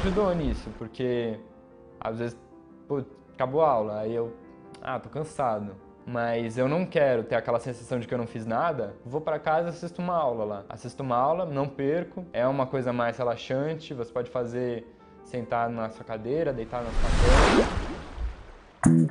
ajudou nisso, porque às vezes, pô, acabou a aula, aí eu, ah, tô cansado. Mas eu não quero ter aquela sensação de que eu não fiz nada. Vou para casa e assisto uma aula lá. Assisto uma aula, não perco. É uma coisa mais relaxante. Você pode fazer sentar na sua cadeira, deitar na sua cama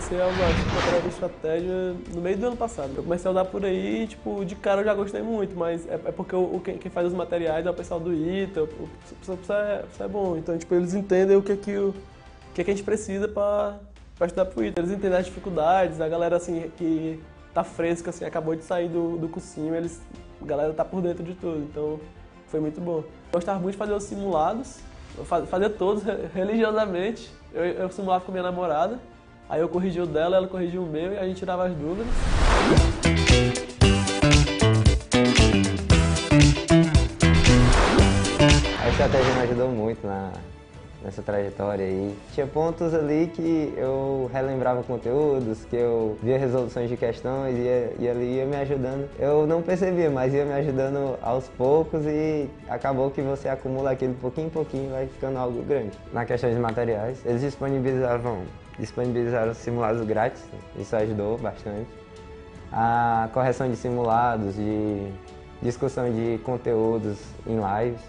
comecei a usar de tipo, estratégia no meio do ano passado. Eu comecei a usar por aí e, tipo, de cara eu já gostei muito, mas é, é porque o, quem, quem, faz os materiais é o pessoal do ITA, o, pessoal é, é bom. Então, tipo, eles entendem o que é que, o, que, é que a gente precisa para estudar pro ITA. Eles entendem as dificuldades, a galera, assim, que tá fresca, assim, acabou de sair do, do cursinho, eles, a galera tá por dentro de tudo, então foi muito bom. Eu gostava muito de fazer os simulados, fazer todos religiosamente. Eu, eu simulava com minha namorada. Aí eu corrigi o dela, ela corrigiu o meu e a gente tirava as dúvidas. A estratégia me ajudou muito na, nessa trajetória aí. Tinha pontos ali que eu relembrava conteúdos, que eu via resoluções de questões e, e ali ia me ajudando. Eu não percebia, mas ia me ajudando aos poucos e acabou que você acumula aquilo pouquinho em pouquinho vai ficando algo grande. Na questão de materiais, eles disponibilizavam disponibilizaram simulados grátis, isso ajudou bastante. A correção de simulados, de discussão de conteúdos em lives,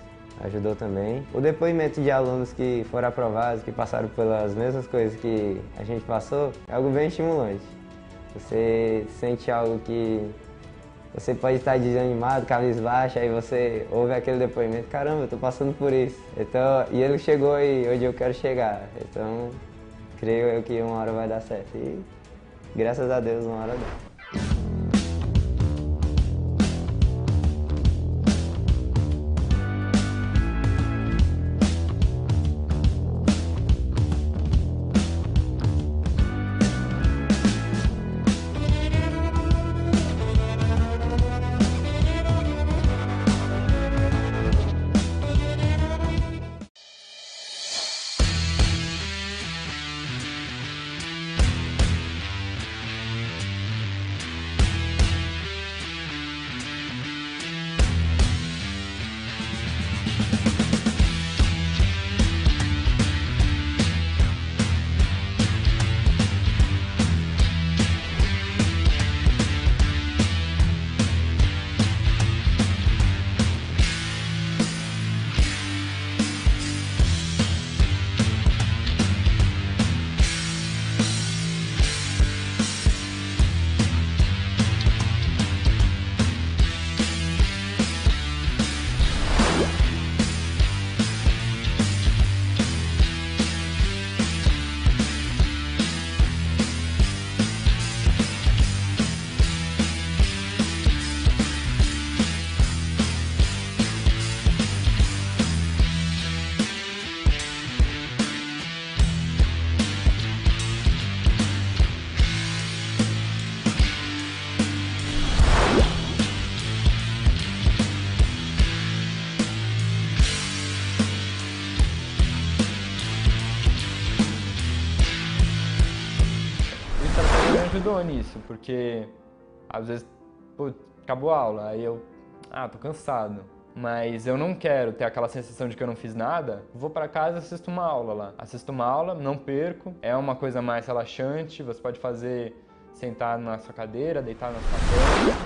ajudou também. O depoimento de alunos que foram aprovados, que passaram pelas mesmas coisas que a gente passou, é algo bem estimulante. Você sente algo que você pode estar desanimado, cabisbaixo, aí você ouve aquele depoimento, caramba, eu tô passando por isso. Então, e ele chegou aí onde eu quero chegar. Então, creio eu que uma hora vai dar certo. E graças a Deus uma hora dá. isso, porque às vezes, pô, acabou a aula, aí eu, ah, tô cansado. Mas eu não quero ter aquela sensação de que eu não fiz nada. Vou para casa e assisto uma aula lá. Assisto uma aula, não perco. É uma coisa mais relaxante. Você pode fazer sentar na sua cadeira, deitar na sua cama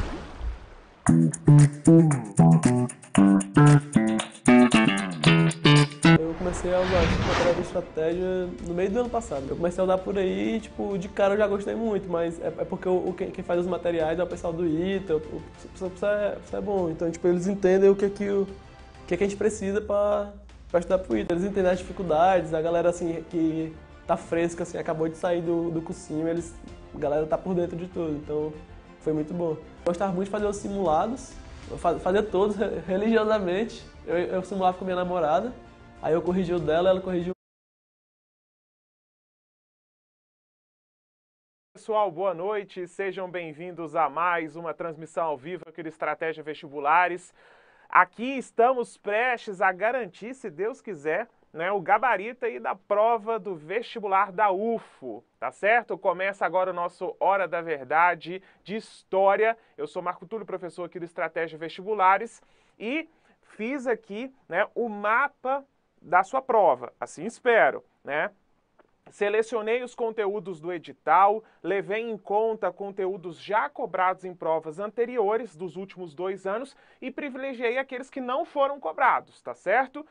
comecei a usar tipo, de estratégia no meio do ano passado. Eu comecei a usar por aí, tipo, de cara eu já gostei muito, mas é, é porque o, quem, quem, faz os materiais é o pessoal do ITA, o pessoal é, é bom. Então, tipo, eles entendem o que, é que, o, que, é que a gente precisa para estudar pro ITA. Eles entendem as dificuldades, a galera, assim, que tá fresca, assim, acabou de sair do, do cursinho, eles, a galera tá por dentro de tudo, então foi muito bom. Eu gostava muito de fazer os simulados, fazer todos religiosamente. Eu, eu simulava com minha namorada. Aí eu corrigi o dela, ela corrigiu. Pessoal, boa noite. Sejam bem-vindos a mais uma transmissão ao vivo aqui do Estratégia Vestibulares. Aqui estamos prestes a garantir, se Deus quiser, né, o gabarito aí da prova do vestibular da UFO, tá certo? Começa agora o nosso Hora da Verdade de História. Eu sou Marco Túlio, professor aqui do Estratégia Vestibulares e fiz aqui né, o mapa da sua prova, assim espero, né? Selecionei os conteúdos do edital, levei em conta conteúdos já cobrados em provas anteriores dos últimos dois anos e privilegiei aqueles que não foram cobrados, tá certo?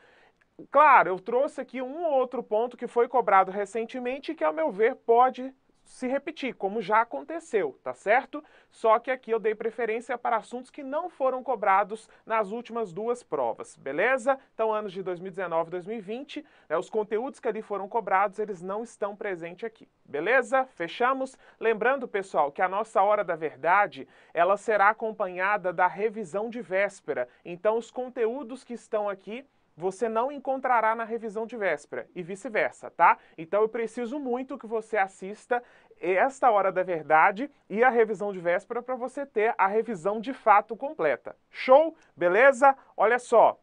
Claro, eu trouxe aqui um outro ponto que foi cobrado recentemente e que, ao meu ver, pode se repetir, como já aconteceu, tá certo? Só que aqui eu dei preferência para assuntos que não foram cobrados nas últimas duas provas, beleza? Então, anos de 2019 e 2020, né, os conteúdos que ali foram cobrados, eles não estão presentes aqui, beleza? Fechamos? Lembrando, pessoal, que a nossa Hora da Verdade, ela será acompanhada da revisão de véspera. Então, os conteúdos que estão aqui você não encontrará na revisão de véspera e vice-versa, tá? Então eu preciso muito que você assista esta hora da verdade e a revisão de véspera para você ter a revisão de fato completa. Show? Beleza? Olha só,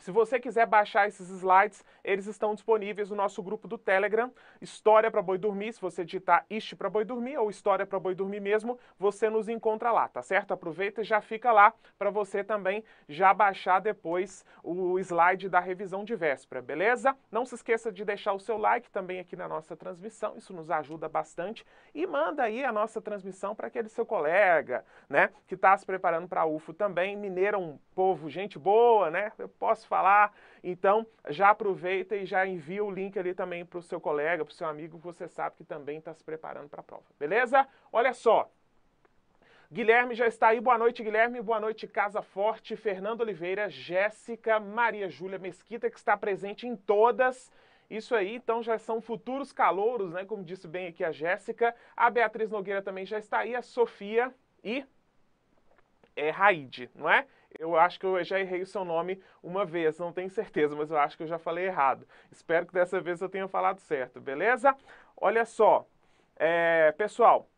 se você quiser baixar esses slides, eles estão disponíveis no nosso grupo do Telegram, História para Boi Dormir, se você digitar Iste para Boi Dormir ou História para Boi Dormir mesmo, você nos encontra lá, tá certo? Aproveita e já fica lá para você também já baixar depois o slide da revisão de véspera, beleza? Não se esqueça de deixar o seu like também aqui na nossa transmissão, isso nos ajuda bastante e manda aí a nossa transmissão para aquele seu colega, né, que está se preparando para UFO também, mineiro é um povo, gente boa, né? Eu posso falar. Então, já aproveita e já envia o link ali também para o seu colega, para o seu amigo que você sabe que também está se preparando para a prova. Beleza? Olha só. Guilherme já está aí. Boa noite, Guilherme. Boa noite, Casa Forte, Fernando Oliveira, Jéssica, Maria Júlia Mesquita, que está presente em todas. Isso aí, então já são futuros calouros, né? Como disse bem aqui a Jéssica. A Beatriz Nogueira também já está aí, a Sofia e é, Raide, não é? Eu acho que eu já errei o seu nome uma vez, não tenho certeza, mas eu acho que eu já falei errado. Espero que dessa vez eu tenha falado certo, beleza? Olha só, é, pessoal,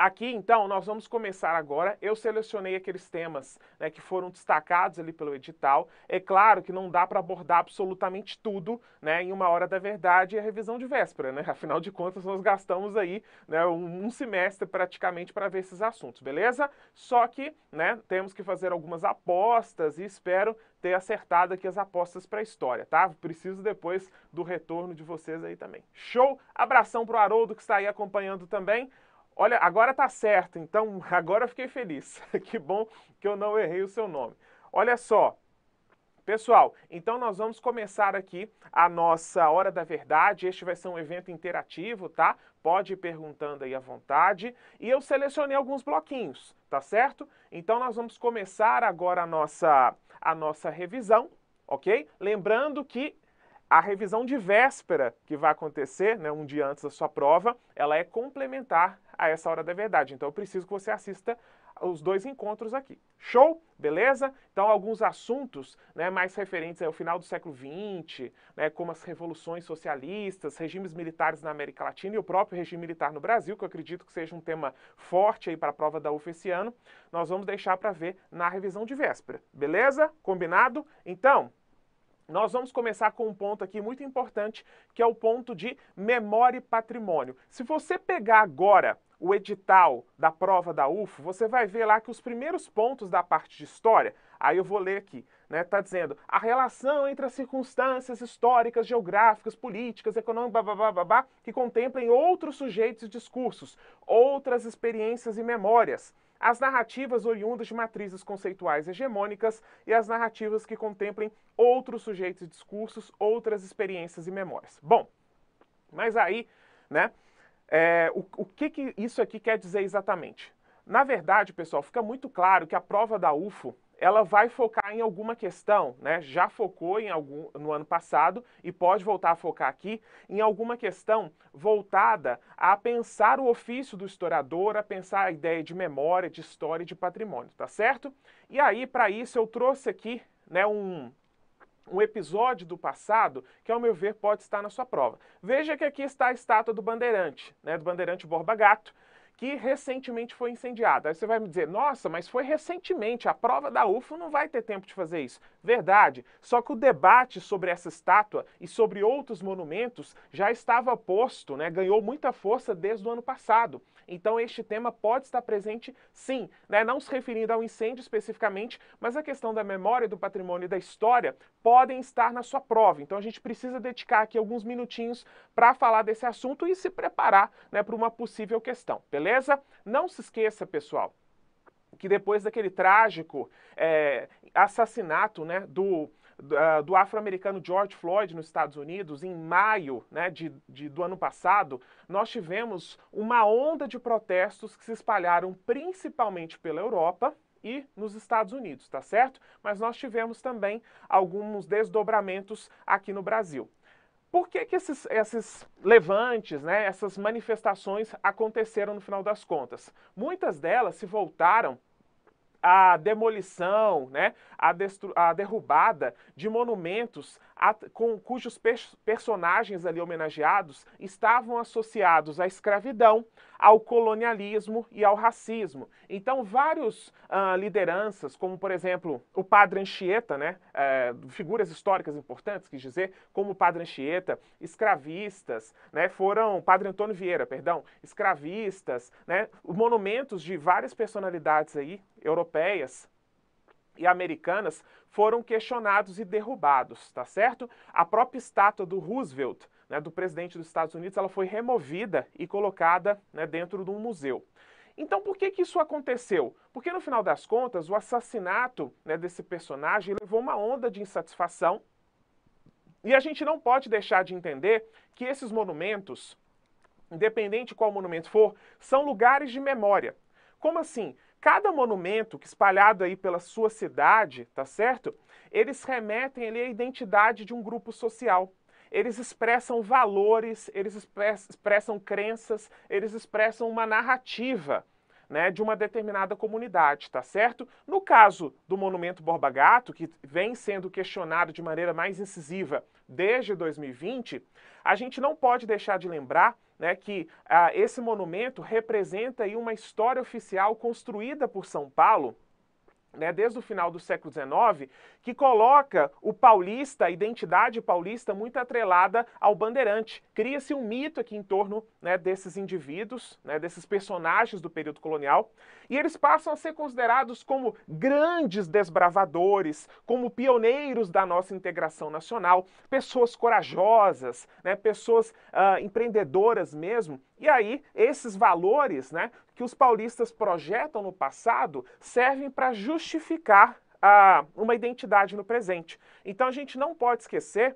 Aqui, então, nós vamos começar agora. Eu selecionei aqueles temas né, que foram destacados ali pelo edital. É claro que não dá para abordar absolutamente tudo né, em uma hora da verdade e a é revisão de véspera, né? Afinal de contas, nós gastamos aí né, um, um semestre praticamente para ver esses assuntos, beleza? Só que né, temos que fazer algumas apostas e espero ter acertado aqui as apostas para a história, tá? Preciso depois do retorno de vocês aí também. Show! Abração para o Haroldo que está aí acompanhando também. Olha, agora tá certo, então agora eu fiquei feliz. que bom que eu não errei o seu nome. Olha só, Pessoal, então nós vamos começar aqui a nossa Hora da Verdade. Este vai ser um evento interativo, tá? Pode ir perguntando aí à vontade. E eu selecionei alguns bloquinhos, tá certo? Então nós vamos começar agora a nossa, a nossa revisão, ok? Lembrando que a revisão de véspera que vai acontecer, né, um dia antes da sua prova, ela é complementar a essa hora da verdade. Então eu preciso que você assista os dois encontros aqui. Show? Beleza? Então, alguns assuntos né, mais referentes ao final do século XX, né, como as revoluções socialistas, regimes militares na América Latina e o próprio regime militar no Brasil, que eu acredito que seja um tema forte aí para a prova da UF esse ano, nós vamos deixar para ver na revisão de véspera. Beleza? Combinado? Então, nós vamos começar com um ponto aqui muito importante, que é o ponto de memória e patrimônio. Se você pegar agora o edital da prova da UFO, você vai ver lá que os primeiros pontos da parte de história, aí eu vou ler aqui, né, tá dizendo a relação entre as circunstâncias históricas, geográficas, políticas, econômicas, blá, blá, blá, blá, que contemplem outros sujeitos e discursos, outras experiências e memórias as narrativas oriundas de matrizes conceituais hegemônicas e as narrativas que contemplem outros sujeitos e discursos, outras experiências e memórias. Bom, mas aí, né, é, o, o que, que isso aqui quer dizer exatamente? Na verdade, pessoal, fica muito claro que a prova da UFO ela vai focar em alguma questão, né? Já focou em algum no ano passado e pode voltar a focar aqui em alguma questão voltada a pensar o ofício do historiador, a pensar a ideia de memória, de história e de patrimônio, tá certo? E aí para isso eu trouxe aqui, né, um um episódio do passado que, ao meu ver, pode estar na sua prova. Veja que aqui está a estátua do Bandeirante, né, do Bandeirante Borba Gato, que recentemente foi incendiada. Aí você vai me dizer, nossa, mas foi recentemente, a prova da UFO não vai ter tempo de fazer isso. Verdade, só que o debate sobre essa estátua e sobre outros monumentos já estava posto, né, ganhou muita força desde o ano passado. Então este tema pode estar presente sim, né, não se referindo ao incêndio especificamente, mas a questão da memória, do patrimônio e da história podem estar na sua prova. Então a gente precisa dedicar aqui alguns minutinhos para falar desse assunto e se preparar né, para uma possível questão, beleza? Não se esqueça, pessoal, que depois daquele trágico é, assassinato né, do, ah, do, afro-americano George Floyd nos Estados Unidos, em maio né, de, de, do ano passado, nós tivemos uma onda de protestos que se espalharam principalmente pela Europa, e nos Estados Unidos, tá certo? Mas nós tivemos também alguns desdobramentos aqui no Brasil. Por que, que esses, esses levantes, né, essas manifestações aconteceram no final das contas? Muitas delas se voltaram à demolição, né, à, à derrubada de monumentos com, cujos per, personagens ali homenageados estavam associados à escravidão, ao colonialismo e ao racismo. Então, várias ah, lideranças, como por exemplo o padre Anchieta, né, é, figuras históricas importantes, quis dizer, como o padre Anchieta, escravistas, né, foram padre Antônio Vieira, perdão, escravistas, né, monumentos de várias personalidades aí europeias e Americanas foram questionados e derrubados, tá certo? A própria estátua do Roosevelt, né, do presidente dos Estados Unidos, ela foi removida e colocada né, dentro de um museu. Então, por que, que isso aconteceu? Porque, no final das contas, o assassinato né, desse personagem levou uma onda de insatisfação e a gente não pode deixar de entender que esses monumentos, independente qual monumento for, são lugares de memória. Como assim? Cada monumento que espalhado aí pela sua cidade, tá certo? Eles remetem ali à identidade de um grupo social. Eles expressam valores, eles expressam crenças, eles expressam uma narrativa. Né, de uma determinada comunidade, tá certo? No caso do Monumento Borba Gato, que vem sendo questionado de maneira mais incisiva desde 2020, a gente não pode deixar de lembrar né, que ah, esse monumento representa aí uma história oficial construída por São Paulo né, desde o final do século XIX, que coloca o paulista, a identidade paulista, muito atrelada ao bandeirante. Cria-se um mito aqui em torno né, desses indivíduos, né, desses personagens do período colonial, e eles passam a ser considerados como grandes desbravadores, como pioneiros da nossa integração nacional, pessoas corajosas, né, pessoas ah, empreendedoras mesmo, e aí, esses valores né, que os paulistas projetam no passado servem para justificar ah, uma identidade no presente. Então a gente não pode esquecer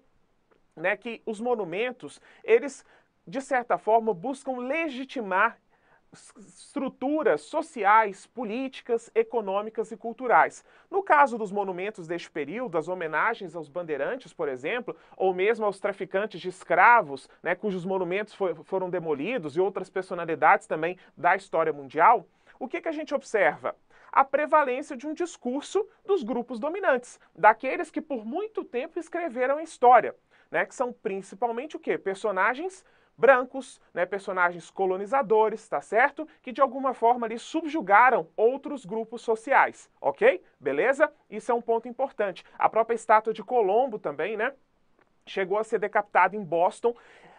né, que os monumentos, eles de certa forma buscam legitimar estruturas sociais, políticas, econômicas e culturais. No caso dos monumentos deste período, as homenagens aos bandeirantes, por exemplo, ou mesmo aos traficantes de escravos, né, cujos monumentos foram demolidos e outras personalidades também da história mundial, o que, que a gente observa? a prevalência de um discurso dos grupos dominantes, daqueles que por muito tempo escreveram a história, né, que são principalmente o quê? Personagens brancos, né, personagens colonizadores, tá certo? Que de alguma forma ali subjugaram outros grupos sociais, ok? Beleza? Isso é um ponto importante. A própria estátua de Colombo também, né? Chegou a ser decapitada em Boston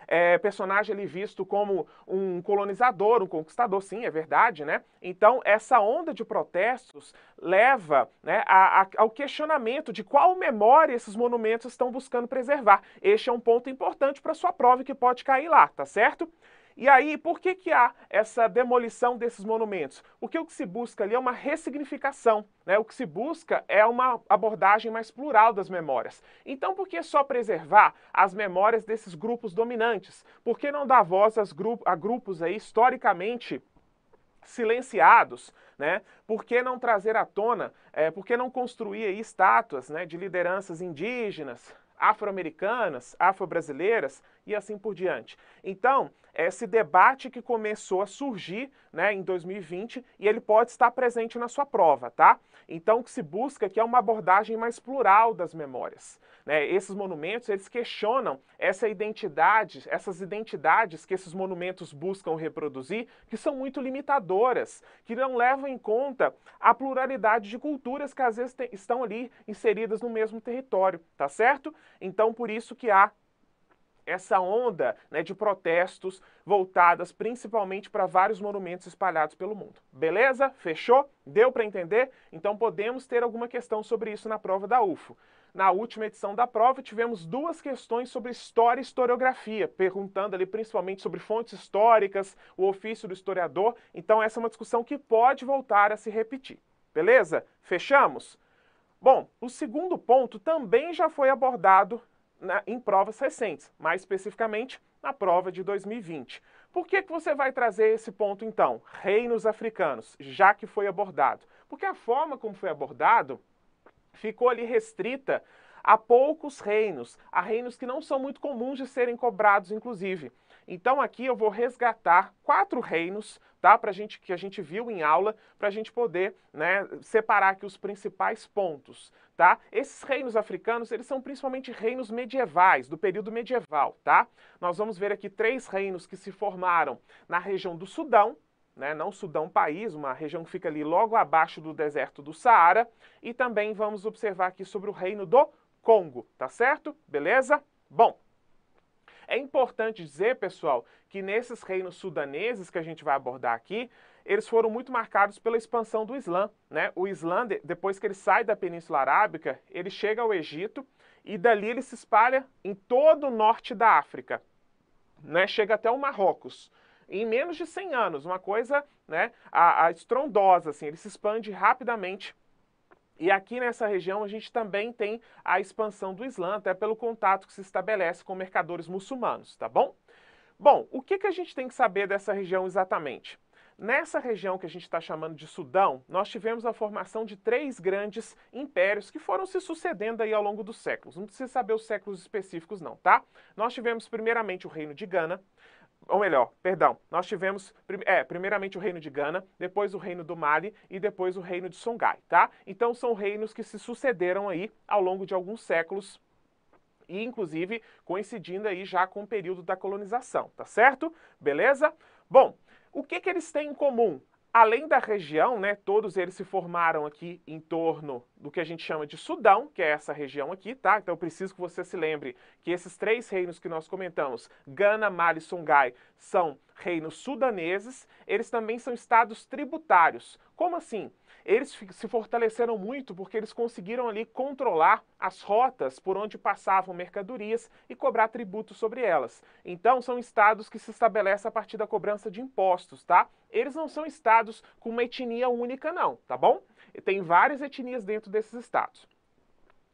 é, personagem ali visto como um colonizador, um conquistador, sim, é verdade, né? Então, essa onda de protestos leva né, a, a, ao questionamento de qual memória esses monumentos estão buscando preservar. Este é um ponto importante para sua prova que pode cair lá, tá certo? E aí, por que, que há essa demolição desses monumentos? Porque o que se busca ali é uma ressignificação, né? o que se busca é uma abordagem mais plural das memórias. Então, por que só preservar as memórias desses grupos dominantes? Por que não dar voz a grupos aí, historicamente silenciados, né? Por que não trazer à tona, é, por que não construir aí estátuas né, de lideranças indígenas, afro-americanas, afro-brasileiras e assim por diante? Então, esse debate que começou a surgir né, em 2020 e ele pode estar presente na sua prova, tá? Então o que se busca aqui é uma abordagem mais plural das memórias. Né? Esses monumentos, eles questionam essa identidade, essas identidades que esses monumentos buscam reproduzir, que são muito limitadoras, que não levam em conta a pluralidade de culturas que às vezes estão ali inseridas no mesmo território, tá certo? Então por isso que há essa onda né, de protestos voltadas principalmente para vários monumentos espalhados pelo mundo. Beleza? Fechou? Deu para entender? Então podemos ter alguma questão sobre isso na prova da UFO. Na última edição da prova, tivemos duas questões sobre história e historiografia, perguntando ali principalmente sobre fontes históricas, o ofício do historiador. Então, essa é uma discussão que pode voltar a se repetir. Beleza? Fechamos? Bom, o segundo ponto também já foi abordado na, em provas recentes, mais especificamente na prova de 2020. Por que, que você vai trazer esse ponto então, reinos africanos, já que foi abordado? Porque a forma como foi abordado ficou ali restrita a poucos reinos, a reinos que não são muito comuns de serem cobrados, inclusive. Então aqui eu vou resgatar quatro reinos, tá? Pra gente que a gente viu em aula, para a gente poder, né, separar aqui os principais pontos, tá? Esses reinos africanos, eles são principalmente reinos medievais, do período medieval, tá? Nós vamos ver aqui três reinos que se formaram na região do Sudão, né, não Sudão país, uma região que fica ali logo abaixo do deserto do Saara, e também vamos observar aqui sobre o reino do Congo, tá certo? Beleza? Bom, é importante dizer, pessoal, que nesses reinos sudaneses que a gente vai abordar aqui, eles foram muito marcados pela expansão do Islã. Né? O Islã, depois que ele sai da Península Arábica, ele chega ao Egito e dali ele se espalha em todo o norte da África. Né? Chega até o Marrocos. Em menos de 100 anos, uma coisa né, a, a estrondosa, assim, ele se expande rapidamente e aqui nessa região a gente também tem a expansão do Islã, até pelo contato que se estabelece com mercadores muçulmanos, tá bom? Bom, o que, que a gente tem que saber dessa região exatamente? Nessa região que a gente está chamando de Sudão, nós tivemos a formação de três grandes impérios que foram se sucedendo aí ao longo dos séculos. Não precisa saber os séculos específicos não, tá? Nós tivemos primeiramente o Reino de Gana, ou melhor, perdão, nós tivemos é, primeiramente o reino de Gana, depois o reino do Mali e depois o reino de Songhai, tá? Então são reinos que se sucederam aí ao longo de alguns séculos e inclusive coincidindo aí já com o período da colonização, tá certo? Beleza? Bom, o que que eles têm em comum? Além da região, né, todos eles se formaram aqui em torno do que a gente chama de Sudão, que é essa região aqui, tá? Então eu preciso que você se lembre que esses três reinos que nós comentamos, Gana, Mali e Songhai, são reinos sudaneses, eles também são estados tributários. Como assim? eles se fortaleceram muito porque eles conseguiram ali controlar as rotas por onde passavam mercadorias e cobrar tributo sobre elas. Então, são estados que se estabelecem a partir da cobrança de impostos, tá? Eles não são estados com uma etnia única, não, tá bom? Tem várias etnias dentro desses estados.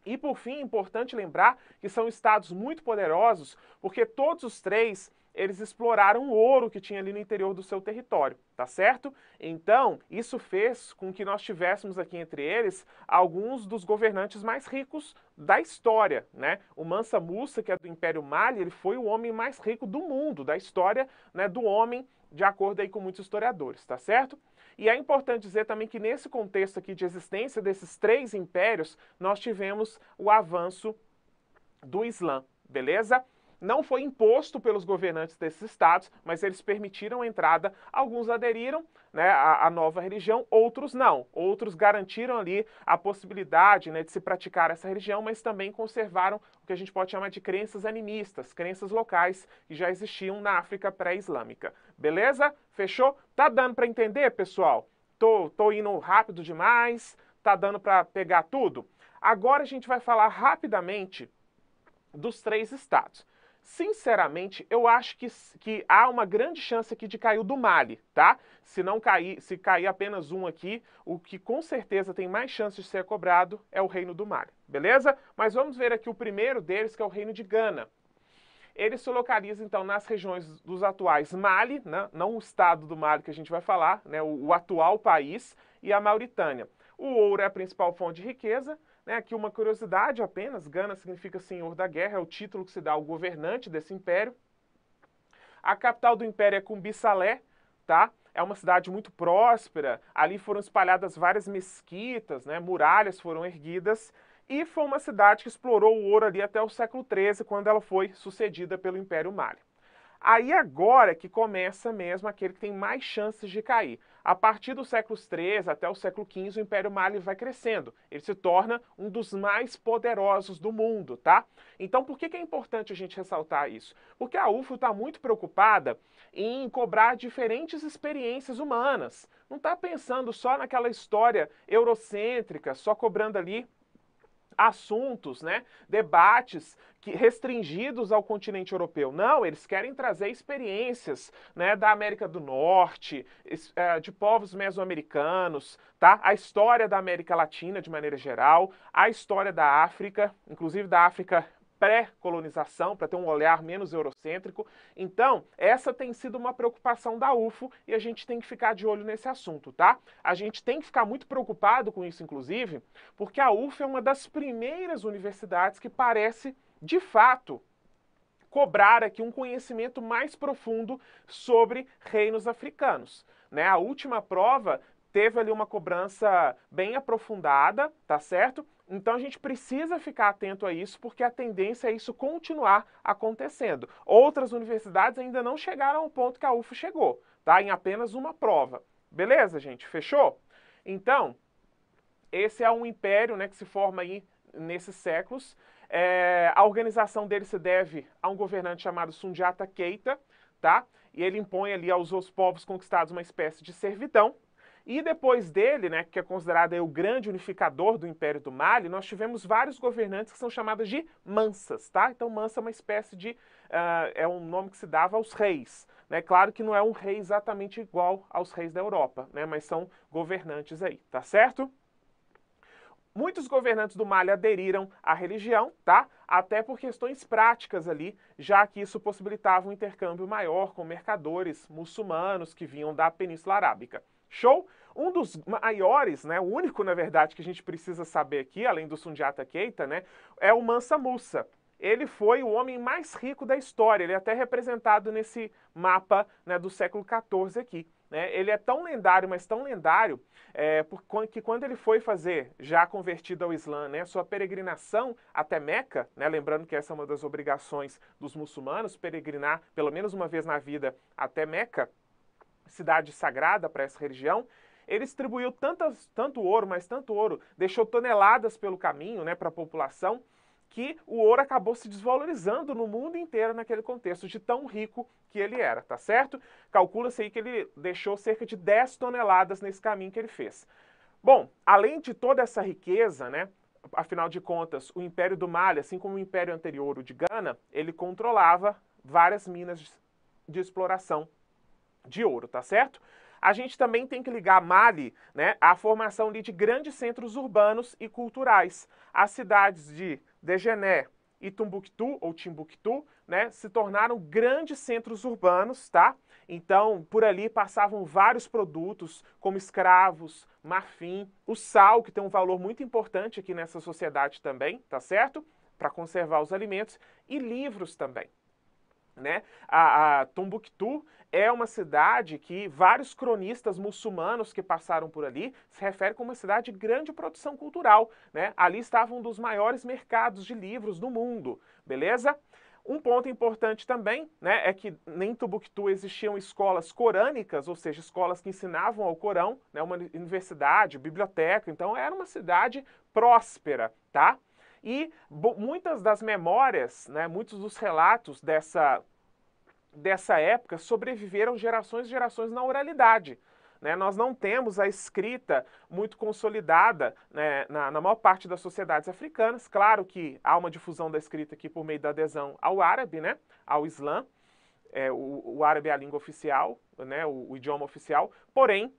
E por fim, é importante lembrar que são estados muito poderosos, porque todos os três eles exploraram o ouro que tinha ali no interior do seu território, tá certo? Então, isso fez com que nós tivéssemos aqui entre eles alguns dos governantes mais ricos da história, né? O Mansa Musa, que é do Império Mali, ele foi o homem mais rico do mundo, da história né, do homem, de acordo aí com muitos historiadores, tá certo? E é importante dizer também que nesse contexto aqui de existência desses três impérios, nós tivemos o avanço do Islã, beleza? não foi imposto pelos governantes desses estados, mas eles permitiram a entrada. Alguns aderiram né, à, à nova religião, outros não. Outros garantiram ali a possibilidade né, de se praticar essa religião, mas também conservaram o que a gente pode chamar de crenças animistas, crenças locais que já existiam na África pré-islâmica. Beleza? Fechou? Tá dando para entender, pessoal? Tô, tô indo rápido demais? Tá dando para pegar tudo? Agora a gente vai falar rapidamente dos três estados. Sinceramente, eu acho que, que há uma grande chance aqui de cair o do Mali, tá? Se não cair, se cair apenas um aqui, o que com certeza tem mais chance de ser cobrado é o Reino do Mali, beleza? Mas vamos ver aqui o primeiro deles, que é o Reino de Gana. Ele se localiza, então, nas regiões dos atuais Mali, né? não o estado do Mali que a gente vai falar, né? o, o atual país, e a Mauritânia. O ouro é a principal fonte de riqueza, né, aqui uma curiosidade apenas, Gana significa senhor da guerra, é o título que se dá ao governante desse império. A capital do império é Cumbissalé, tá? É uma cidade muito próspera, ali foram espalhadas várias mesquitas, né, muralhas foram erguidas, e foi uma cidade que explorou o ouro ali até o século XIII, quando ela foi sucedida pelo Império Mali. Aí agora que começa mesmo aquele que tem mais chances de cair. A partir dos séculos XIII até o século XV, o Império Mali vai crescendo. Ele se torna um dos mais poderosos do mundo, tá? Então, por que, que é importante a gente ressaltar isso? Porque a UFO está muito preocupada em cobrar diferentes experiências humanas. Não está pensando só naquela história eurocêntrica, só cobrando ali assuntos, né, debates que, restringidos ao continente europeu. Não, eles querem trazer experiências né, da América do Norte, é, de povos mesoamericanos, tá? a história da América Latina de maneira geral, a história da África, inclusive da África pré-colonização, para ter um olhar menos eurocêntrico. Então, essa tem sido uma preocupação da UFO e a gente tem que ficar de olho nesse assunto, tá? A gente tem que ficar muito preocupado com isso, inclusive, porque a UFO é uma das primeiras universidades que parece, de fato, cobrar aqui um conhecimento mais profundo sobre reinos africanos. Né? A última prova teve ali uma cobrança bem aprofundada, tá certo? Então a gente precisa ficar atento a isso, porque a tendência é isso continuar acontecendo. Outras universidades ainda não chegaram ao ponto que a UFO chegou, tá? Em apenas uma prova. Beleza, gente? Fechou? Então, esse é um império né, que se forma aí nesses séculos. É, a organização dele se deve a um governante chamado Sundiata Keita, tá? E ele impõe ali aos outros povos conquistados uma espécie de servidão, e depois dele, né, que é considerado o grande unificador do Império do Mali, nós tivemos vários governantes que são chamados de mansas, tá? Então mansa é uma espécie de, uh, é um nome que se dava aos reis. Né? Claro que não é um rei exatamente igual aos reis da Europa, né, mas são governantes aí, tá certo? Muitos governantes do Mali aderiram à religião, tá? Até por questões práticas ali, já que isso possibilitava um intercâmbio maior com mercadores muçulmanos que vinham da Península Arábica. Show? Um dos maiores, né, o único, na verdade, que a gente precisa saber aqui, além do Sundiata Keita, né, é o Mansa Musa. Ele foi o homem mais rico da história, ele é até representado nesse mapa né, do século XIV aqui. Né? Ele é tão lendário, mas tão lendário, é, que quando ele foi fazer, já convertido ao Islã, né, sua peregrinação até Meca, né, lembrando que essa é uma das obrigações dos muçulmanos, peregrinar pelo menos uma vez na vida até Meca, cidade sagrada para essa religião, ele distribuiu tantas, tanto ouro, mas tanto ouro, deixou toneladas pelo caminho né, para a população, que o ouro acabou se desvalorizando no mundo inteiro naquele contexto, de tão rico que ele era, tá certo? Calcula-se aí que ele deixou cerca de 10 toneladas nesse caminho que ele fez. Bom, além de toda essa riqueza, né, afinal de contas, o Império do Mali, assim como o Império anterior, o de Gana, ele controlava várias minas de exploração de ouro, tá certo? a gente também tem que ligar Mali né, à formação ali, de grandes centros urbanos e culturais. As cidades de Degené, e Tumbuktu ou Timbuktu, né, se tornaram grandes centros urbanos, tá? Então, por ali passavam vários produtos, como escravos, marfim, o sal, que tem um valor muito importante aqui nessa sociedade também, tá certo? Para conservar os alimentos, e livros também. Né? A, a Tombuctu é uma cidade que vários cronistas muçulmanos que passaram por ali se referem como uma cidade de grande produção cultural. Né? Ali estava um dos maiores mercados de livros do mundo, beleza? Um ponto importante também né, é que em Tubuctu existiam escolas corânicas, ou seja, escolas que ensinavam ao Corão, né, uma universidade, biblioteca, então era uma cidade próspera, tá? E muitas das memórias, né, muitos dos relatos dessa dessa época sobreviveram gerações e gerações na oralidade. Né? Nós não temos a escrita muito consolidada né, na, na, maior parte das sociedades africanas. Claro que há uma difusão da escrita aqui por meio da adesão ao árabe, né, ao islã. É, o, o, árabe é a língua oficial, né, o, o idioma oficial. Porém,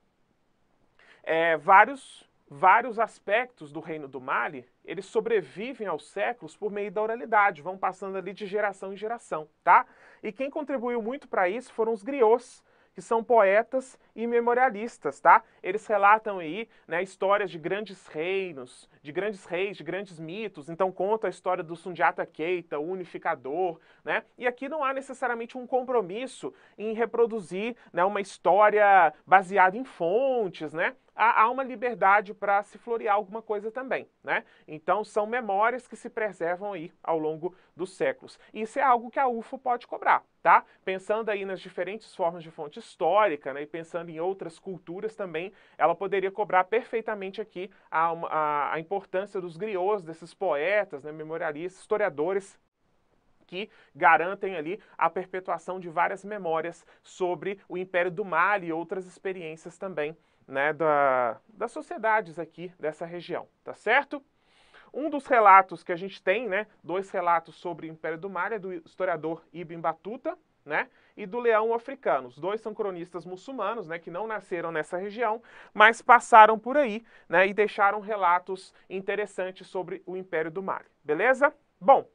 é, vários vários aspectos do reino do Mali, eles sobrevivem aos séculos por meio da oralidade, vão passando ali de geração em geração, tá? E quem contribuiu muito para isso foram os griots, que são poetas e memorialistas, tá? Eles relatam aí né, histórias de grandes reinos, de grandes reis, de grandes mitos, então conta a história do Sundiata Keita, o unificador, né? E aqui não há necessariamente um compromisso em reproduzir né, uma história baseada em fontes, né? há, uma liberdade para se florear alguma coisa também, né? Então são memórias que se preservam aí ao longo dos séculos. Isso é algo que a UFO pode cobrar, tá? Pensando aí nas diferentes formas de fonte histórica, né? E pensando em outras culturas também, ela poderia cobrar perfeitamente aqui a, a, a importância dos griots, desses poetas, né? Memorialistas, historiadores que garantem ali a perpetuação de várias memórias sobre o Império do Mar e outras experiências também né, da, das sociedades aqui dessa região, tá certo? Um dos relatos que a gente tem, né, dois relatos sobre o Império do Mar, é do historiador Ibn Battuta, né, e do leão africano. Os dois são cronistas muçulmanos, né, que não nasceram nessa região, mas passaram por aí, né, e deixaram relatos interessantes sobre o Império do Mali. Beleza? Bom,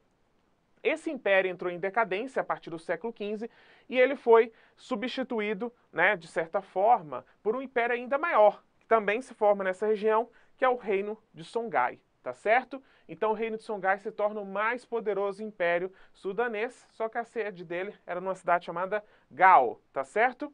esse império entrou em decadência a partir do século XV e ele foi substituído, né, de certa forma, por um império ainda maior, que também se forma nessa região, que é o Reino de Songhai, tá certo? Então o Reino de Songhai se torna o mais poderoso império sudanês, só que a sede dele era numa cidade chamada Gao, tá certo?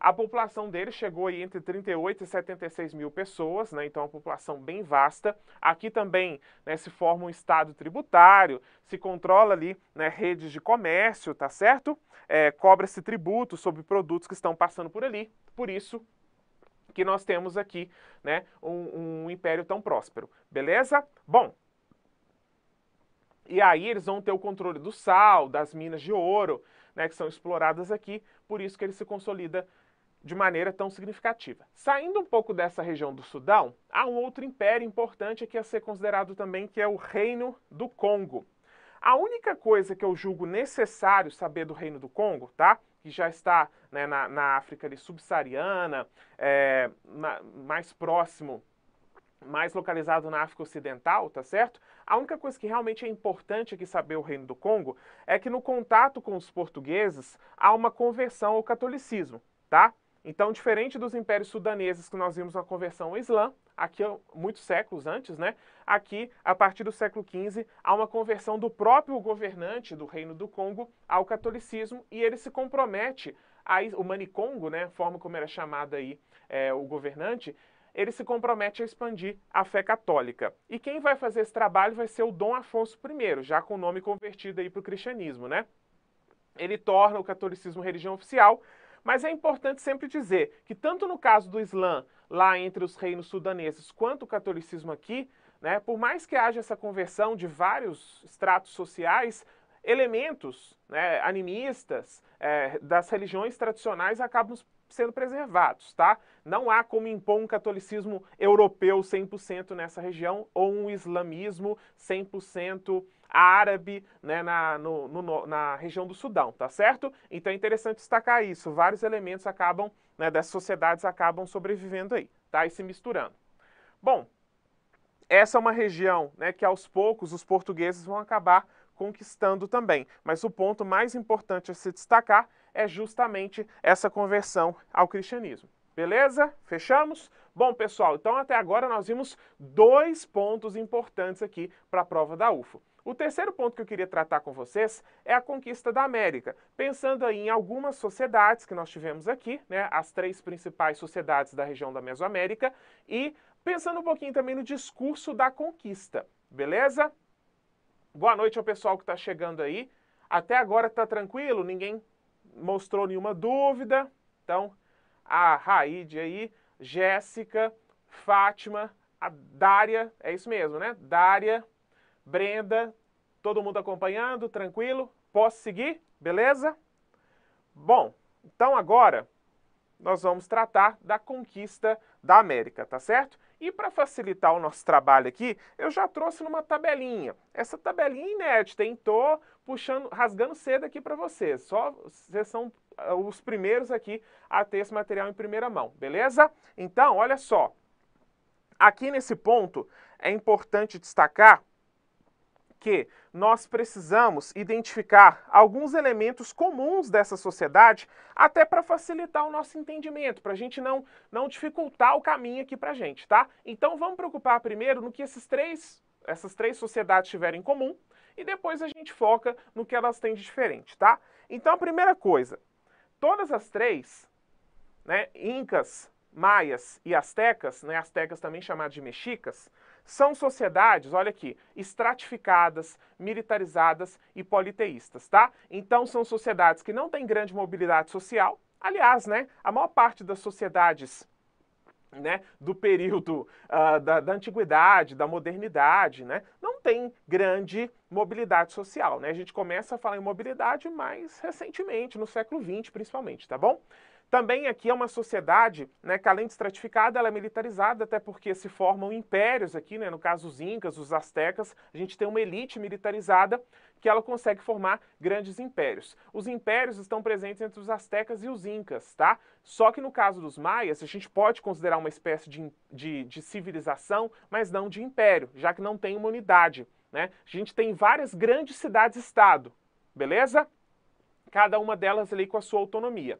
A população dele chegou aí entre 38 e 76 mil pessoas, né? então é uma população bem vasta. Aqui também né, se forma um estado tributário, se controla ali né, redes de comércio, tá certo? É, Cobra-se tributo sobre produtos que estão passando por ali, por isso que nós temos aqui né, um, um império tão próspero, beleza? Bom, e aí eles vão ter o controle do sal, das minas de ouro, né, que são exploradas aqui, por isso que ele se consolida de maneira tão significativa. Saindo um pouco dessa região do Sudão, há um outro império importante aqui a é ser considerado também, que é o Reino do Congo. A única coisa que eu julgo necessário saber do Reino do Congo, tá? Que já está né, na, na, África subsaariana, é, na, mais próximo mais localizado na África Ocidental, tá certo? A única coisa que realmente é importante aqui saber o Reino do Congo é que no contato com os portugueses há uma conversão ao catolicismo, tá? Então, diferente dos impérios sudaneses que nós vimos uma conversão ao Islã, aqui muitos séculos antes, né? Aqui, a partir do século XV, há uma conversão do próprio governante do Reino do Congo ao catolicismo e ele se compromete, a, o Manicongo, né? A forma como era chamado aí é, o governante, ele se compromete a expandir a fé católica. E quem vai fazer esse trabalho vai ser o Dom Afonso I, já com o nome convertido aí para o cristianismo, né? Ele torna o catolicismo religião oficial mas é importante sempre dizer que, tanto no caso do Islã, lá entre os reinos sudaneses, quanto o catolicismo aqui, né, por mais que haja essa conversão de vários estratos sociais, elementos né, animistas é, das religiões tradicionais acabam sendo preservados, tá? Não há como impor um catolicismo europeu 100% nessa região ou um islamismo 100% árabe né, na, no, no, na região do Sudão, tá certo? Então é interessante destacar isso. Vários elementos acabam, né, das sociedades acabam sobrevivendo aí, tá? E se misturando. Bom, essa é uma região né, que aos poucos os portugueses vão acabar conquistando também. Mas o ponto mais importante a se destacar é justamente essa conversão ao cristianismo. Beleza? Fechamos? Bom, pessoal, então até agora nós vimos dois pontos importantes aqui para a prova da UFO. O terceiro ponto que eu queria tratar com vocês é a conquista da América. Pensando aí em algumas sociedades que nós tivemos aqui, né, as três principais sociedades da região da Mesoamérica, e pensando um pouquinho também no discurso da conquista, beleza? Boa noite ao pessoal que está chegando aí. Até agora está tranquilo? Ninguém mostrou nenhuma dúvida. Então, a Raide aí, Jéssica, Fátima, a Dária, é isso mesmo, né? Dária, Brenda, todo mundo acompanhando, tranquilo? Posso seguir? Beleza? Bom, então agora nós vamos tratar da conquista da América, tá certo? E para facilitar o nosso trabalho aqui, eu já trouxe numa tabelinha. Essa tabelinha inédita, hein? Tô puxando, rasgando cedo aqui para vocês. Só vocês são ah, os primeiros aqui a ter esse material em primeira mão, beleza? Então, olha só. Aqui nesse ponto é importante destacar que nós precisamos identificar alguns elementos comuns dessa sociedade até para facilitar o nosso entendimento, para a gente não, não dificultar o caminho aqui para a gente, tá? Então vamos preocupar primeiro no que esses três, essas três sociedades tiveram em comum e depois a gente foca no que elas têm de diferente, tá? Então a primeira coisa, todas as três, né, incas, maias e astecas, né, astecas também chamadas de mexicas, são sociedades, olha aqui, estratificadas, militarizadas e politeístas, tá? Então são sociedades que não têm grande mobilidade social. Aliás, né, a maior parte das sociedades né, do período uh, da, da, antiguidade, da modernidade, né, não tem grande mobilidade social. Né? A gente começa a falar em mobilidade mais recentemente, no século XX principalmente, tá bom? Também aqui é uma sociedade né, que, além de estratificada, ela é militarizada, até porque se formam impérios aqui, né, no caso os incas, os astecas, a gente tem uma elite militarizada que ela consegue formar grandes impérios. Os impérios estão presentes entre os astecas e os incas, tá? Só que no caso dos maias, a gente pode considerar uma espécie de, de, de civilização, mas não de império, já que não tem uma unidade. Né? A gente tem várias grandes cidades-estado, beleza? Cada uma delas ali com a sua autonomia.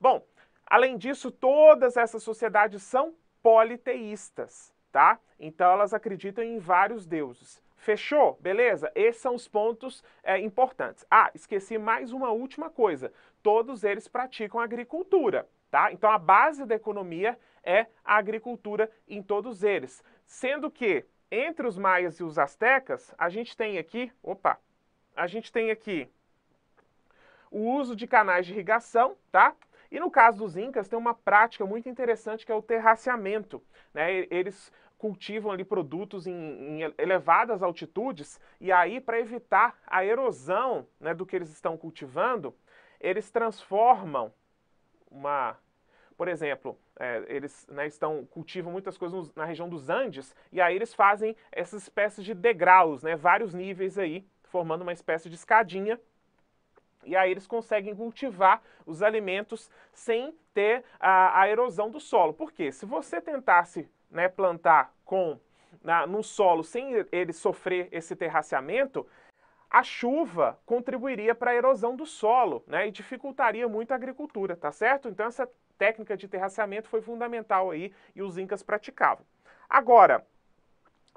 Bom, além disso, todas essas sociedades são politeístas, tá? Então elas acreditam em vários deuses. Fechou? Beleza? Esses são os pontos é, importantes. Ah, esqueci mais uma última coisa. Todos eles praticam agricultura, tá? Então a base da economia é a agricultura em todos eles. Sendo que entre os maias e os astecas, a gente tem aqui, opa, a gente tem aqui o uso de canais de irrigação, tá? E no caso dos incas, tem uma prática muito interessante que é o terraceamento. Né? Eles cultivam ali produtos em, em elevadas altitudes e aí, para evitar a erosão né, do que eles estão cultivando, eles transformam uma... Por exemplo, é, eles né, estão cultivam muitas coisas nos, na região dos Andes e aí eles fazem essas espécies de degraus, né, vários níveis aí, formando uma espécie de escadinha e aí eles conseguem cultivar os alimentos sem ter a, a erosão do solo. Porque se você tentasse né, plantar com na, no solo sem ele sofrer esse terraceamento, a chuva contribuiria para a erosão do solo né, e dificultaria muito a agricultura, tá certo? Então essa técnica de terraceamento foi fundamental aí e os incas praticavam. Agora,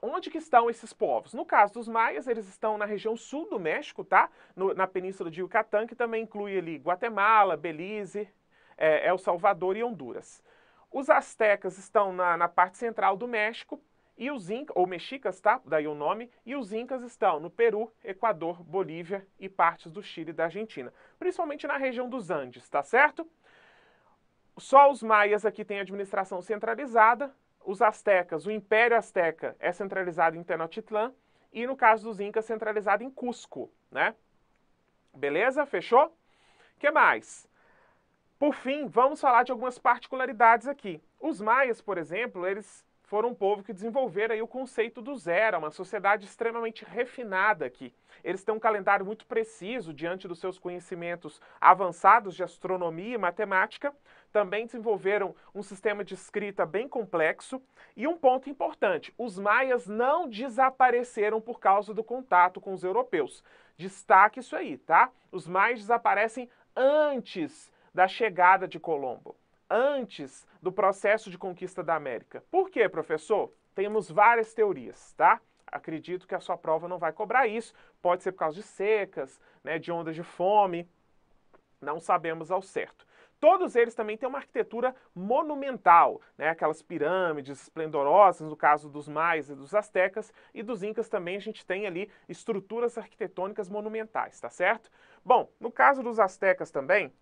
onde que estão esses povos? No caso dos maias, eles estão na região sul do México, tá? No, na península de Yucatán, que também inclui ali Guatemala, Belize, é, El é Salvador e Honduras. Os astecas estão na, na parte central do México, e os incas, ou mexicas, tá? Daí o nome, e os incas estão no Peru, Equador, Bolívia e partes do Chile e da Argentina, principalmente na região dos Andes, tá certo? Só os maias aqui têm administração centralizada, os astecas, o Império Azteca é centralizado em Tenochtitlan e no caso dos incas centralizado em Cusco, né? Beleza? Fechou? Que mais? Por fim, vamos falar de algumas particularidades aqui. Os maias, por exemplo, eles foram um povo que desenvolveram o conceito do zero, uma sociedade extremamente refinada aqui. Eles têm um calendário muito preciso diante dos seus conhecimentos avançados de astronomia e matemática. Também desenvolveram um sistema de escrita bem complexo. E um ponto importante: os maias não desapareceram por causa do contato com os europeus. Destaque isso aí, tá? Os maias desaparecem antes da chegada de Colombo antes do processo de conquista da América. Por quê, professor? Temos várias teorias, tá? Acredito que a sua prova não vai cobrar isso. Pode ser por causa de secas, né, de ondas de fome. Não sabemos ao certo. Todos eles também têm uma arquitetura monumental, né? aquelas pirâmides esplendorosas, no caso dos mais e dos astecas, e dos incas também a gente tem ali estruturas arquitetônicas monumentais, tá certo? Bom, no caso dos astecas também,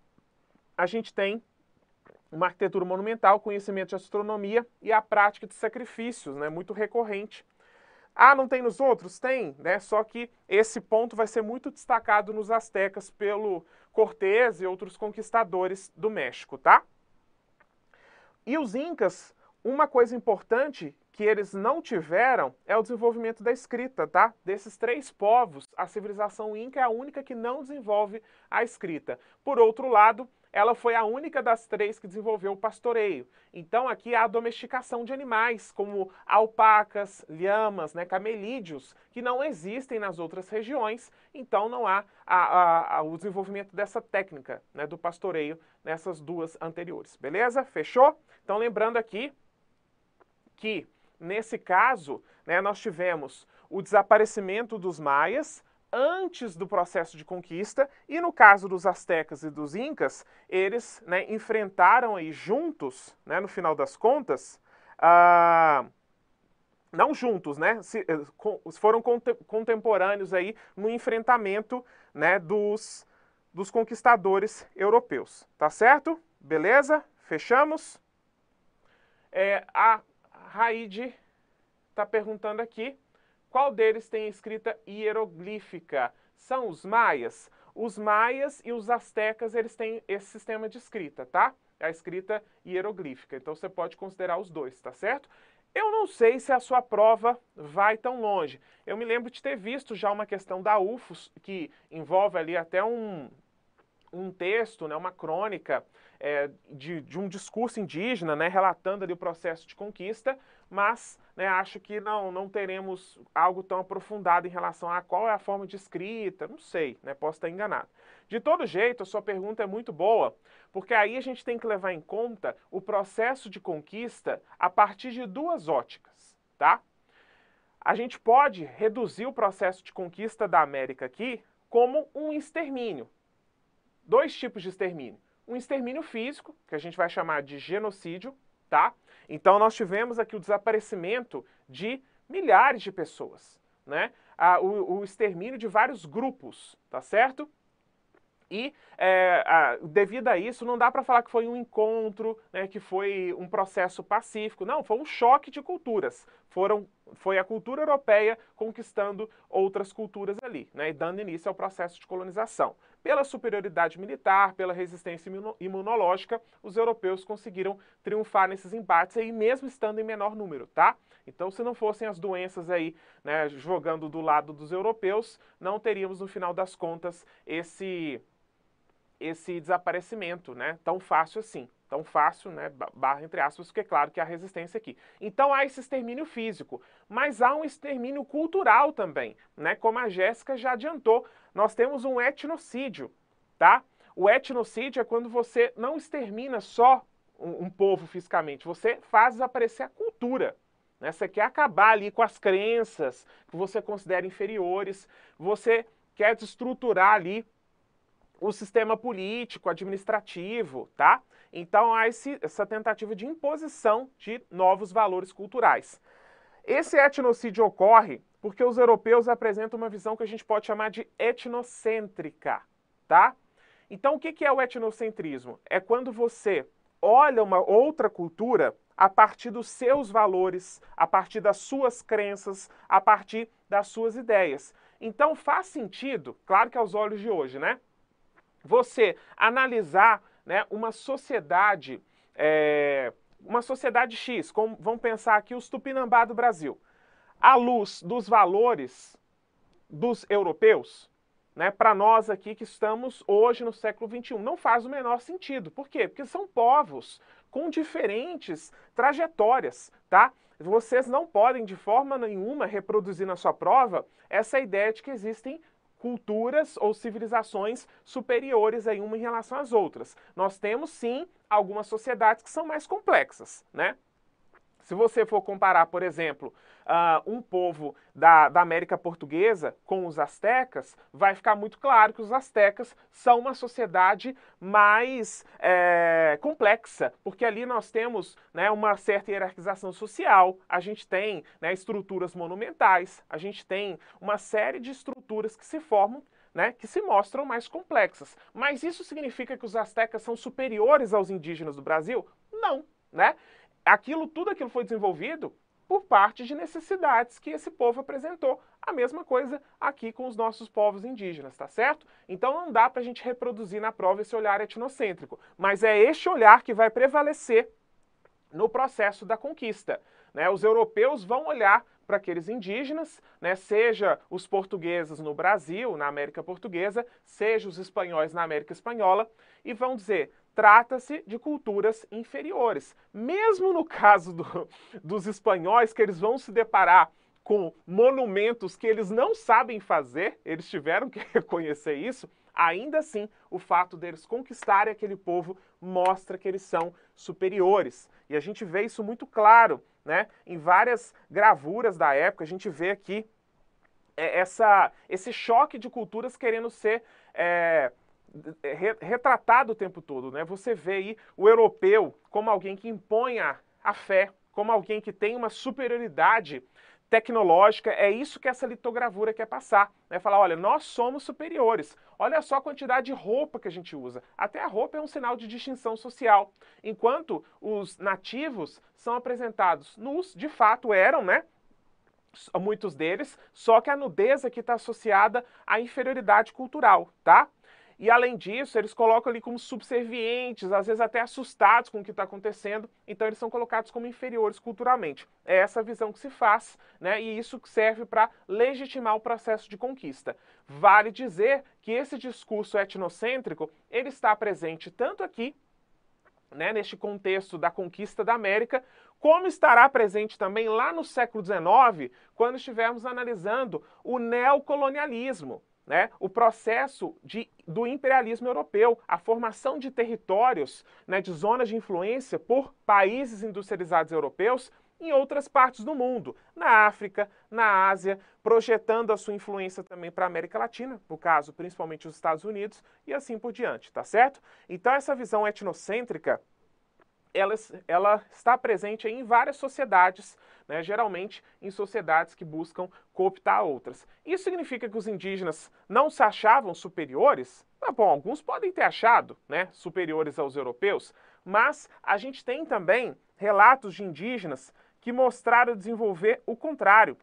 a gente tem uma arquitetura monumental, conhecimento de astronomia e a prática de sacrifícios, né, muito recorrente. Ah, não tem nos outros? Tem, né? Só que esse ponto vai ser muito destacado nos astecas pelo Cortés e outros conquistadores do México, tá? E os incas, uma coisa importante que eles não tiveram é o desenvolvimento da escrita, tá? Desses três povos, a civilização inca é a única que não desenvolve a escrita. Por outro lado, ela foi a única das três que desenvolveu o pastoreio. Então aqui há a domesticação de animais, como alpacas, lhamas, né, camelídeos, que não existem nas outras regiões, então não há a, a, a, o desenvolvimento dessa técnica né, do pastoreio nessas duas anteriores. Beleza? Fechou? Então lembrando aqui que, nesse caso, né, nós tivemos o desaparecimento dos maias, antes do processo de conquista, e no caso dos astecas e dos incas, eles né, enfrentaram aí juntos, né, no final das contas, ah, não juntos, né, se, eh, foram contemporâneos aí no enfrentamento né, dos, dos conquistadores europeus, tá certo? Beleza? Fechamos? É, a Raide está perguntando aqui qual deles tem escrita hieroglífica? São os maias. Os maias e os astecas, eles têm esse sistema de escrita, tá? a escrita hieroglífica. Então você pode considerar os dois, tá certo? Eu não sei se a sua prova vai tão longe. Eu me lembro de ter visto já uma questão da UFOS, que envolve ali até um, um texto, né, uma crônica é, de, de um discurso indígena, né, relatando ali o processo de conquista, mas né, acho que não, não teremos algo tão aprofundado em relação a qual é a forma de escrita, não sei, né, posso estar enganado. De todo jeito, a sua pergunta é muito boa, porque aí a gente tem que levar em conta o processo de conquista a partir de duas óticas, tá? A gente pode reduzir o processo de conquista da América aqui como um extermínio. Dois tipos de extermínio. Um extermínio físico, que a gente vai chamar de genocídio, tá? Então nós tivemos aqui o desaparecimento de milhares de pessoas, né? o, o, extermínio de vários grupos, tá certo? E é, devido a isso, não dá para falar que foi um encontro, né, que foi um processo pacífico. Não, foi um choque de culturas. Foram foi a cultura europeia conquistando outras culturas ali, né, e dando início ao processo de colonização. Pela superioridade militar, pela resistência imunológica, os europeus conseguiram triunfar nesses embates aí, mesmo estando em menor número, tá? Então, se não fossem as doenças aí, né, jogando do lado dos europeus, não teríamos, no final das contas, esse esse desaparecimento, né? Tão fácil assim tão fácil, né, barra entre aspas, porque é claro que há resistência aqui. Então há esse extermínio físico, mas há um extermínio cultural também, né, como a Jéssica já adiantou. Nós temos um etnocídio, tá? O etnocídio é quando você não extermina só um, um povo fisicamente, você faz desaparecer a cultura. Né? Você quer acabar ali com as crenças que você considera inferiores, você quer destruturar ali o sistema político, administrativo, tá? Então há esse, essa tentativa de imposição de novos valores culturais. Esse etnocídio ocorre porque os europeus apresentam uma visão que a gente pode chamar de etnocêntrica, tá? Então o que é o etnocentrismo? É quando você olha uma outra cultura a partir dos seus valores, a partir das suas crenças, a partir das suas ideias. Então faz sentido, claro que é aos olhos de hoje, né? você analisar né, uma sociedade, é, uma sociedade X, como vão pensar aqui os Tupinambá do Brasil, à luz dos valores dos europeus, né, para nós aqui que estamos hoje no século XXI, não faz o menor sentido. Por quê? Porque são povos com diferentes trajetórias, tá? Vocês não podem de forma nenhuma reproduzir na sua prova essa ideia de que existem culturas ou civilizações superiores aí uma em relação às outras. Nós temos sim algumas sociedades que são mais complexas, né? Se você for comparar, por exemplo, uh, um povo da, da, América Portuguesa com os astecas, vai ficar muito claro que os astecas são uma sociedade mais é, complexa, porque ali nós temos né, uma certa hierarquização social, a gente tem né, estruturas monumentais, a gente tem uma série de estruturas que se formam né, que se mostram mais complexas. Mas isso significa que os astecas são superiores aos indígenas do Brasil? Não, né? aquilo, tudo aquilo foi desenvolvido por parte de necessidades que esse povo apresentou. A mesma coisa aqui com os nossos povos indígenas, tá certo? Então não dá para a gente reproduzir na prova esse olhar etnocêntrico, mas é este olhar que vai prevalecer no processo da conquista. Né? Os europeus vão olhar para aqueles indígenas, né? seja os portugueses no Brasil, na América Portuguesa, seja os espanhóis na América Espanhola, e vão dizer: trata-se de culturas inferiores. Mesmo no caso do, dos espanhóis, que eles vão se deparar com monumentos que eles não sabem fazer, eles tiveram que reconhecer isso, ainda assim, o fato deles conquistarem aquele povo mostra que eles são superiores. E a gente vê isso muito claro, né? Em várias gravuras da época, a gente vê aqui é, essa, esse choque de culturas querendo ser é, é, re, retratado o tempo todo, né? Você vê aí o europeu como alguém que impõe a, a fé, como alguém que tem uma superioridade tecnológica, é isso que essa litogravura quer passar. Né? Falar, olha, nós somos superiores. Olha só a quantidade de roupa que a gente usa. Até a roupa é um sinal de distinção social. Enquanto os nativos são apresentados nus, de fato eram, né? Muitos deles, só que a nudez aqui é está associada à inferioridade cultural, tá? E além disso, eles colocam ali como subservientes, às vezes até assustados com o que está acontecendo, então eles são colocados como inferiores culturalmente. É essa visão que se faz, né? E isso serve para legitimar o processo de conquista. Vale dizer que esse discurso etnocêntrico ele está presente tanto aqui, né, neste contexto da conquista da América, como estará presente também lá no século XIX, quando estivermos analisando o neocolonialismo né, o processo de, do imperialismo europeu, a formação de territórios, né, de zonas de influência por países industrializados europeus em outras partes do mundo, na África, na Ásia, projetando a sua influência também para a América Latina, no caso principalmente os Estados Unidos, e assim por diante, tá certo? Então essa visão etnocêntrica ela, ela, está presente em várias sociedades né, geralmente em sociedades que buscam cooptar outras. Isso significa que os indígenas não se achavam superiores? Ah, bom, alguns podem ter achado né, superiores aos europeus, mas a gente tem também relatos de indígenas que mostraram desenvolver o contrário,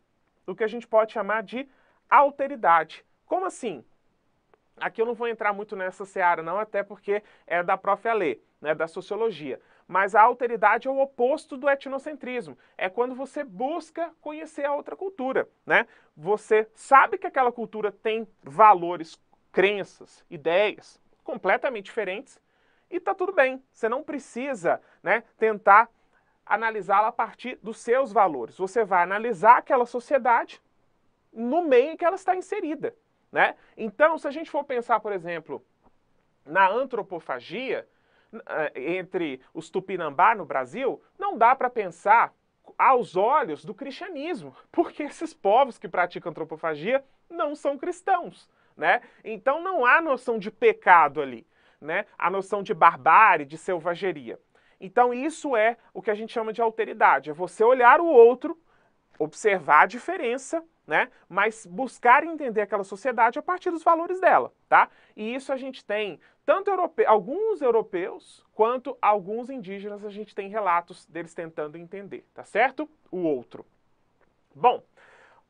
o que a gente pode chamar de alteridade. Como assim? Aqui eu não vou entrar muito nessa seara, não, até porque é da própria lei, né, da sociologia. Mas a alteridade é o oposto do etnocentrismo. É quando você busca conhecer a outra cultura, né? Você sabe que aquela cultura tem valores, crenças, ideias completamente diferentes e tá tudo bem. Você não precisa, né, tentar analisá-la a partir dos seus valores. Você vai analisar aquela sociedade no meio em que ela está inserida, né? Então, se a gente for pensar, por exemplo, na antropofagia, eh, entre os tupinambá no Brasil, não dá para pensar aos olhos do cristianismo, porque esses povos que praticam antropofagia não são cristãos, né? Então não há noção de pecado ali, né? A noção de barbárie, de selvageria. Então isso é o que a gente chama de alteridade, é você olhar o outro, observar a diferença né? Mas buscar entender aquela sociedade a partir dos valores dela, tá? E isso a gente tem tanto europe... alguns europeus quanto alguns indígenas a gente tem relatos deles tentando entender, tá certo? O outro. Bom,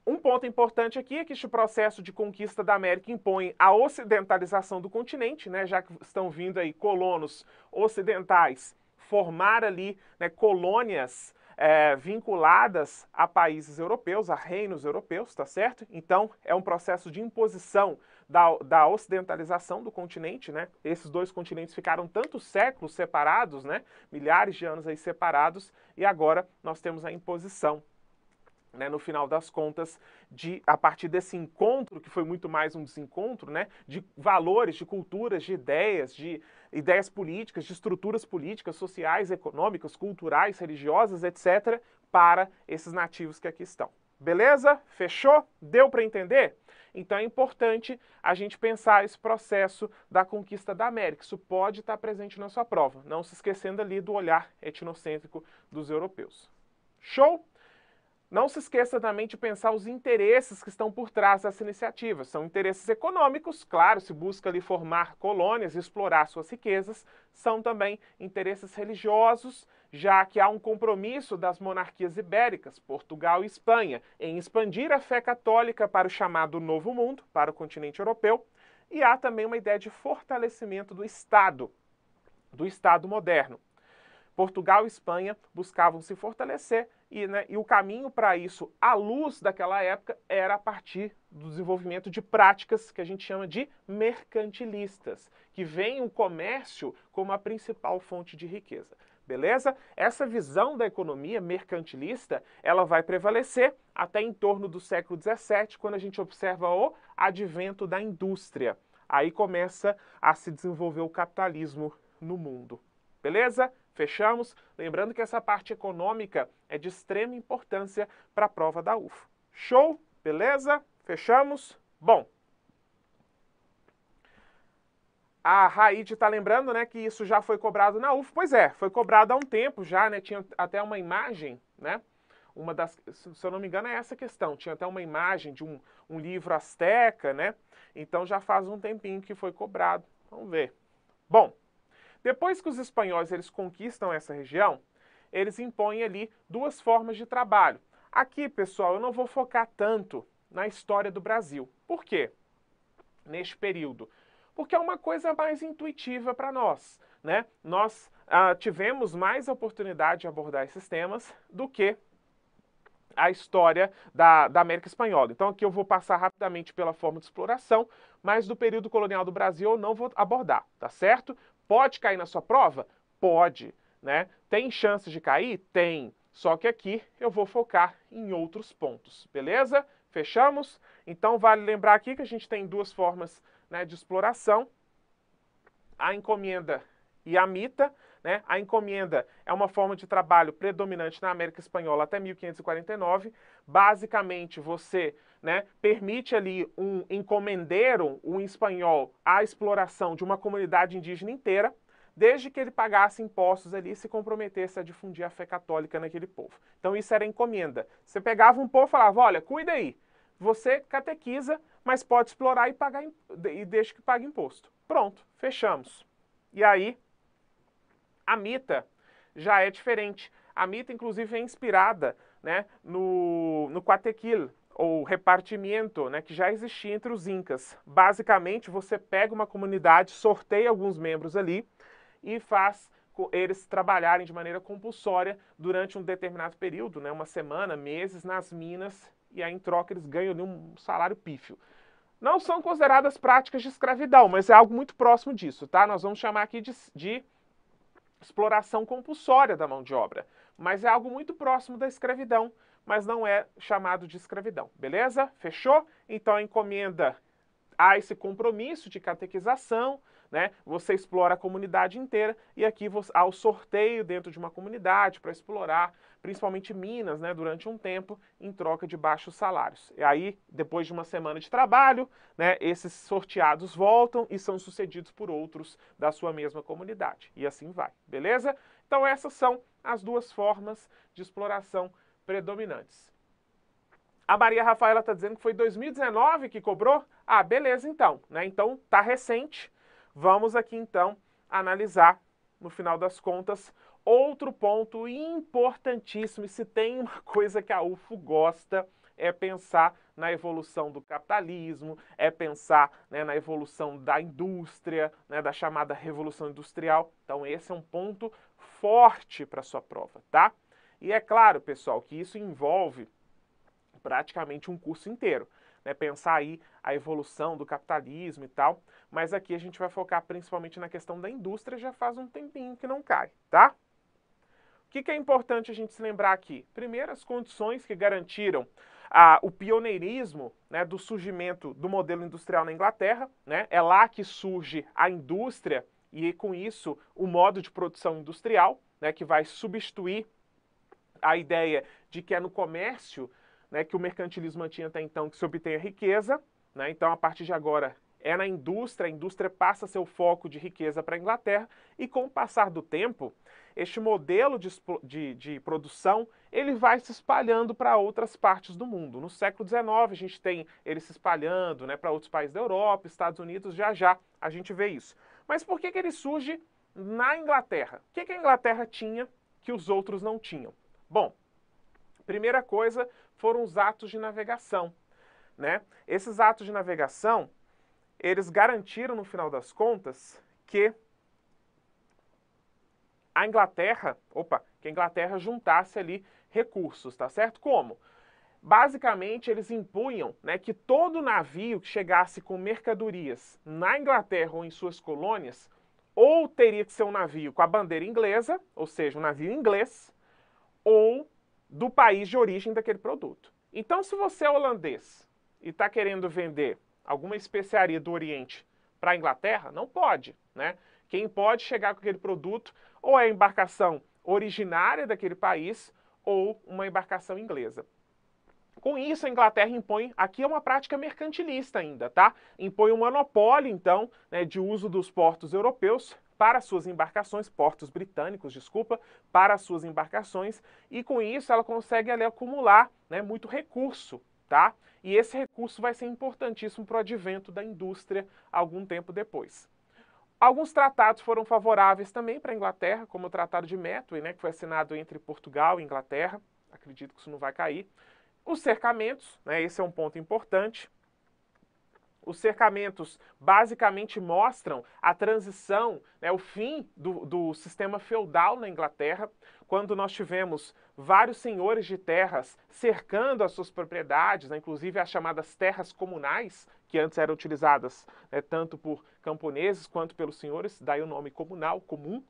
um ponto importante aqui é que este processo de conquista da América impõe a ocidentalização do continente, né, já que estão vindo aí colonos ocidentais formar ali né, colônias é, vinculadas a países europeus, a reinos europeus, tá certo? Então é um processo de imposição da, da ocidentalização do continente, né? Esses dois continentes ficaram tantos séculos separados, né? Milhares de anos aí separados e agora nós temos a imposição né, no final das contas, de a partir desse encontro, que foi muito mais um desencontro, né, de valores, de culturas, de ideias, de ideias políticas, de estruturas políticas, sociais, econômicas, culturais, religiosas, etc., para esses nativos que aqui estão. Beleza? Fechou? Deu para entender? Então é importante a gente pensar esse processo da conquista da América. Isso pode estar tá presente na sua prova, não se esquecendo ali do olhar etnocêntrico dos europeus. Show? Não se esqueça também de pensar os interesses que estão por trás dessa iniciativa. São interesses econômicos, claro, se busca ali formar colônias e explorar suas riquezas. São também interesses religiosos, já que há um compromisso das monarquias ibéricas, Portugal e Espanha, em expandir a fé católica para o chamado Novo Mundo, para o continente europeu. E há também uma ideia de fortalecimento do Estado, do Estado moderno. Portugal e Espanha buscavam se fortalecer e, né, e o caminho para isso, à luz daquela época, era a partir do desenvolvimento de práticas que a gente chama de mercantilistas, que veem o comércio como a principal fonte de riqueza beleza? Essa visão da economia mercantilista, ela vai prevalecer até em torno do século XVII, quando a gente observa o advento da indústria. Aí começa a se desenvolver o capitalismo no mundo, beleza? Fechamos lembrando que essa parte econômica é de extrema importância para a prova da UFO. Show? Beleza? Fechamos? Bom. A Raid está lembrando né, que isso já foi cobrado na UFO. Pois é, foi cobrado há um tempo já, né? Tinha até uma imagem, né? Uma das, se eu não me engano, é essa questão. Tinha até uma imagem de um, um livro asteca, né? Então já faz um tempinho que foi cobrado. Vamos ver. Bom, depois que os espanhóis eles conquistam essa região, eles impõem ali duas formas de trabalho. Aqui, pessoal, eu não vou focar tanto na história do Brasil. Por quê? Neste período. Porque é uma coisa mais intuitiva para nós. Né? Nós ah, tivemos mais oportunidade de abordar esses temas do que a história da, da, América Espanhola. Então aqui eu vou passar rapidamente pela forma de exploração, mas do período colonial do Brasil eu não vou abordar, tá certo? Pode cair na sua prova? Pode, né? Tem chances de cair? Tem. Só que aqui eu vou focar em outros pontos, beleza? Fechamos? Então vale lembrar aqui que a gente tem duas formas né, de exploração, a encomenda e a mita. Né? A encomenda é uma forma de trabalho predominante na América Espanhola até 1549. Basicamente, você né, permite ali um encomendeiro, um espanhol, a exploração de uma comunidade indígena inteira, desde que ele pagasse impostos ali e se comprometesse a difundir a fé católica naquele povo. Então isso era encomenda. Você pegava um povo e falava, olha, cuida aí, você catequiza, mas pode explorar e pagar e deixa que pague imposto. Pronto, fechamos. E aí a mita já é diferente. A mita, inclusive, é inspirada né, no, no Quatequil, ou repartimento, né, que já existia entre os incas. Basicamente, você pega uma comunidade, sorteia alguns membros ali e faz eles trabalharem de maneira compulsória durante um determinado período, né, uma semana, meses, nas minas, e aí em troca eles ganham ali um salário pífio. Não são consideradas práticas de escravidão, mas é algo muito próximo disso, tá? Nós vamos chamar aqui de, de exploração compulsória da mão de obra, mas é algo muito próximo da escravidão, mas não é chamado de escravidão. Beleza? Fechou? Então a encomenda há esse compromisso de catequização, né? Você explora a comunidade inteira e aqui você, há o sorteio dentro de uma comunidade para explorar, principalmente Minas, né? Durante um tempo em troca de baixos salários. E aí, depois de uma semana de trabalho, né? Esses sorteados voltam e são sucedidos por outros da sua mesma comunidade e assim vai, beleza? Então essas são as duas formas de exploração predominantes. A Maria Rafaela está dizendo que foi 2019 que cobrou? Ah, beleza então, né? Então tá recente. Vamos aqui então analisar, no final das contas, outro ponto importantíssimo. E se tem uma coisa que a UFO gosta é pensar na evolução do capitalismo, é pensar né, na evolução da indústria, né, da chamada revolução industrial. Então esse é um ponto forte para sua prova, tá? E é claro, pessoal, que isso envolve praticamente um curso inteiro. Né, pensar aí a evolução do capitalismo e tal, mas aqui a gente vai focar principalmente na questão da indústria, já faz um tempinho que não cai, tá? O que, que é importante a gente se lembrar aqui? Primeiro, as condições que garantiram ah, o pioneirismo né, do surgimento do modelo industrial na Inglaterra, né, é lá que surge a indústria e com isso o modo de produção industrial, né, que vai substituir a ideia de que é no comércio né, que o mercantilismo tinha até então que se a riqueza. Né, então, a partir de agora, é na indústria, a indústria passa seu foco de riqueza para a Inglaterra e com o passar do tempo, este modelo de, de, de produção ele vai se espalhando para outras partes do mundo. No século XIX a gente tem ele se espalhando né, para outros países da Europa, Estados Unidos, já já a gente vê isso. Mas por que, que ele surge na Inglaterra? O que, que a Inglaterra tinha que os outros não tinham? Bom, primeira coisa foram os atos de navegação. Né? Esses atos de navegação, eles garantiram, no final das contas, que a Inglaterra, opa, que a Inglaterra juntasse ali recursos, tá certo? Como? Basicamente, eles impunham né, que todo navio que chegasse com mercadorias na Inglaterra ou em suas colônias, ou teria que ser um navio com a bandeira inglesa, ou seja, um navio inglês, ou do país de origem daquele produto. Então, se você é holandês e está querendo vender alguma especiaria do Oriente para a Inglaterra, não pode, né? Quem pode chegar com aquele produto ou é embarcação originária daquele país ou uma embarcação inglesa. Com isso, a Inglaterra impõe, aqui é uma prática mercantilista ainda, tá? Impõe um monopólio, então, né, de uso dos portos europeus para suas embarcações, portos britânicos, desculpa, para suas embarcações, e com isso ela consegue ali, acumular né, muito recurso, tá? E esse recurso vai ser importantíssimo para o advento da indústria algum tempo depois. Alguns tratados foram favoráveis também para a Inglaterra, como o Tratado de Methuen, né, que foi assinado entre Portugal e Inglaterra, acredito que isso não vai cair. Os cercamentos, né, esse é um ponto importante, os cercamentos basicamente mostram a transição, né, o fim do, do sistema feudal na Inglaterra, quando nós tivemos vários senhores de terras cercando as suas propriedades, né, inclusive as chamadas terras comunais, que antes eram utilizadas né, tanto por camponeses quanto pelos senhores, daí o nome comunal, comum.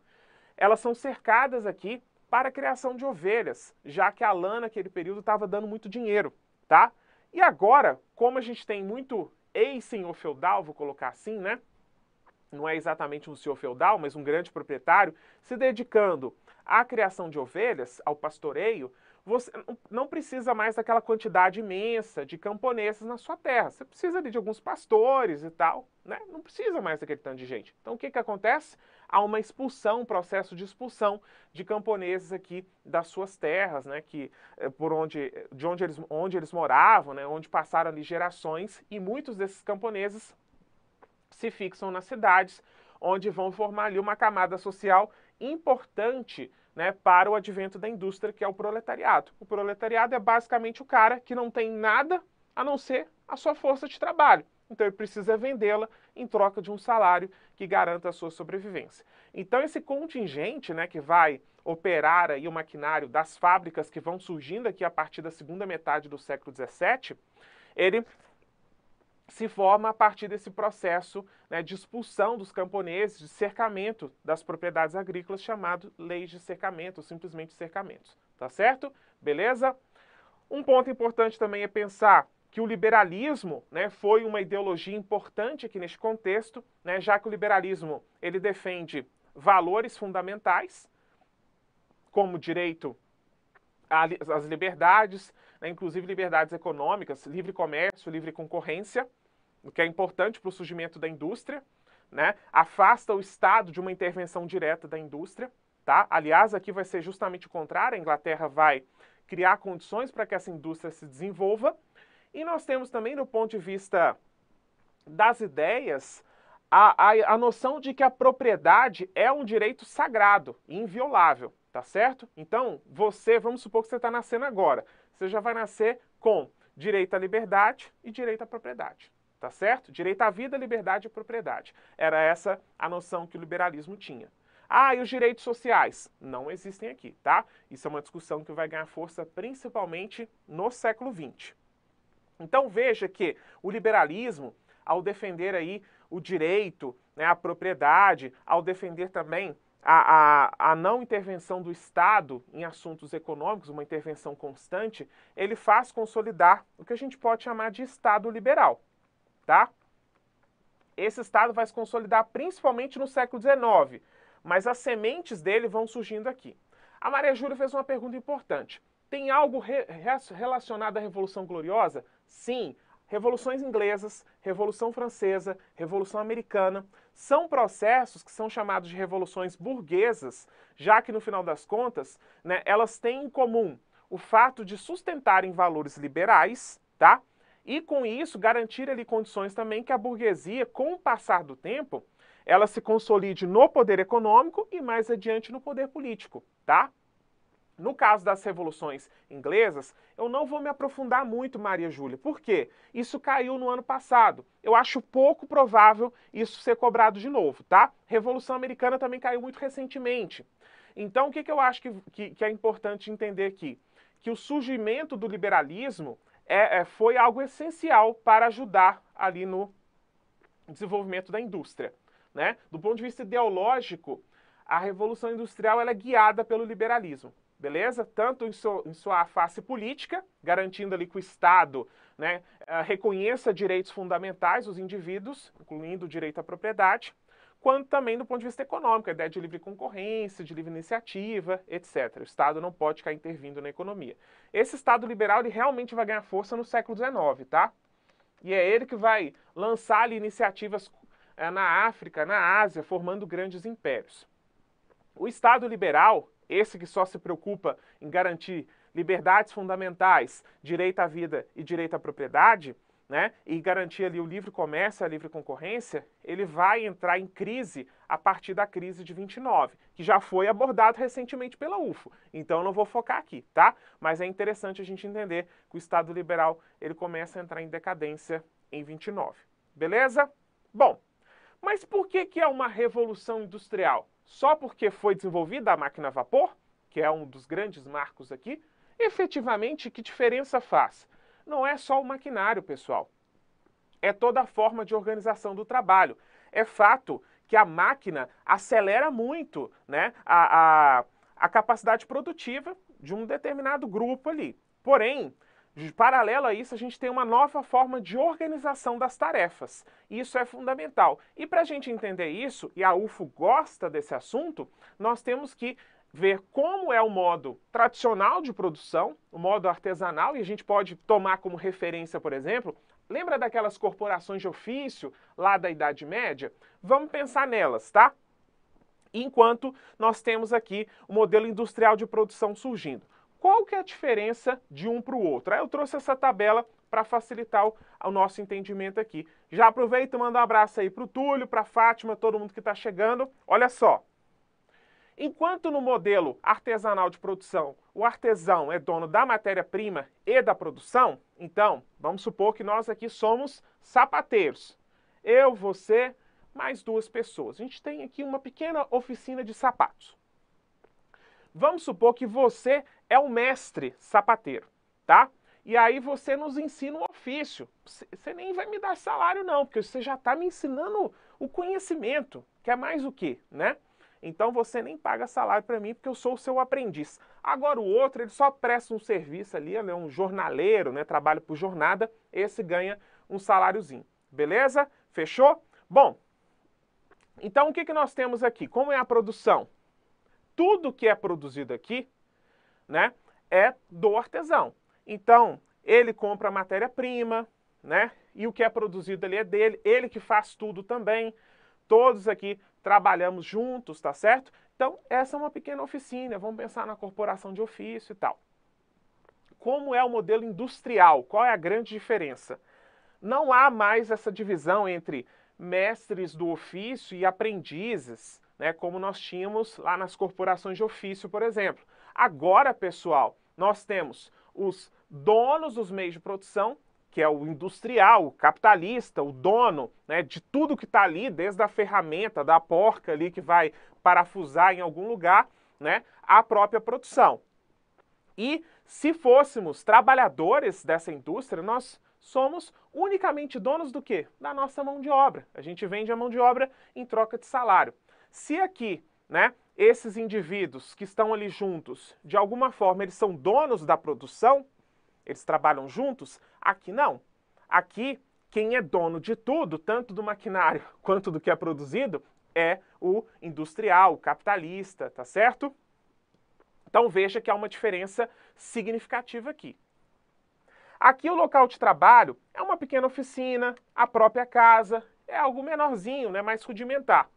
Elas são cercadas aqui para a criação de ovelhas, já que a lã naquele período estava dando muito dinheiro, tá? E agora, como a gente tem muito ex-senhor feudal, vou colocar assim, né? Não é exatamente um senhor feudal, mas um grande proprietário, se dedicando à criação de ovelhas, ao pastoreio, você não precisa mais daquela quantidade imensa de camponeses na sua terra. Você precisa de alguns pastores e tal, né? Não precisa mais daquele tanto de gente. Então o que, que acontece? Há uma expulsão, um processo de expulsão de camponeses aqui das suas terras, né? Que eh, por onde, de onde eles, onde eles moravam, né? Onde passaram ali gerações e muitos desses camponeses se fixam nas cidades, onde vão formar ali uma camada social importante né, para o advento da indústria, que é o proletariado. O proletariado é basicamente o cara que não tem nada a não ser a sua força de trabalho. Então ele precisa vendê-la em troca de um salário que garanta a sua sobrevivência. Então esse contingente, né, que vai operar aí o maquinário das fábricas que vão surgindo aqui a partir da segunda metade do século XVII, ele se forma a partir desse processo né, de expulsão dos camponeses, de cercamento das propriedades agrícolas, chamado leis de cercamento, ou simplesmente cercamentos. Tá certo? Beleza? Um ponto importante também é pensar que o liberalismo né, foi uma ideologia importante aqui neste contexto, né, já que o liberalismo ele defende valores fundamentais, como direito às liberdades, né, inclusive liberdades econômicas, livre comércio, livre concorrência, o que é importante para o surgimento da indústria, né? afasta o Estado de uma intervenção direta da indústria. Tá? Aliás, aqui vai ser justamente o contrário: a Inglaterra vai criar condições para que essa indústria se desenvolva. E nós temos também, do ponto de vista das ideias, a, a, a noção de que a propriedade é um direito sagrado, inviolável, tá certo? Então, você, vamos supor que você está nascendo agora, você já vai nascer com direito à liberdade e direito à propriedade tá certo? Direito à vida, liberdade e propriedade. Era essa a noção que o liberalismo tinha. Ah, e os direitos sociais? Não existem aqui, tá? Isso é uma discussão que vai ganhar força principalmente no século XX. Então veja que o liberalismo, ao defender aí o direito, né, a propriedade, ao defender também a, a, a, não intervenção do Estado em assuntos econômicos, uma intervenção constante, ele faz consolidar o que a gente pode chamar de Estado liberal tá? Esse estado vai se consolidar principalmente no século XIX, mas as sementes dele vão surgindo aqui. A Maria Júlia fez uma pergunta importante. Tem algo re relacionado à Revolução Gloriosa? Sim, Revoluções inglesas, Revolução Francesa, Revolução Americana são processos que são chamados de revoluções burguesas, já que no final das contas, né, elas têm em comum o fato de sustentarem valores liberais, tá? e com isso garantir ali condições também que a burguesia, com o passar do tempo, ela se consolide no poder econômico e mais adiante no poder político, tá? No caso das revoluções inglesas, eu não vou me aprofundar muito, Maria Júlia, porque isso caiu no ano passado. Eu acho pouco provável isso ser cobrado de novo, tá? Revolução Americana também caiu muito recentemente. Então, o que, que eu acho que, que, que é importante entender aqui? Que o surgimento do liberalismo é, é, foi algo essencial para ajudar ali no desenvolvimento da indústria. Né? Do ponto de vista ideológico, a Revolução Industrial ela é guiada pelo liberalismo, beleza? Tanto em, so, em sua face política, garantindo ali que o Estado né, eh, reconheça direitos fundamentais dos indivíduos, incluindo o direito à propriedade, quanto também do ponto de vista econômico, a ideia de livre concorrência, de livre iniciativa, etc. O Estado não pode ficar intervindo na economia. Esse Estado liberal ele realmente vai ganhar força no século XIX, tá? E é ele que vai lançar ali iniciativas é, na África, na Ásia, formando grandes impérios. O Estado liberal, esse que só se preocupa em garantir liberdades fundamentais, direito à vida e direito à propriedade, né, e garantir ali o livre comércio, a livre concorrência, ele vai entrar em crise a partir da crise de 29, que já foi abordado recentemente pela UFO. Então não vou focar aqui, tá? Mas é interessante a gente entender que o Estado liberal ele começa a entrar em decadência em 29. Beleza? Bom, mas por que, que é uma revolução industrial? Só porque foi desenvolvida a máquina a vapor, que é um dos grandes marcos aqui? Efetivamente, que diferença faz? não é só o maquinário, pessoal. É toda a forma de organização do trabalho. É fato que a máquina acelera muito né, a, a, a capacidade produtiva de um determinado grupo ali. Porém, paralelo a isso, a gente tem uma nova forma de organização das tarefas. Isso é fundamental. E para a gente entender isso, e a UFO gosta desse assunto, nós temos que ver como é o modo tradicional de produção, o modo artesanal, e a gente pode tomar como referência, por exemplo, lembra daquelas corporações de ofício lá da Idade Média? Vamos pensar nelas, tá? Enquanto nós temos aqui o modelo industrial de produção surgindo. Qual que é a diferença de um para o outro? Aí eu trouxe essa tabela para facilitar o, o, nosso entendimento aqui. Já aproveito e mando um abraço aí para o Túlio, para a Fátima, todo mundo que está chegando. Olha só, Enquanto no modelo artesanal de produção o artesão é dono da matéria-prima e da produção, então vamos supor que nós aqui somos sapateiros. Eu, você, mais duas pessoas. A gente tem aqui uma pequena oficina de sapatos. Vamos supor que você é o mestre sapateiro, tá? E aí você nos ensina um ofício. Você nem vai me dar salário não, porque você já está me ensinando o conhecimento, que é mais o quê, né? Então você nem paga salário para mim porque eu sou o seu aprendiz. Agora o outro, ele só presta um serviço ali, é um jornaleiro, né, trabalha por jornada, esse ganha um saláriozinho. Beleza? Fechou? Bom, então o que, que nós temos aqui? Como é a produção? Tudo que é produzido aqui né, é do artesão. Então, ele compra a matéria-prima, né? E o que é produzido ali é dele, ele que faz tudo também. Todos aqui trabalhamos juntos, tá certo? Então, essa é uma pequena oficina, vamos pensar na corporação de ofício e tal. Como é o modelo industrial? Qual é a grande diferença? Não há mais essa divisão entre mestres do ofício e aprendizes, né, como nós tínhamos lá nas corporações de ofício, por exemplo. Agora, pessoal, nós temos os donos dos meios de produção que é o industrial, o capitalista, o dono né, de tudo que está ali, desde a ferramenta, da porca ali que vai parafusar em algum lugar, né, à própria produção. E se fôssemos trabalhadores dessa indústria, nós somos unicamente donos do quê? Da nossa mão de obra. A gente vende a mão de obra em troca de salário. Se aqui, né, esses indivíduos que estão ali juntos, de alguma forma eles são donos da produção, eles trabalham juntos? Aqui não. Aqui, quem é dono de tudo, tanto do maquinário quanto do que é produzido, é o industrial, o capitalista, tá certo? Então veja que há uma diferença significativa aqui. Aqui o local de trabalho é uma pequena oficina, a própria casa, é algo menorzinho, né, mais rudimentar.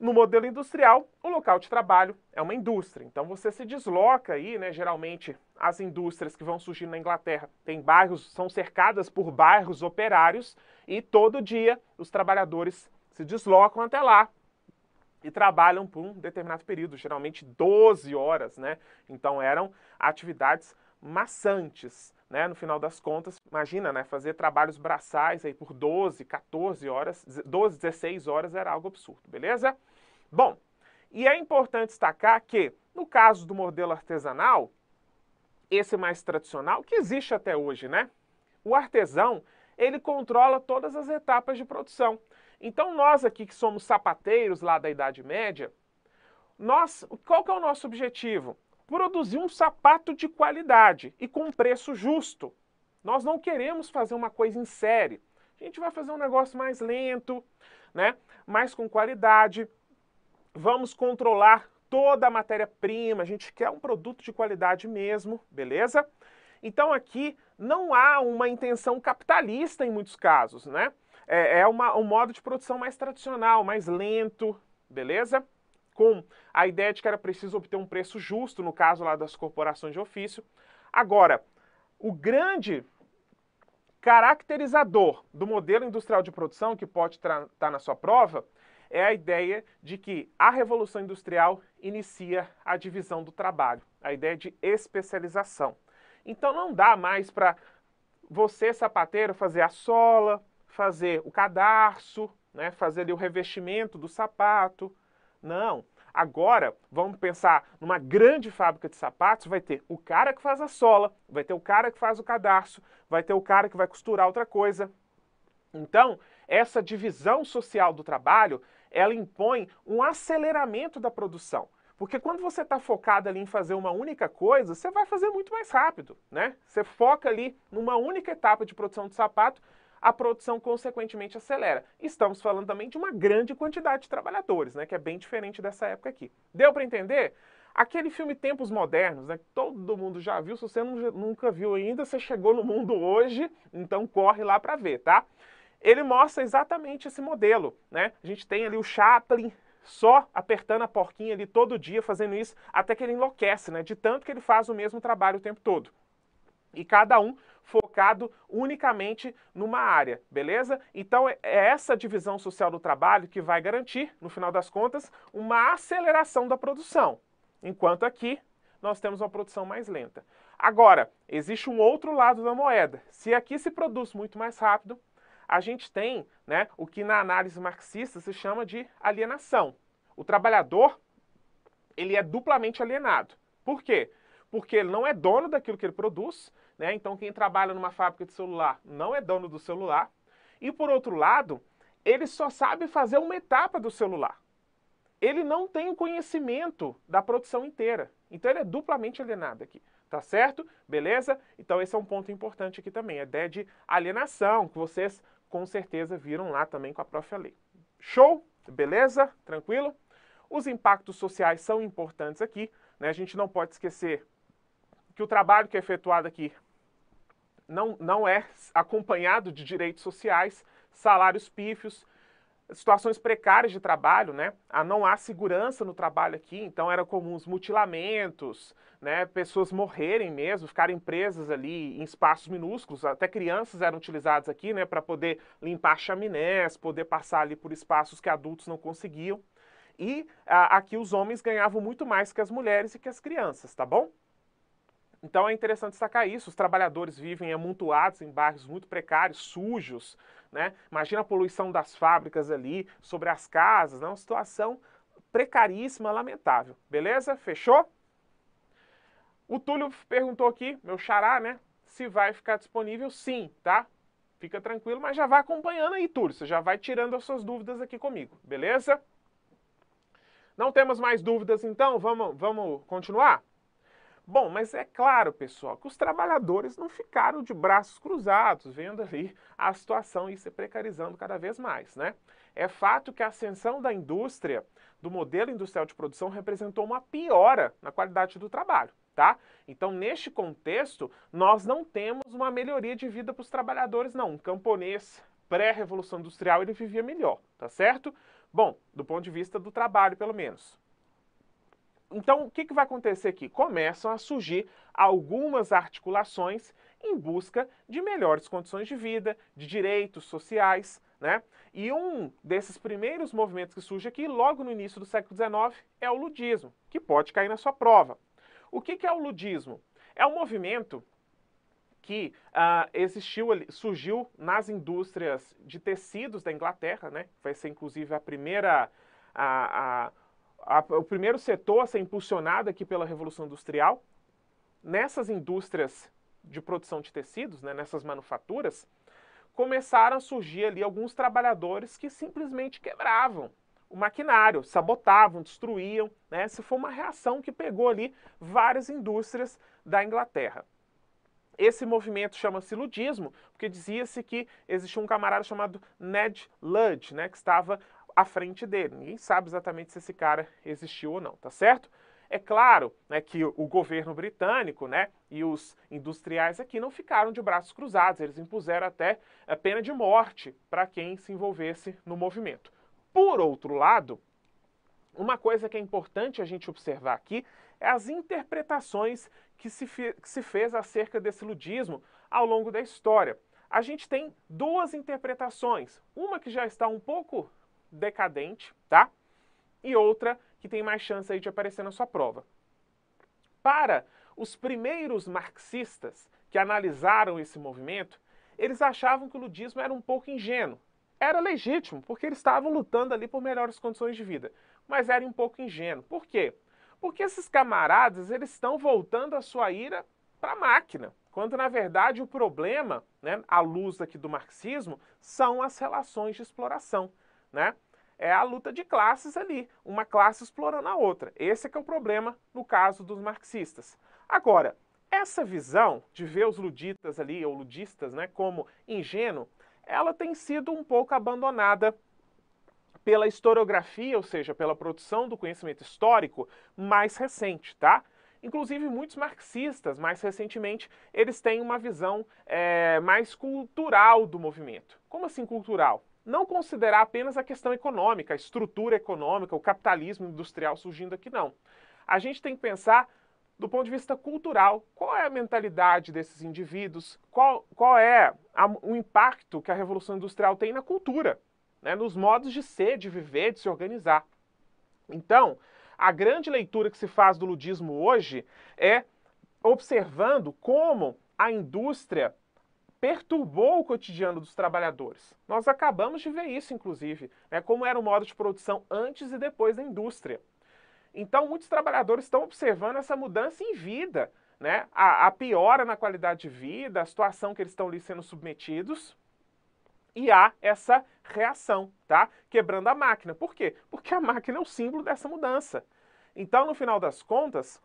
No modelo industrial, o local de trabalho é uma indústria. Então você se desloca aí, né? Geralmente as indústrias que vão surgir na Inglaterra têm bairros, são cercadas por bairros operários e todo dia os trabalhadores se deslocam até lá e trabalham por um determinado período, geralmente 12 horas, né? Então eram atividades maçantes. Né? No final das contas, imagina, né? fazer trabalhos braçais aí por 12, 14 horas, 12, 16 horas era algo absurdo, beleza? Bom, e é importante destacar que, no caso do modelo artesanal, esse mais tradicional, que existe até hoje, né? O artesão, ele controla todas as etapas de produção. Então nós aqui que somos sapateiros lá da Idade Média, nós, qual que é o nosso objetivo? produzir um sapato de qualidade e com preço justo. Nós não queremos fazer uma coisa em série. A gente vai fazer um negócio mais lento, né? mais com qualidade. Vamos controlar toda a matéria-prima. A gente quer um produto de qualidade mesmo, beleza? Então aqui não há uma intenção capitalista em muitos casos, né? É, é uma, um modo de produção mais tradicional, mais lento, beleza? com a ideia de que era preciso obter um preço justo, no caso lá das corporações de ofício. Agora, o grande caracterizador do modelo industrial de produção que pode estar tá na sua prova é a ideia de que a revolução industrial inicia a divisão do trabalho, a ideia de especialização. Então não dá mais para você sapateiro fazer a sola, fazer o cadarço, né, fazer ali o revestimento do sapato, não. Agora, vamos pensar numa grande fábrica de sapatos, vai ter o cara que faz a sola, vai ter o cara que faz o cadarço, vai ter o cara que vai costurar outra coisa. Então, essa divisão social do trabalho, ela impõe um aceleramento da produção. Porque quando você está focado ali em fazer uma única coisa, você vai fazer muito mais rápido, né? Você foca ali numa única etapa de produção de sapato, a produção consequentemente acelera. Estamos falando também de uma grande quantidade de trabalhadores, né, que é bem diferente dessa época aqui. Deu para entender? Aquele filme Tempos Modernos, né? Todo mundo já viu, se você nunca viu ainda, você chegou no mundo hoje, então corre lá para ver, tá? Ele mostra exatamente esse modelo, né? A gente tem ali o Chaplin só apertando a porquinha ali todo dia, fazendo isso, até que ele enlouquece, né? De tanto que ele faz o mesmo trabalho o tempo todo. E cada um focado unicamente numa área, beleza? Então é, é essa divisão social do trabalho que vai garantir, no final das contas, uma aceleração da produção, enquanto aqui nós temos uma produção mais lenta. Agora, existe um outro lado da moeda. Se aqui se produz muito mais rápido, a gente tem né, o que na análise marxista se chama de alienação. O trabalhador ele é duplamente alienado. Por quê? Porque ele não é dono daquilo que ele produz, né? Então, quem trabalha numa fábrica de celular não é dono do celular. E, por outro lado, ele só sabe fazer uma etapa do celular. Ele não tem o conhecimento da produção inteira. Então, ele é duplamente alienado aqui. Tá certo? Beleza? Então, esse é um ponto importante aqui também. A é ideia de alienação, que vocês com certeza viram lá também com a própria lei. Show? Beleza? Tranquilo? Os impactos sociais são importantes aqui. Né? A gente não pode esquecer que o trabalho que é efetuado aqui não, não é acompanhado de direitos sociais, salários pífios, situações precárias de trabalho, né? Ah, não há segurança no trabalho aqui, então era comum os mutilamentos, né? Pessoas morrerem mesmo, ficarem presas ali em espaços minúsculos, até crianças eram utilizadas aqui, né? Para poder limpar chaminés, poder passar ali por espaços que adultos não conseguiam. E ah, aqui os homens ganhavam muito mais que as mulheres e que as crianças, tá bom? Então é interessante destacar isso. Os trabalhadores vivem amontoados em bairros muito precários, sujos, né? Imagina a poluição das fábricas ali, sobre as casas, né? uma situação precaríssima, lamentável. Beleza? Fechou? O Túlio perguntou aqui, meu xará, né? Se vai ficar disponível, sim, tá? Fica tranquilo, mas já vai acompanhando aí, Túlio. Você já vai tirando as suas dúvidas aqui comigo, beleza? Não temos mais dúvidas, então? Vamos, vamos continuar? Bom, mas é claro, pessoal, que os trabalhadores não ficaram de braços cruzados, vendo ali a situação e se precarizando cada vez mais, né? É fato que a ascensão da indústria, do modelo industrial de produção, representou uma piora na qualidade do trabalho, tá? Então, neste contexto, nós não temos uma melhoria de vida para os trabalhadores, não. Um camponês pré-revolução industrial, ele vivia melhor, tá certo? Bom, do ponto de vista do trabalho, pelo menos. Então, o que, que vai acontecer aqui? Começam a surgir algumas articulações em busca de melhores condições de vida, de direitos sociais, né? E um desses primeiros movimentos que surge aqui, logo no início do século XIX, é o ludismo, que pode cair na sua prova. O que, que é o ludismo? É um movimento que ah, existiu, surgiu nas indústrias de tecidos da Inglaterra, né? Vai ser inclusive a primeira a, a, a, o primeiro setor a ser impulsionado aqui pela Revolução Industrial. Nessas indústrias de produção de tecidos, né, nessas manufaturas, começaram a surgir ali alguns trabalhadores que simplesmente quebravam o maquinário, sabotavam, destruíam. Né? Essa foi uma reação que pegou ali várias indústrias da Inglaterra. Esse movimento chama-se ludismo, porque dizia-se que existia um camarada chamado Ned Ludd, né, que estava à frente dele. Ninguém sabe exatamente se esse cara existiu ou não, tá certo? É claro né, que o governo britânico né, e os industriais aqui não ficaram de braços cruzados, eles impuseram até a eh, pena de morte para quem se envolvesse no movimento. Por outro lado, uma coisa que é importante a gente observar aqui é as interpretações que se, que se fez acerca desse ludismo ao longo da história. A gente tem duas interpretações, uma que já está um pouco decadente, tá? E outra que tem mais chance aí de aparecer na sua prova. Para os primeiros marxistas que analisaram esse movimento, eles achavam que o ludismo era um pouco ingênuo. Era legítimo, porque eles estavam lutando ali por melhores condições de vida, mas era um pouco ingênuo. Por quê? Porque esses camaradas, eles estão voltando a sua ira para a máquina, quando na verdade o problema, né, à luz aqui do marxismo, são as relações de exploração né? É a luta de classes ali, uma classe explorando a outra. Esse é que é o problema no caso dos marxistas. Agora, essa visão de ver os luditas ali, ou ludistas, né, como ingênuo, ela tem sido um pouco abandonada pela historiografia, ou seja, pela produção do conhecimento histórico mais recente, tá? Inclusive, muitos marxistas, mais recentemente, eles têm uma visão é, mais cultural do movimento. Como assim cultural? não considerar apenas a questão econômica, a estrutura econômica, o capitalismo industrial surgindo aqui, não. A gente tem que pensar do ponto de vista cultural, qual é a mentalidade desses indivíduos, qual, qual é a, o impacto que a Revolução Industrial tem na cultura, né, nos modos de ser, de viver, de se organizar. Então, a grande leitura que se faz do ludismo hoje é observando como a indústria perturbou o cotidiano dos trabalhadores. Nós acabamos de ver isso, inclusive, né, como era o modo de produção antes e depois da indústria. Então, muitos trabalhadores estão observando essa mudança em vida, né, a, a piora na qualidade de vida, a situação que eles estão ali sendo submetidos, e há essa reação, tá? Quebrando a máquina. Por quê? Porque a máquina é o símbolo dessa mudança. Então, no final das contas,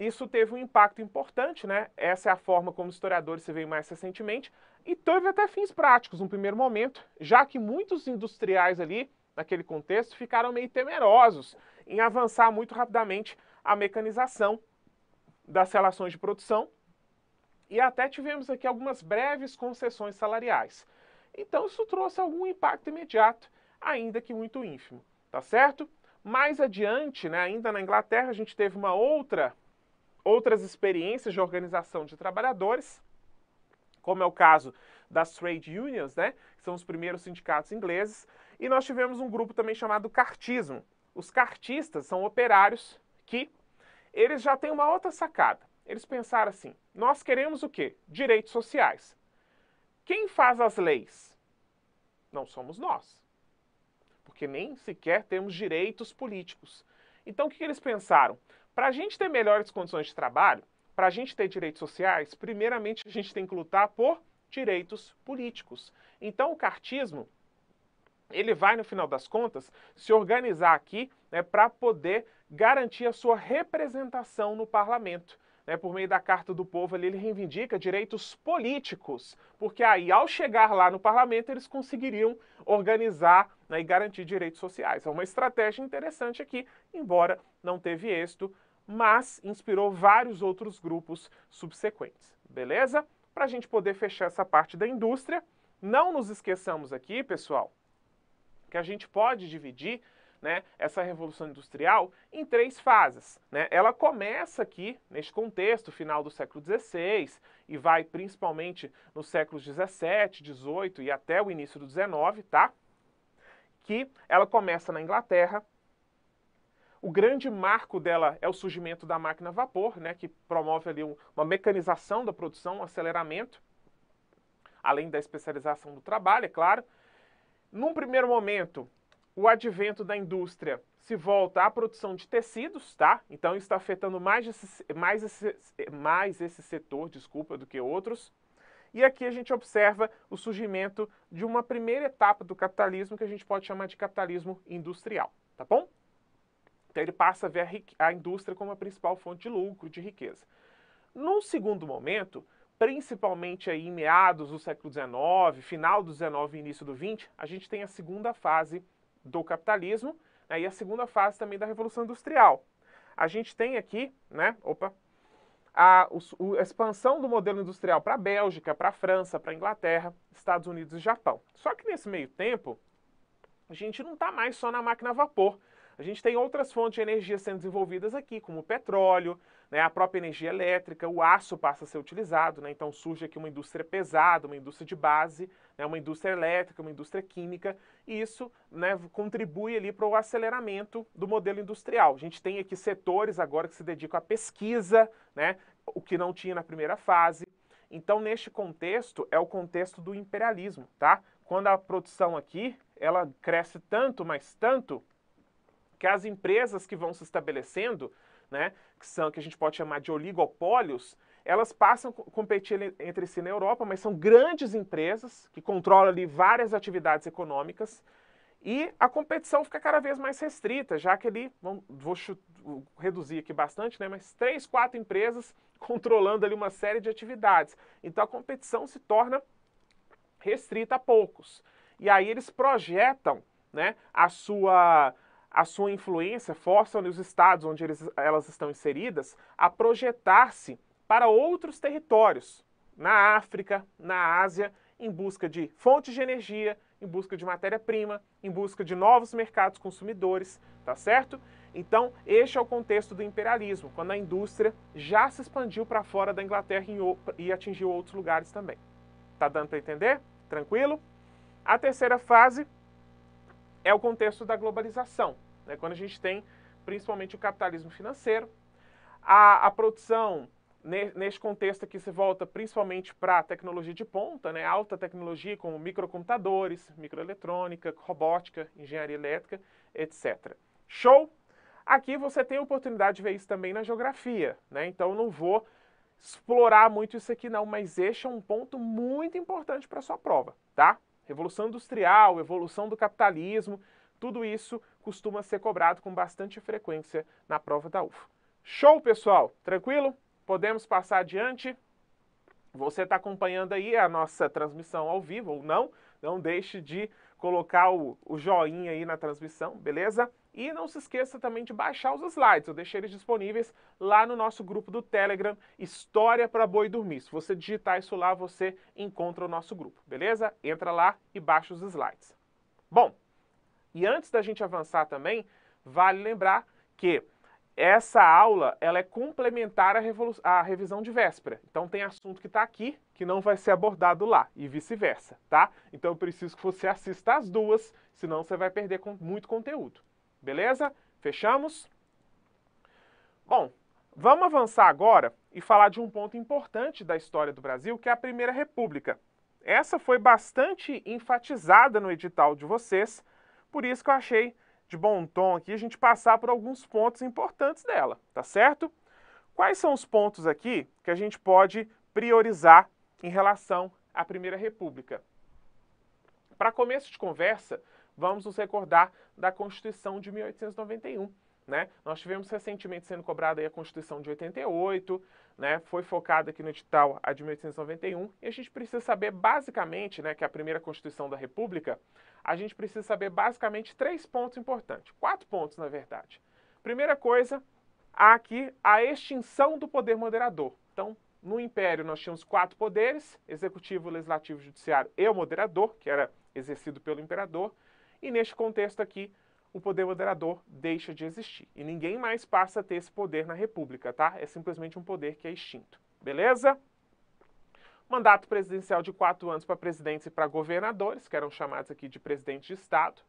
isso teve um impacto importante, né? Essa é a forma como os historiadores se veem mais recentemente, e teve até fins práticos no primeiro momento, já que muitos industriais ali, naquele contexto, ficaram meio temerosos em avançar muito rapidamente a mecanização das relações de produção, e até tivemos aqui algumas breves concessões salariais. Então isso trouxe algum impacto imediato, ainda que muito ínfimo, tá certo? Mais adiante, né, ainda na Inglaterra, a gente teve uma outra outras experiências de organização de trabalhadores, como é o caso das trade unions, né, que são os primeiros sindicatos ingleses, e nós tivemos um grupo também chamado cartismo. Os cartistas são operários que eles já têm uma outra sacada. Eles pensaram assim: nós queremos o quê? Direitos sociais. Quem faz as leis? Não somos nós, porque nem sequer temos direitos políticos. Então o que eles pensaram? Para a gente ter melhores condições de trabalho, para a gente ter direitos sociais, primeiramente a gente tem que lutar por direitos políticos. Então o cartismo ele vai, no final das contas, se organizar aqui né, para poder garantir a sua representação no parlamento. Né, por meio da Carta do Povo, ali, ele reivindica direitos políticos, porque aí, ao chegar lá no parlamento, eles conseguiriam organizar né, e garantir direitos sociais. É uma estratégia interessante aqui, embora não teve êxito, mas inspirou vários outros grupos subsequentes. Beleza? Para a gente poder fechar essa parte da indústria, não nos esqueçamos aqui, pessoal, que a gente pode dividir né, essa revolução industrial em três fases. Né? Ela começa aqui, neste contexto, final do século XVI, e vai principalmente nos séculos XVII, XVIII e até o início do XIX, tá? Que ela começa na Inglaterra, o grande marco dela é o surgimento da máquina a vapor, né, que promove ali um, uma mecanização da produção, um aceleramento, além da especialização do trabalho, é claro. Num primeiro momento, o advento da indústria se volta à produção de tecidos, tá? Então está afetando mais esse, mais esse, mais esse setor, desculpa, do que outros. E aqui a gente observa o surgimento de uma primeira etapa do capitalismo que a gente pode chamar de capitalismo industrial, tá bom? Então ele passa a ver a, a indústria como a principal fonte de lucro, de riqueza. Num segundo momento, principalmente aí em meados do século XIX, final do XIX e início do XX, a gente tem a segunda fase do capitalismo né, e a segunda fase também da Revolução Industrial. A gente tem aqui, né, opa, a, o, a expansão do modelo industrial para a Bélgica, para a França, para a Inglaterra, Estados Unidos e Japão. Só que nesse meio tempo, a gente não está mais só na máquina a vapor a gente tem outras fontes de energia sendo desenvolvidas aqui, como o petróleo, né, a própria energia elétrica, o aço passa a ser utilizado, né, então surge aqui uma indústria pesada, uma indústria de base, né, uma indústria elétrica, uma indústria química, e isso né, contribui ali para o aceleramento do modelo industrial. A gente tem aqui setores agora que se dedicam à pesquisa, né, o que não tinha na primeira fase. Então, neste contexto, é o contexto do imperialismo, tá? Quando a produção aqui, ela cresce tanto, mas tanto, que as empresas que vão se estabelecendo, né, que são que a gente pode chamar de oligopólios, elas passam a competir entre si na Europa, mas são grandes empresas que controlam ali várias atividades econômicas e a competição fica cada vez mais restrita, já que ali, vamos, vou reduzir aqui bastante, né, mas três, quatro empresas controlando ali uma série de atividades. Então a competição se torna restrita a poucos. E aí eles projetam né, a sua a sua influência força os estados onde eles, elas estão inseridas a projetar-se para outros territórios, na África, na Ásia, em busca de fontes de energia, em busca de matéria-prima, em busca de novos mercados consumidores, tá certo? Então, este é o contexto do imperialismo, quando a indústria já se expandiu para fora da Inglaterra e atingiu outros lugares também. Tá dando para entender? Tranquilo? A terceira fase é o contexto da globalização, né? Quando a gente tem principalmente o capitalismo financeiro, a, a produção ne, neste contexto aqui se volta principalmente para a tecnologia de ponta, né? alta tecnologia como microcomputadores, microeletrônica, robótica, engenharia elétrica, etc. Show? Aqui você tem a oportunidade de ver isso também na geografia, né? então não vou explorar muito isso aqui não, mas este é um ponto muito importante para a sua prova, tá? Revolução Industrial, evolução do capitalismo, tudo isso costuma ser cobrado com bastante frequência na prova da UFO. Show, pessoal! Tranquilo? Podemos passar adiante? Você está acompanhando aí a nossa transmissão ao vivo ou não? Não deixe de colocar o, o, joinha aí na transmissão, beleza? E não se esqueça também de baixar os slides, eu deixei eles disponíveis lá no nosso grupo do Telegram, História para Boi Dormir. Se você digitar isso lá, você encontra o nosso grupo, beleza? Entra lá e baixa os slides. Bom, e antes da gente avançar também, vale lembrar que essa aula ela é complementar à, revisão de véspera. Então tem assunto que está aqui que não vai ser abordado lá e vice-versa, tá? Então eu preciso que você assista as duas, senão você vai perder muito conteúdo. Beleza? Fechamos? Bom, vamos avançar agora e falar de um ponto importante da história do Brasil, que é a Primeira República. Essa foi bastante enfatizada no edital de vocês, por isso que eu achei de bom tom aqui a gente passar por alguns pontos importantes dela, tá certo? Quais são os pontos aqui que a gente pode priorizar em relação à Primeira República? Para começo de conversa, vamos nos recordar da Constituição de 1891, né? Nós tivemos recentemente sendo cobrada a Constituição de 88, né? foi focada aqui no edital a de 1891, e a gente precisa saber basicamente, né, que é a primeira Constituição da República, a gente precisa saber basicamente três pontos importantes, quatro pontos na verdade. Primeira coisa, há aqui a extinção do poder moderador. Então, no Império nós tínhamos quatro poderes, executivo, legislativo, judiciário e o moderador, que era exercido pelo imperador, e neste contexto aqui o poder moderador deixa de existir. E ninguém mais passa a ter esse poder na República, tá? É simplesmente um poder que é extinto. Beleza? Mandato presidencial de quatro anos para presidentes e para governadores, que eram chamados aqui de presidente de Estado.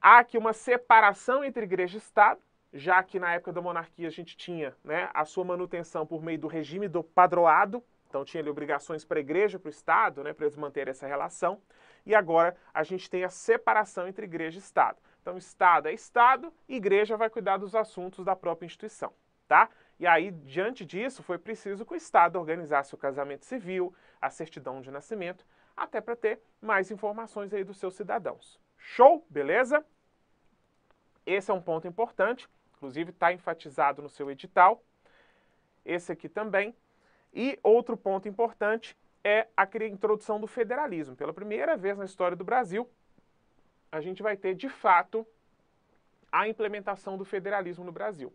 Há aqui uma separação entre igreja e Estado, já que na época da monarquia a gente tinha né, a sua manutenção por meio do regime do padroado, então tinha ali obrigações para a igreja, para o Estado, né, para eles manterem essa relação. E agora a gente tem a separação entre igreja e Estado. Então, Estado é Estado, igreja vai cuidar dos assuntos da própria instituição, tá? E aí, diante disso, foi preciso que o Estado organizasse o casamento civil, a certidão de nascimento, até para ter mais informações aí dos seus cidadãos. Show? Beleza? Esse é um ponto importante, inclusive está enfatizado no seu edital. Esse aqui também. E outro ponto importante é a introdução do federalismo. Pela primeira vez na história do Brasil, a gente vai ter de fato a implementação do federalismo no Brasil,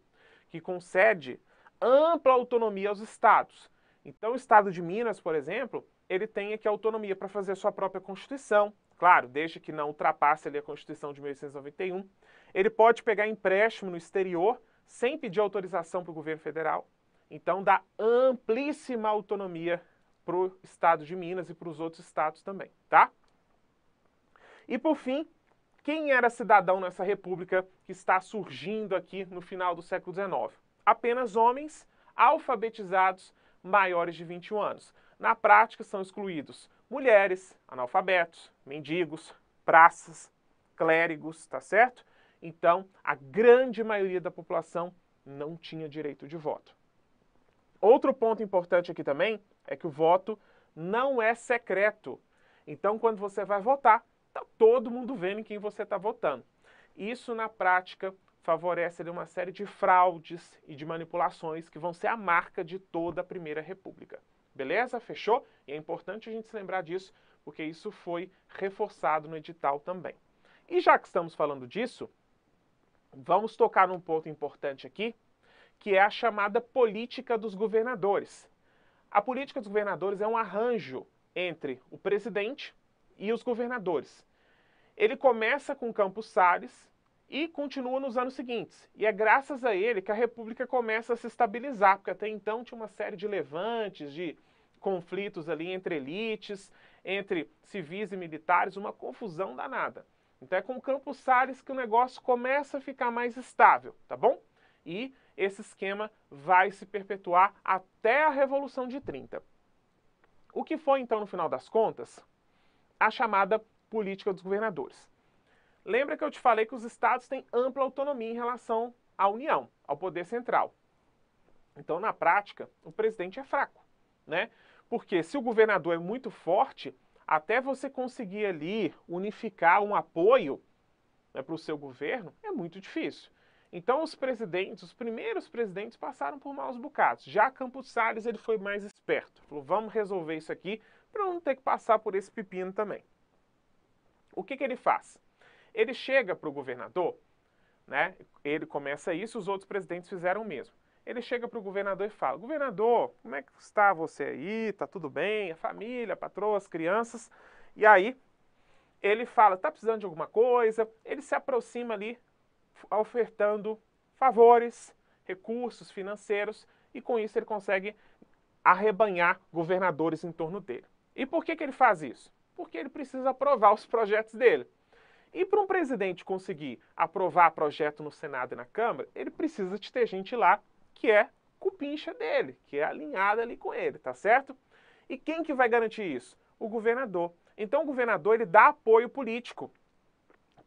que concede ampla autonomia aos estados. Então, o estado de Minas, por exemplo, ele tem aqui autonomia para fazer a sua própria Constituição, claro, desde que não ultrapasse ali a Constituição de 1891. Ele pode pegar empréstimo no exterior sem pedir autorização para o governo federal. Então, dá amplíssima autonomia para o estado de Minas e para os outros estados também, tá? E por fim, quem era cidadão nessa república que está surgindo aqui no final do século XIX? Apenas homens alfabetizados maiores de 21 anos. Na prática, são excluídos mulheres, analfabetos, mendigos, praças, clérigos, tá certo? Então, a grande maioria da população não tinha direito de voto. Outro ponto importante aqui também é que o voto não é secreto. Então, quando você vai votar, Está todo mundo vendo em quem você está votando. Isso, na prática, favorece uma série de fraudes e de manipulações que vão ser a marca de toda a Primeira República. Beleza? Fechou? E é importante a gente se lembrar disso, porque isso foi reforçado no edital também. E já que estamos falando disso, vamos tocar num ponto importante aqui, que é a chamada política dos governadores. A política dos governadores é um arranjo entre o presidente, e os governadores. Ele começa com Campos Salles e continua nos anos seguintes. E é graças a ele que a República começa a se estabilizar, porque até então tinha uma série de levantes, de conflitos ali entre elites, entre civis e militares, uma confusão danada. Então é com Campos Salles que o negócio começa a ficar mais estável, tá bom? E esse esquema vai se perpetuar até a Revolução de 30. O que foi então no final das contas? a chamada política dos governadores. Lembra que eu te falei que os estados têm ampla autonomia em relação à União, ao poder central. Então, na prática, o presidente é fraco, né? Porque se o governador é muito forte, até você conseguir ali unificar um apoio né, para o seu governo, é muito difícil. Então, os presidentes, os primeiros presidentes passaram por maus bocados. Já Campos Salles, ele foi mais esperto. Falou, vamos resolver isso aqui para não ter que passar por esse pepino também. O que, que ele faz? Ele chega para o governador, né? ele começa isso, os outros presidentes fizeram o mesmo. Ele chega para o governador e fala: Governador, como é que está você aí? Tá tudo bem? A família, a patroa, as crianças. E aí ele fala: Tá precisando de alguma coisa? Ele se aproxima ali, ofertando favores, recursos financeiros, e com isso ele consegue arrebanhar governadores em torno dele. E por que, que ele faz isso? Porque ele precisa aprovar os projetos dele. E para um presidente conseguir aprovar projeto no Senado e na Câmara, ele precisa de ter gente lá que é cupincha dele, que é alinhada ali com ele, tá certo? E quem que vai garantir isso? O governador. Então o governador ele dá apoio político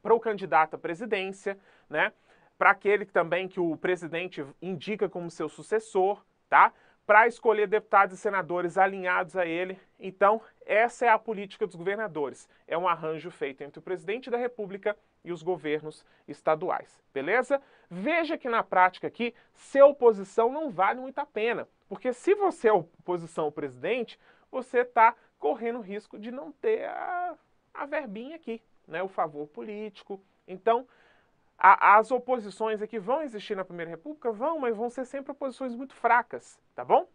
para o candidato à presidência, né? Para aquele também que o presidente indica como seu sucessor, tá? para escolher deputados e senadores alinhados a ele. Então, essa é a política dos governadores. É um arranjo feito entre o presidente da República e os governos estaduais, beleza? Veja que na prática aqui, ser oposição não vale muito a pena, porque se você é oposição ao presidente, você está correndo risco de não ter a, a verbinha aqui, né? o favor político. Então, a, as oposições aqui vão existir na Primeira República? Vão, mas vão ser sempre oposições muito fracas, tá bom?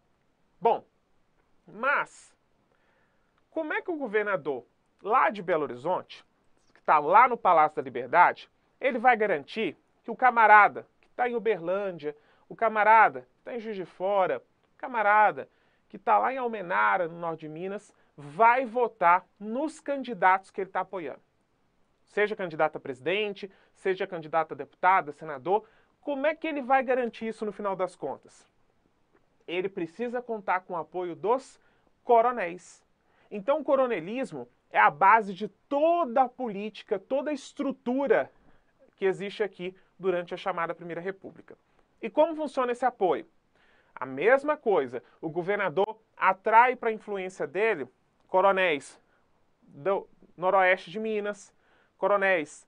Bom, mas como é que o governador lá de Belo Horizonte, que está lá no Palácio da Liberdade, ele vai garantir que o camarada que está em Uberlândia, o camarada que está em Juiz de Fora, o camarada que está lá em Almenara, no norte de Minas, vai votar nos candidatos que ele está apoiando? seja candidato a presidente, seja candidato a deputado, senador, como é que ele vai garantir isso no final das contas? Ele precisa contar com o apoio dos coronéis. Então, o coronelismo é a base de toda a política, toda a estrutura que existe aqui durante a chamada Primeira República. E como funciona esse apoio? A mesma coisa, o governador atrai para a influência dele coronéis do noroeste de Minas, coronéis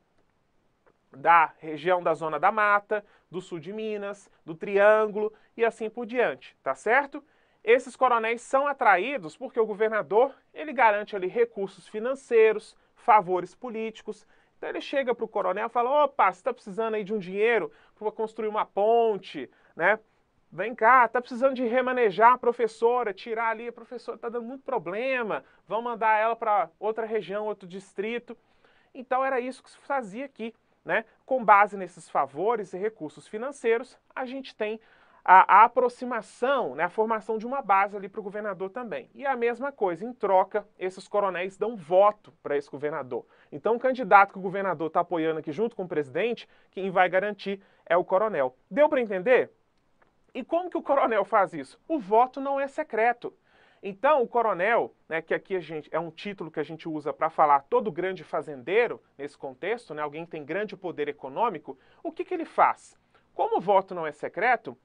da região da Zona da Mata, do sul de Minas, do Triângulo e assim por diante, tá certo? Esses coronéis são atraídos porque o governador ele garante ali recursos financeiros, favores políticos. Então ele chega para o coronel e fala: opa, você está precisando aí de um dinheiro para construir uma ponte, né? Vem cá, tá precisando de remanejar a professora, tirar ali a professora, tá dando muito problema, vão mandar ela para outra região, outro distrito. Então era isso que se fazia aqui. Né? Com base nesses favores e recursos financeiros, a gente tem a, a aproximação, né, a formação de uma base ali para o governador também. E a mesma coisa, em troca, esses coronéis dão voto para esse governador. Então, o candidato que o governador está apoiando aqui junto com o presidente, quem vai garantir é o coronel. Deu para entender? E como que o coronel faz isso? O voto não é secreto. Então, o coronel, né, que aqui a gente, é um título que a gente usa para falar todo grande fazendeiro nesse contexto, né, alguém que tem grande poder econômico, o que, que ele faz? Como o voto não é secreto,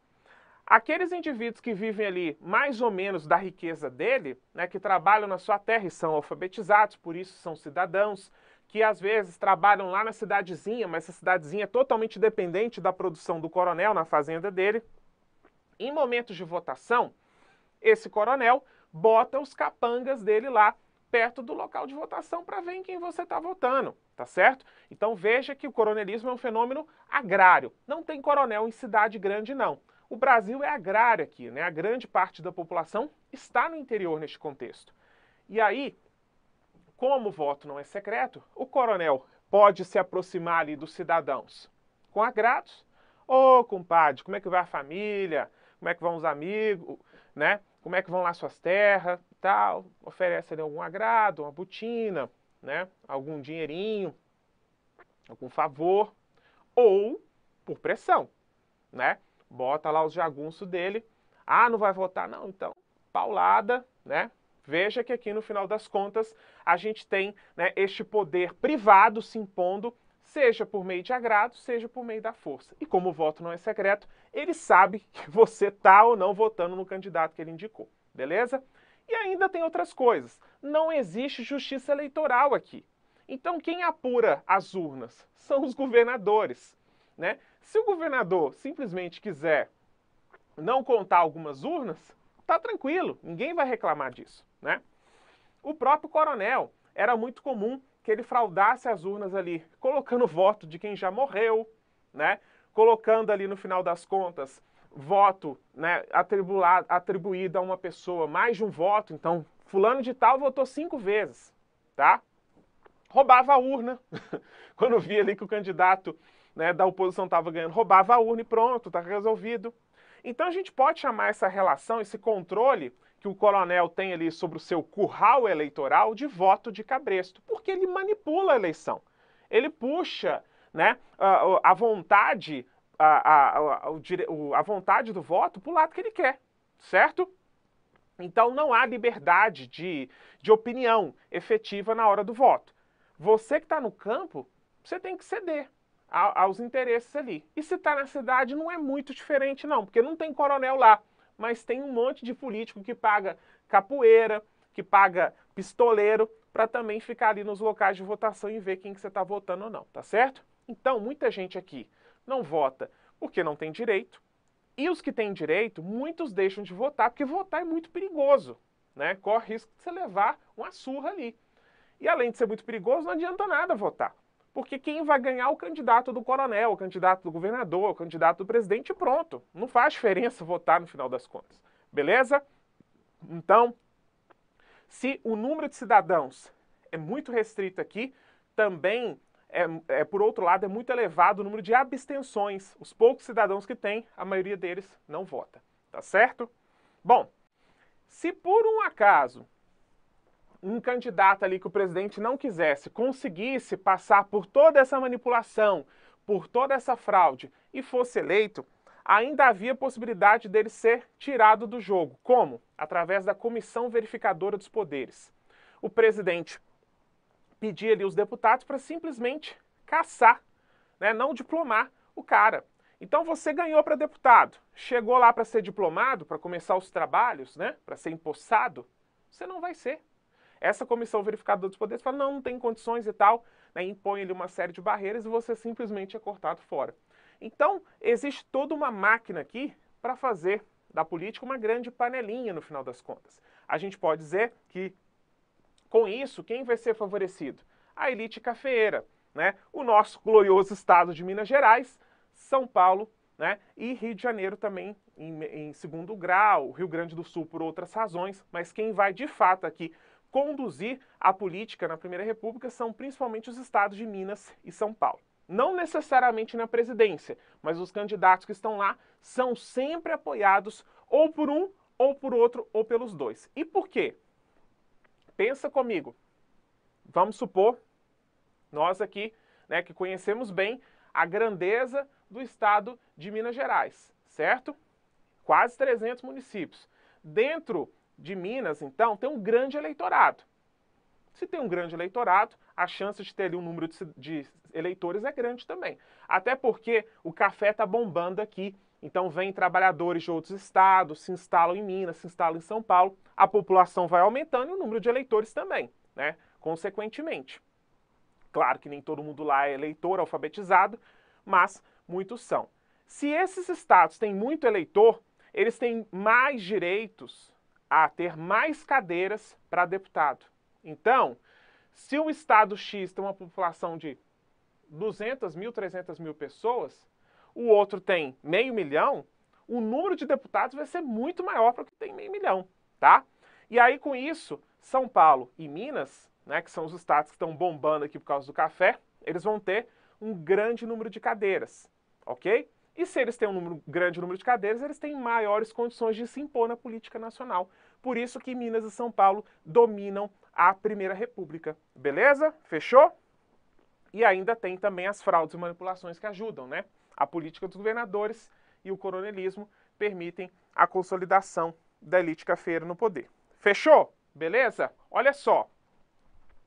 aqueles indivíduos que vivem ali mais ou menos da riqueza dele, né, que trabalham na sua terra e são alfabetizados, por isso são cidadãos, que às vezes trabalham lá na cidadezinha, mas essa cidadezinha é totalmente dependente da produção do coronel na fazenda dele. Em momentos de votação, esse coronel bota os capangas dele lá perto do local de votação para ver em quem você está votando, tá certo? Então veja que o coronelismo é um fenômeno agrário. Não tem coronel em cidade grande, não. O Brasil é agrário aqui, né? A grande parte da população está no interior neste contexto. E aí, como o voto não é secreto, o coronel pode se aproximar ali dos cidadãos com agrados. Ô, oh, compadre, como é que vai a família? Como é que vão os amigos, né? como é que vão lá suas terras e tal, oferece ali algum agrado, uma botina, né, algum dinheirinho, algum favor, ou por pressão, né, bota lá os jagunços dele, ah, não vai votar não, então, paulada, né, veja que aqui no final das contas a gente tem né, este poder privado se impondo seja por meio de agrado, seja por meio da força. E como o voto não é secreto, ele sabe que você está ou não votando no candidato que ele indicou, beleza? E ainda tem outras coisas. Não existe justiça eleitoral aqui. Então quem apura as urnas são os governadores, né? Se o governador simplesmente quiser não contar algumas urnas, tá tranquilo, ninguém vai reclamar disso, né? O próprio coronel era muito comum que ele fraudasse as urnas ali, colocando voto de quem já morreu, né? colocando ali no final das contas voto né, atribuído a uma pessoa, mais de um voto, então fulano de tal votou cinco vezes, tá? Roubava a urna, quando via ali que o candidato né, da oposição estava ganhando, roubava a urna e pronto, tá resolvido. Então a gente pode chamar essa relação, esse controle, que o coronel tem ali sobre o seu curral eleitoral de voto de cabresto, porque ele manipula a eleição. Ele puxa né, a, a vontade a, a, a, vontade do voto para o lado que ele quer, certo? Então não há liberdade de, de opinião efetiva na hora do voto. Você que está no campo, você tem que ceder aos interesses ali. E se está na cidade não é muito diferente não, porque não tem coronel lá mas tem um monte de político que paga capoeira, que paga pistoleiro, para também ficar ali nos locais de votação e ver quem que você está votando ou não, tá certo? Então, muita gente aqui não vota porque não tem direito, e os que têm direito, muitos deixam de votar, porque votar é muito perigoso, né? Corre risco de você levar uma surra ali. E além de ser muito perigoso, não adianta nada votar. Porque quem vai ganhar é o candidato do coronel, o candidato do governador, o candidato do presidente, pronto. Não faz diferença votar no final das contas. Beleza? Então, se o número de cidadãos é muito restrito aqui, também, é, é, por outro lado, é muito elevado o número de abstenções. Os poucos cidadãos que tem, a maioria deles não vota. Tá certo? Bom, se por um acaso um candidato ali que o presidente não quisesse, conseguisse passar por toda essa manipulação, por toda essa fraude e fosse eleito, ainda havia possibilidade dele ser tirado do jogo. Como? Através da comissão verificadora dos poderes. O presidente pedia ali os deputados para simplesmente caçar, né, não diplomar o cara. Então você ganhou para deputado, chegou lá para ser diplomado, para começar os trabalhos, né, para ser empossado, você não vai ser. Essa comissão verificadora dos poderes fala, não, não tem condições e tal, né, impõe ali uma série de barreiras e você simplesmente é cortado fora. Então, existe toda uma máquina aqui para fazer da política uma grande panelinha no final das contas. A gente pode dizer que, com isso, quem vai ser favorecido? A elite cafeeira, né? o nosso glorioso estado de Minas Gerais, São Paulo né? E Rio de Janeiro também em, em, segundo grau, Rio Grande do Sul por outras razões, mas quem vai de fato aqui conduzir a política na Primeira República são principalmente os estados de Minas e São Paulo. Não necessariamente na presidência, mas os candidatos que estão lá são sempre apoiados ou por um, ou por outro, ou pelos dois. E por quê? Pensa comigo. Vamos supor, nós aqui, né, que conhecemos bem a grandeza do estado de Minas Gerais, certo? Quase 300 municípios. Dentro de Minas, então, tem um grande eleitorado. Se tem um grande eleitorado, a chance de ter ali um número de, eleitores é grande também. Até porque o café está bombando aqui. Então, vêm trabalhadores de outros estados, se instalam em Minas, se instalam em São Paulo. A população vai aumentando e o número de eleitores também, né? Consequentemente. Claro que nem todo mundo lá é eleitor alfabetizado, mas muitos são. Se esses estados têm muito eleitor, eles têm mais direitos a ter mais cadeiras para deputado. Então, se o estado X tem uma população de 200 mil, 300 mil pessoas, o outro tem meio milhão, o número de deputados vai ser muito maior para o que tem meio milhão, tá? E aí, com isso, São Paulo e Minas, né, que são os estados que estão bombando aqui por causa do café, eles vão ter um grande número de cadeiras, ok? E se eles têm um número, grande número de cadeiras, eles têm maiores condições de se impor na política nacional. Por isso que Minas e São Paulo dominam a Primeira República. Beleza? Fechou? E ainda tem também as fraudes e manipulações que ajudam, né? A política dos governadores e o coronelismo permitem a consolidação da elite cafeira no poder. Fechou? Beleza? Olha só.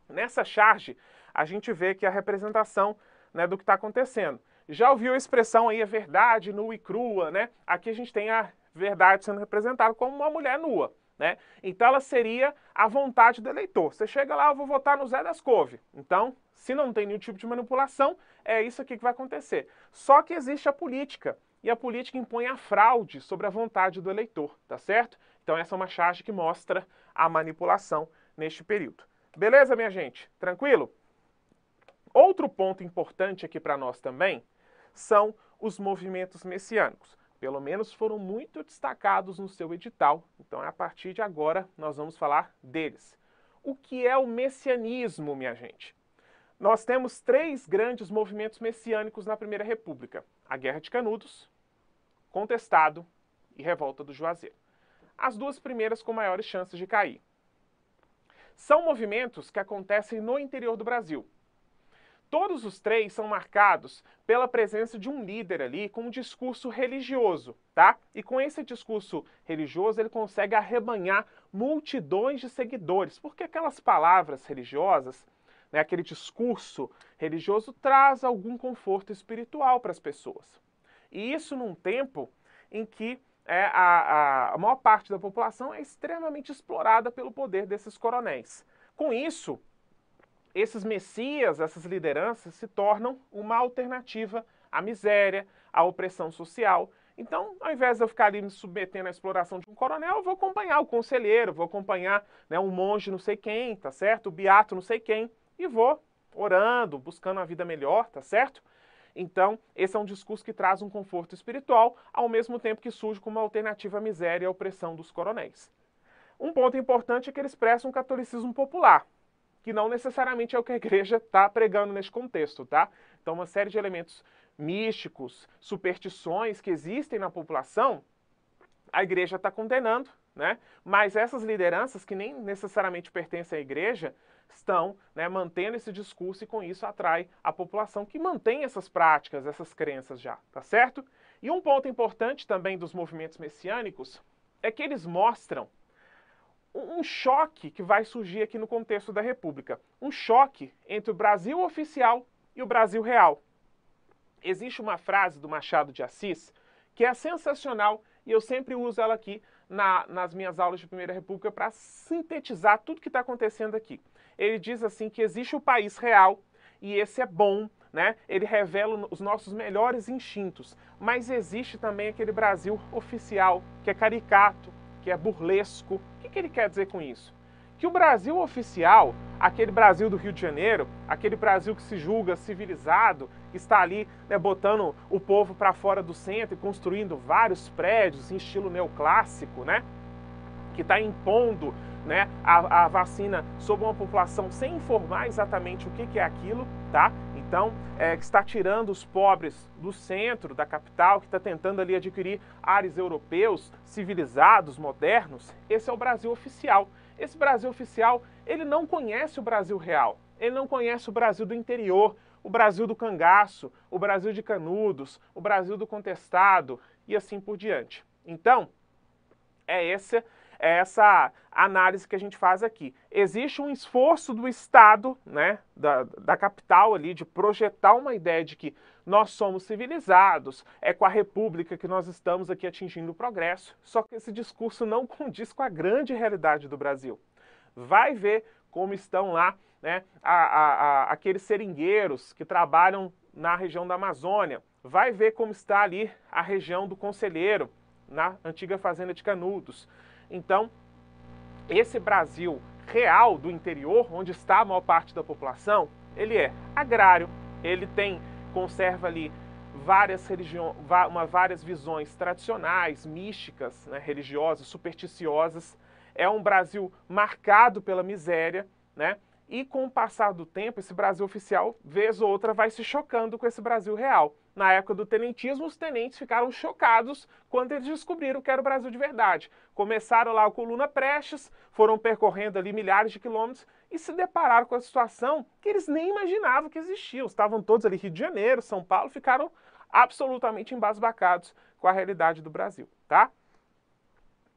Nessa charge, a gente vê que a representação né, do que está acontecendo. Já ouviu a expressão aí, a verdade nua e crua, né? Aqui a gente tem a verdade sendo representada como uma mulher nua, né? Então ela seria a vontade do eleitor. Você chega lá, eu ah, vou votar no Zé das Couve. Então, se não tem nenhum tipo de manipulação, é isso aqui que vai acontecer. Só que existe a política, e a política impõe a fraude sobre a vontade do eleitor, tá certo? Então essa é uma charge que mostra a manipulação neste período. Beleza, minha gente? Tranquilo? Outro ponto importante aqui para nós também são os movimentos messiânicos. Pelo menos foram muito destacados no seu edital, então a partir de agora nós vamos falar deles. O que é o messianismo, minha gente? Nós temos três grandes movimentos messiânicos na Primeira República: a Guerra de Canudos, Contestado e Revolta do Juazeiro. As duas primeiras com maiores chances de cair. São movimentos que acontecem no interior do Brasil, Todos os três são marcados pela presença de um líder ali com um discurso religioso, tá? E com esse discurso religioso ele consegue arrebanhar multidões de seguidores, porque aquelas palavras religiosas, né, aquele discurso religioso traz algum conforto espiritual para as pessoas. E isso num tempo em que é, a, a, a maior parte da população é extremamente explorada pelo poder desses coronéis. Com isso, esses messias, essas lideranças, se tornam uma alternativa à miséria, à opressão social. Então, ao invés de eu ficar ali me submetendo à exploração de um coronel, eu vou acompanhar o conselheiro, vou acompanhar né, um monge não sei quem, tá certo? O beato não sei quem, e vou orando, buscando a vida melhor, tá certo? Então, esse é um discurso que traz um conforto espiritual, ao mesmo tempo que surge como uma alternativa à miséria e à opressão dos coronéis. Um ponto importante é que eles expressam um catolicismo popular, que não necessariamente é o que a igreja está pregando nesse contexto, tá? Então, uma série de elementos místicos, superstições que existem na população, a igreja está condenando, né? Mas essas lideranças, que nem necessariamente pertencem à igreja, estão né, mantendo esse discurso e com isso atrai a população que mantém essas práticas, essas crenças já, tá certo? E um ponto importante também dos movimentos messiânicos é que eles mostram um choque que vai surgir aqui no contexto da República. Um choque entre o Brasil oficial e o Brasil real. Existe uma frase do Machado de Assis que é sensacional e eu sempre uso ela aqui na, nas minhas aulas de Primeira República para sintetizar tudo que está acontecendo aqui. Ele diz assim que existe o país real e esse é bom, né? Ele revela os nossos melhores instintos, mas existe também aquele Brasil oficial que é caricato, que é burlesco. O que, que ele quer dizer com isso? Que o Brasil oficial, aquele Brasil do Rio de Janeiro, aquele Brasil que se julga civilizado, que está ali né, botando o povo para fora do centro e construindo vários prédios em estilo neoclássico, né? que está impondo né, a, a, vacina sobre uma população sem informar exatamente o que, que é aquilo, tá? então, é, que está tirando os pobres do centro da capital, que está tentando ali adquirir ares europeus, civilizados, modernos. Esse é o Brasil oficial. Esse Brasil oficial, ele não conhece o Brasil real, ele não conhece o Brasil do interior, o Brasil do cangaço, o Brasil de canudos, o Brasil do contestado e assim por diante. Então, é essa é essa análise que a gente faz aqui. Existe um esforço do Estado, né, da, da capital ali, de projetar uma ideia de que nós somos civilizados, é com a república que nós estamos aqui atingindo o progresso, só que esse discurso não condiz com a grande realidade do Brasil. Vai ver como estão lá né, a, a, a, aqueles seringueiros que trabalham na região da Amazônia. Vai ver como está ali a região do Conselheiro, na antiga fazenda de Canudos. Então, esse Brasil real do interior, onde está a maior parte da população, ele é agrário, ele tem, conserva ali várias religiões, uma, várias visões tradicionais, místicas, né, religiosas, supersticiosas. É um Brasil marcado pela miséria, né? E com o passar do tempo, esse Brasil oficial, vez ou outra, vai se chocando com esse Brasil real. Na época do tenentismo, os tenentes ficaram chocados quando eles descobriram que era o Brasil de verdade. Começaram lá o Coluna Prestes, foram percorrendo ali milhares de quilômetros e se depararam com a situação que eles nem imaginavam que existia. Estavam todos ali Rio de Janeiro, São Paulo, ficaram absolutamente embasbacados com a realidade do Brasil, tá?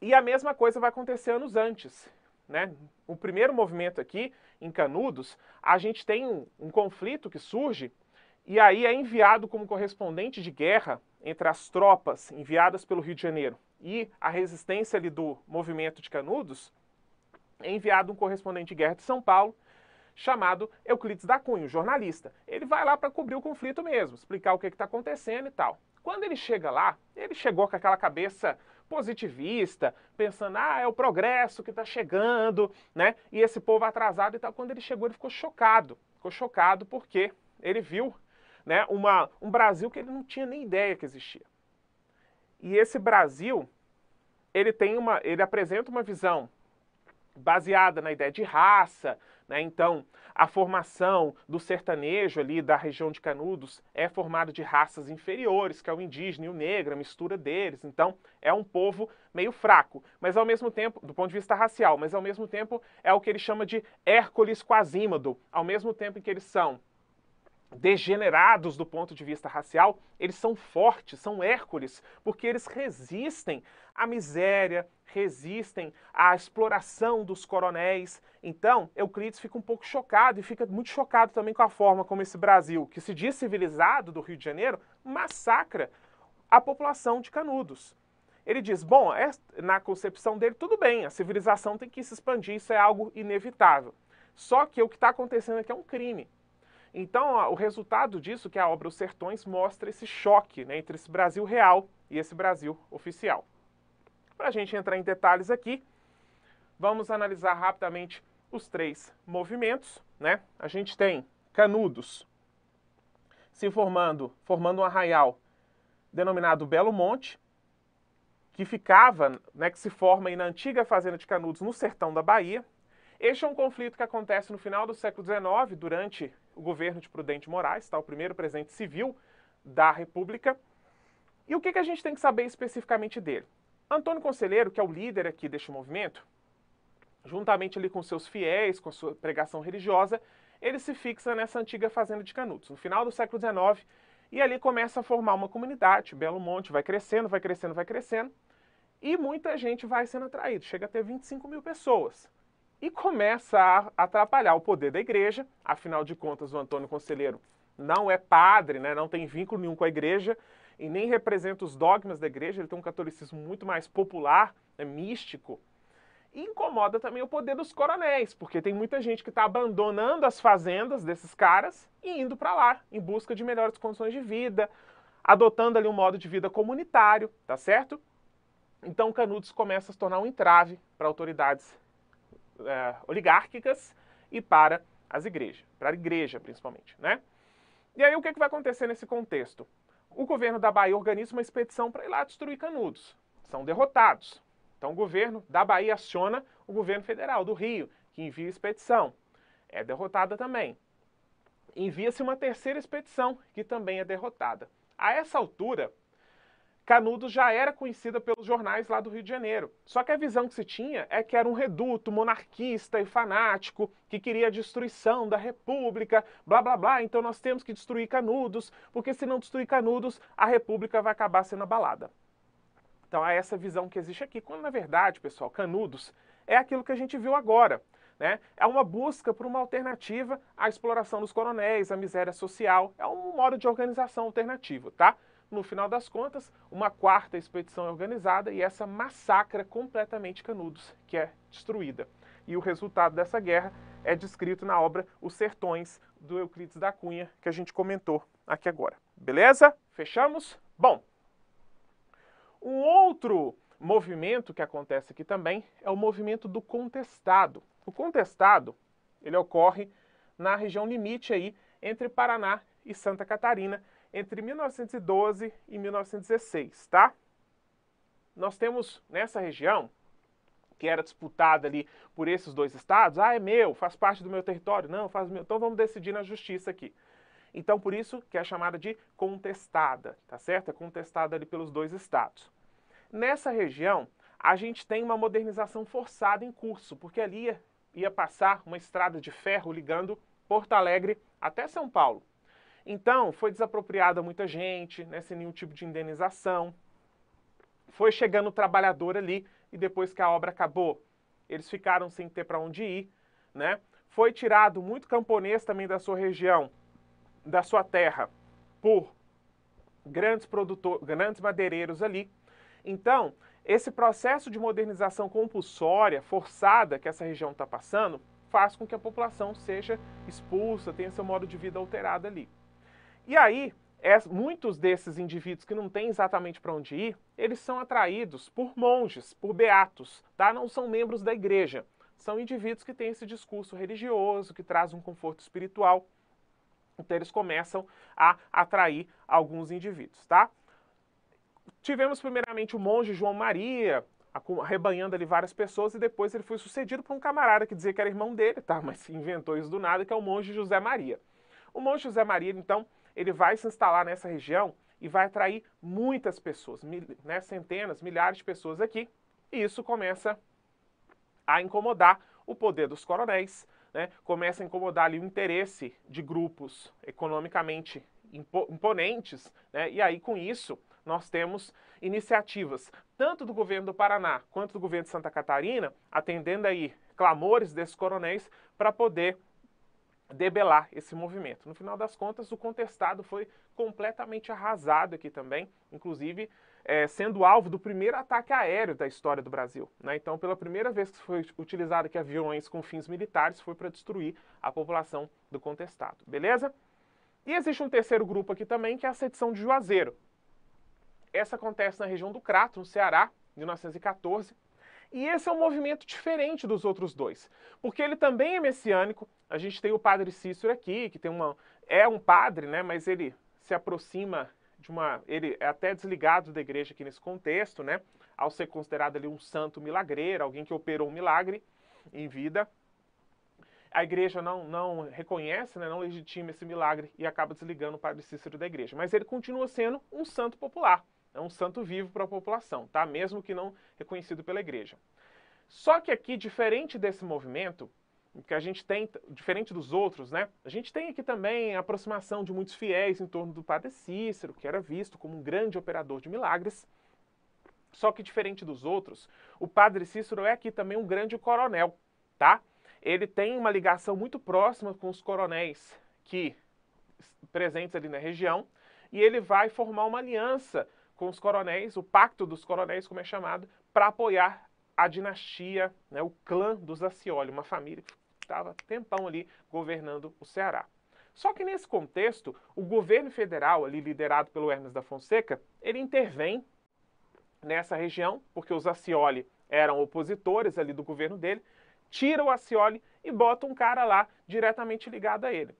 E a mesma coisa vai acontecer anos antes, né? O primeiro movimento aqui em Canudos, a gente tem um, um conflito que surge e aí é enviado como correspondente de guerra entre as tropas enviadas pelo Rio de Janeiro e a resistência ali do movimento de Canudos, é enviado um correspondente de guerra de São Paulo, chamado Euclides da Cunha, um jornalista. Ele vai lá para cobrir o conflito mesmo, explicar o que está acontecendo e tal. Quando ele chega lá, ele chegou com aquela cabeça positivista, pensando, ah, é o progresso que está chegando, né? E esse povo atrasado e tal. Quando ele chegou, ele ficou chocado. Ficou chocado porque ele viu né, uma, um Brasil que ele não tinha nem ideia que existia. E esse Brasil, ele tem uma, ele apresenta uma visão baseada na ideia de raça, né? Então, a formação do sertanejo ali da região de Canudos é formada de raças inferiores, que é o indígena e o negro, a mistura deles. Então, é um povo meio fraco, mas ao mesmo tempo, do ponto de vista racial, mas ao mesmo tempo é o que ele chama de Hércules Quasímodo, ao mesmo tempo em que eles são degenerados do ponto de vista racial, eles são fortes, são Hércules, porque eles resistem à miséria, resistem à exploração dos coronéis. Então, Euclides fica um pouco chocado e fica muito chocado também com a forma como esse Brasil, que se diz civilizado do Rio de Janeiro, massacra a população de Canudos. Ele diz: bom, é, na concepção dele, tudo bem, a civilização tem que se expandir, isso é algo inevitável. Só que o que está acontecendo aqui é um crime. Então, o resultado disso, que é a obra Os Sertões, mostra esse choque né, entre esse Brasil real e esse Brasil oficial. Para a gente entrar em detalhes aqui, vamos analisar rapidamente os três movimentos. Né? A gente tem Canudos se formando, formando um arraial denominado Belo Monte, que ficava, né, que se forma aí na antiga fazenda de Canudos, no sertão da Bahia, este é um conflito que acontece no final do século XIX, durante o governo de Prudente Moraes, tá? o primeiro presidente civil da República. E o que, que a gente tem que saber especificamente dele? Antônio Conselheiro, que é o líder aqui deste movimento, juntamente ali com seus fiéis, com a sua pregação religiosa, ele se fixa nessa antiga fazenda de Canudos, no final do século XIX, e ali começa a formar uma comunidade. Belo Monte vai crescendo, vai crescendo, vai crescendo, e muita gente vai sendo atraída, chega a ter 25 mil pessoas e começa a atrapalhar o poder da igreja. Afinal de contas, o Antônio Conselheiro não é padre, né? não tem vínculo nenhum com a igreja e nem representa os dogmas da igreja. Ele tem um catolicismo muito mais popular, né? místico. E incomoda também o poder dos coronéis, porque tem muita gente que está abandonando as fazendas desses caras e indo para lá em busca de melhores condições de vida, adotando ali um modo de vida comunitário, tá certo? Então Canudos começa a se tornar um entrave para autoridades é, oligárquicas e para as igrejas, para a igreja principalmente, né? E aí o que, é que vai acontecer nesse contexto? O governo da Bahia organiza uma expedição para ir lá destruir Canudos. São derrotados. Então o governo da Bahia aciona o governo federal do Rio, que envia expedição. É derrotada também. Envia-se uma terceira expedição, que também é derrotada. A essa altura, Canudos já era conhecida pelos jornais lá do Rio de Janeiro. Só que a visão que se tinha é que era um reduto monarquista e fanático, que queria a destruição da república, blá blá blá. Então nós temos que destruir Canudos, porque se não destruir Canudos, a república vai acabar sendo abalada. Então é essa visão que existe aqui, quando na verdade, pessoal, Canudos é aquilo que a gente viu agora. Né? É uma busca por uma alternativa à exploração dos coronéis, à miséria social. É um modo de organização alternativo, tá? no final das contas, uma quarta expedição é organizada e essa massacra completamente Canudos, que é destruída. E o resultado dessa guerra é descrito na obra Os Sertões, do Euclides da Cunha, que a gente comentou aqui agora. Beleza? Fechamos? Bom, um outro movimento que acontece aqui também é o movimento do contestado. O contestado, ele ocorre na região limite aí entre Paraná e Santa Catarina, entre 1912 e 1916, tá? Nós temos nessa região que era disputada ali por esses dois estados, ah, é meu, faz parte do meu território, não, faz meu, então vamos decidir na justiça aqui. Então, por isso que é chamada de contestada, tá certo? É contestada ali pelos dois estados. Nessa região, a gente tem uma modernização forçada em curso, porque ali ia, ia passar uma estrada de ferro ligando Porto Alegre até São Paulo. Então, foi desapropriada muita gente, né, sem nenhum tipo de indenização. Foi chegando o trabalhador ali e depois que a obra acabou, eles ficaram sem ter para onde ir, né? Foi tirado muito camponês também da sua região, da sua terra, por grandes produtores, grandes madeireiros ali. Então, esse processo de modernização compulsória, forçada que essa região está passando, faz com que a população seja expulsa, tenha seu modo de vida alterado ali. E aí, é, muitos desses indivíduos que não têm exatamente para onde ir, eles são atraídos por monges, por beatos, tá? não são membros da igreja. São indivíduos que têm esse discurso religioso, que traz um conforto espiritual. Então eles começam a atrair alguns indivíduos, tá? Tivemos primeiramente o monge João Maria, arrebanhando ali várias pessoas, e depois ele foi sucedido por um camarada que dizia que era irmão dele, tá? Mas inventou isso do nada, que é o monge José Maria. O monge José Maria, então, ele vai se instalar nessa região e vai atrair muitas pessoas, mil, né, centenas, milhares de pessoas aqui. E isso começa a incomodar o poder dos coronéis, né, começa a incomodar ali, o interesse de grupos economicamente imponentes, né, e aí com isso nós temos iniciativas tanto do governo do Paraná quanto do governo de Santa Catarina atendendo aí clamores desses coronéis para poder debelar esse movimento. No final das contas, o contestado foi completamente arrasado aqui também, inclusive é, sendo alvo do primeiro ataque aéreo da história do Brasil. Né? Então, pela primeira vez que foi utilizado que aviões com fins militares foi para destruir a população do contestado, beleza? E existe um terceiro grupo aqui também, que é a sedição de Juazeiro. Essa acontece na região do Crato, no Ceará, 1914, e esse é um movimento diferente dos outros dois, porque ele também é messiânico. A gente tem o padre Cícero aqui, que tem uma, é um padre, né, mas ele se aproxima de uma. Ele é até desligado da igreja aqui nesse contexto, né, ao ser considerado ali um santo milagreiro, alguém que operou um milagre em vida. A igreja não, não reconhece, né, não legitima esse milagre e acaba desligando o padre Cícero da igreja. Mas ele continua sendo um santo popular é um santo vivo para a população, tá? mesmo que não reconhecido pela igreja. Só que aqui, diferente desse movimento, que a gente tem, diferente dos outros, né? A gente tem aqui também a aproximação de muitos fiéis em torno do padre Cícero, que era visto como um grande operador de milagres. Só que diferente dos outros, o padre Cícero é aqui também um grande coronel, tá? Ele tem uma ligação muito próxima com os coronéis que presentes ali na região, e ele vai formar uma aliança com os coronéis, o Pacto dos Coronéis, como é chamado, para apoiar a dinastia, né, o clã dos Acioli, uma família que estava tempão ali governando o Ceará. Só que nesse contexto, o governo federal, ali liderado pelo Hermes da Fonseca, ele intervém nessa região, porque os Acioli eram opositores ali do governo dele, tira o Acioli e bota um cara lá diretamente ligado a ele.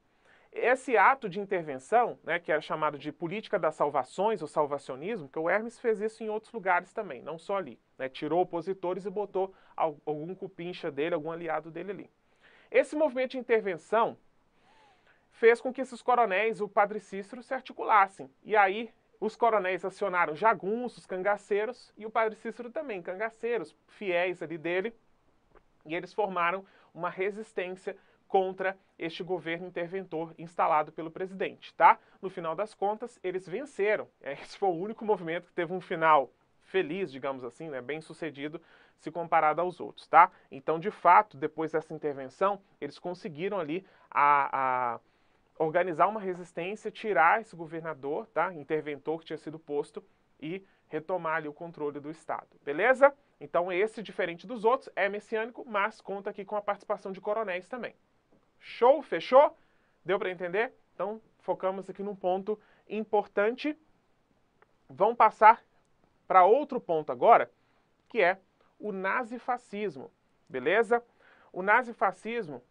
Esse ato de intervenção, né, que era chamado de política das salvações ou salvacionismo, que o Hermes fez isso em outros lugares também, não só ali. Né, tirou opositores e botou algum cupincha dele, algum aliado dele ali. Esse movimento de intervenção fez com que esses coronéis, o Padre Cícero, se articulassem. E aí os coronéis acionaram jagunços, cangaceiros e o Padre Cícero também, cangaceiros, fiéis ali dele, e eles formaram uma resistência contra este governo interventor instalado pelo presidente, tá? No final das contas, eles venceram. É, esse foi o único movimento que teve um final feliz, digamos assim, né, bem sucedido se comparado aos outros, tá? Então, de fato, depois dessa intervenção, eles conseguiram ali a, a organizar uma resistência, tirar esse governador, tá, interventor que tinha sido posto e retomar ali o controle do Estado, beleza? Então esse, diferente dos outros, é messiânico, mas conta aqui com a participação de coronéis também. Show? Fechou? Deu para entender? Então, focamos aqui num ponto importante. Vamos passar para outro ponto agora, que é o nazifascismo, beleza? O nazifascismo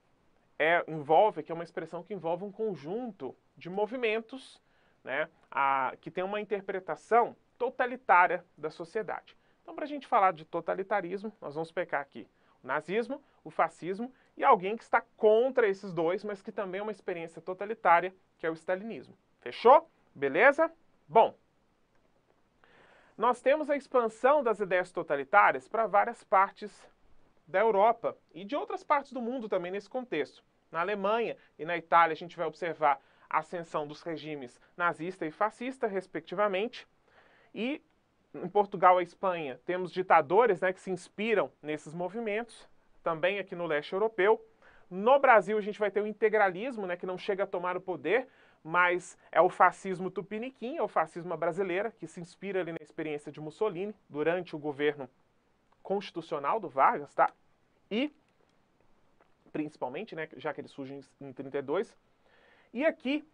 é, envolve, que é uma expressão que envolve um conjunto de movimentos né, a, que tem uma interpretação totalitária da sociedade. Então, para a gente falar de totalitarismo, nós vamos pegar aqui o nazismo, o fascismo e alguém que está contra esses dois, mas que também é uma experiência totalitária, que é o stalinismo. Fechou? Beleza? Bom, nós temos a expansão das ideias totalitárias para várias partes da Europa e de outras partes do mundo também nesse contexto. Na Alemanha e na Itália, a gente vai observar a ascensão dos regimes nazista e fascista, respectivamente. E em Portugal e Espanha, temos ditadores né, que se inspiram nesses movimentos também aqui no leste europeu. No Brasil, a gente vai ter o integralismo, né, que não chega a tomar o poder, mas é o fascismo tupiniquim, é o fascismo brasileiro que se inspira ali na experiência de Mussolini durante o governo constitucional do Vargas, tá? E, principalmente, né, já que ele surge em 32. E aqui,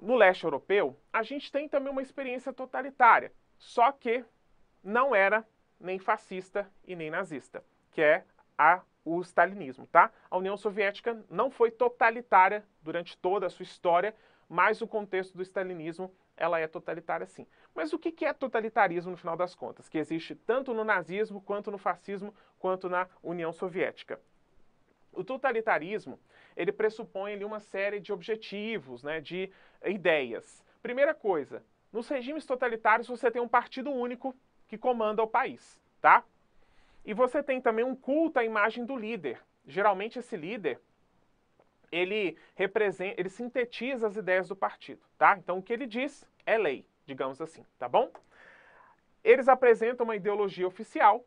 no leste europeu, a gente tem também uma experiência totalitária, só que não era nem fascista e nem nazista, que é a o stalinismo, tá? A União Soviética não foi totalitária durante toda a sua história, mas o contexto do stalinismo ela é totalitária sim. Mas o que é totalitarismo no final das contas? Que existe tanto no nazismo, quanto no fascismo, quanto na União Soviética. O totalitarismo, ele pressupõe ali, uma série de objetivos, né, de ideias. Primeira coisa, nos regimes totalitários você tem um partido único que comanda o país, tá? E você tem também um culto à imagem do líder. Geralmente esse líder ele representa, ele sintetiza as ideias do partido, tá? Então o que ele diz é lei, digamos assim, tá bom? Eles apresentam uma ideologia oficial,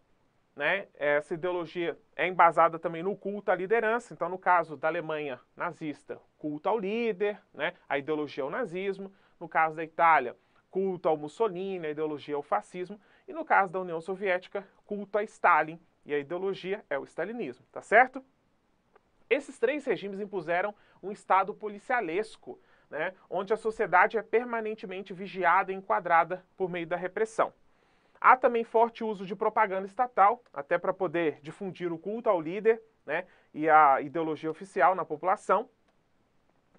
né? Essa ideologia é embasada também no culto à liderança. Então, no caso da Alemanha nazista, culto ao líder, né? A ideologia ao é nazismo. No caso da Itália, culto ao Mussolini, a ideologia ao é fascismo e no caso da União Soviética, culto a Stalin, e a ideologia é o stalinismo, tá certo? Esses três regimes impuseram um Estado policialesco, né, onde a sociedade é permanentemente vigiada e enquadrada por meio da repressão. Há também forte uso de propaganda estatal, até para poder difundir o culto ao líder né, e a ideologia oficial na população,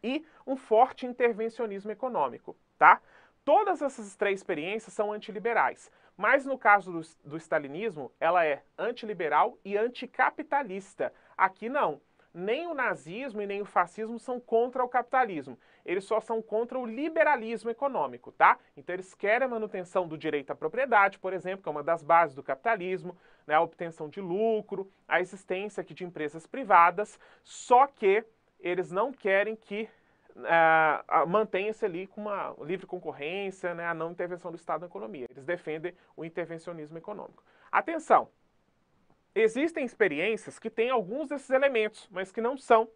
e um forte intervencionismo econômico. Tá? Todas essas três experiências são antiliberais, mas no caso do, do stalinismo, ela é antiliberal e anticapitalista. Aqui não. Nem o nazismo e nem o fascismo são contra o capitalismo. Eles só são contra o liberalismo econômico, tá? Então eles querem a manutenção do direito à propriedade, por exemplo, que é uma das bases do capitalismo, né? a obtenção de lucro, a existência aqui de empresas privadas, só que eles não querem que é, ah, mantenha-se ali com uma livre concorrência, né, a não intervenção do Estado na economia. Eles defendem o intervencionismo econômico. Atenção! Existem experiências que têm alguns desses elementos, mas que não são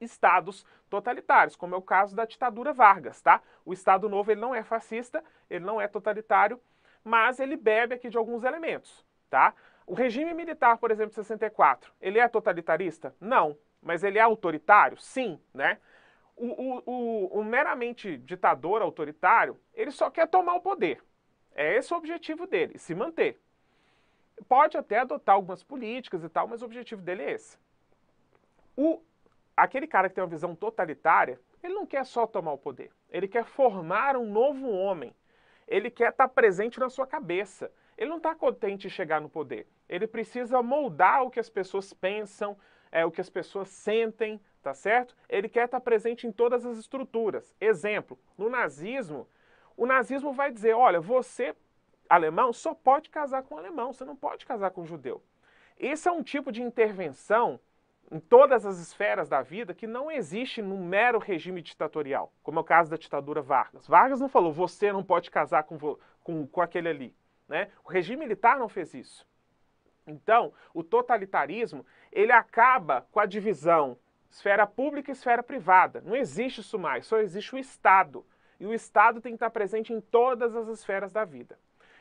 estados totalitários, como é o caso da ditadura Vargas, tá? O Estado Novo ele não é fascista, ele não é totalitário, mas ele bebe aqui de alguns elementos, tá? O regime militar, por exemplo, de 64, ele é totalitarista? Não, mas ele é autoritário? Sim, né? o, o, o, o meramente ditador autoritário, ele só quer tomar o poder. É esse o objetivo dele, se manter. Pode até adotar algumas políticas e tal, mas o objetivo dele é esse. O, aquele cara que tem uma visão totalitária, ele não quer só tomar o poder, ele quer formar um novo homem. Ele quer estar tá presente na sua cabeça. Ele não está contente em chegar no poder. Ele precisa moldar o que as pessoas pensam, é, o que as pessoas sentem, tá certo? Ele quer estar tá presente em todas as estruturas. Exemplo, no nazismo, o nazismo vai dizer: olha, você, alemão, só pode casar com um alemão, você não pode casar com um judeu. Esse é um tipo de intervenção em todas as esferas da vida que não existe no mero regime ditatorial, como é o caso da ditadura Vargas. Vargas não falou: você não pode casar com, com, com aquele ali. Né? O regime militar não fez isso. Então, o totalitarismo ele acaba com a divisão Esfera pública e esfera privada. Não existe isso mais, só existe o Estado. E o Estado tem que estar presente em todas as esferas da vida.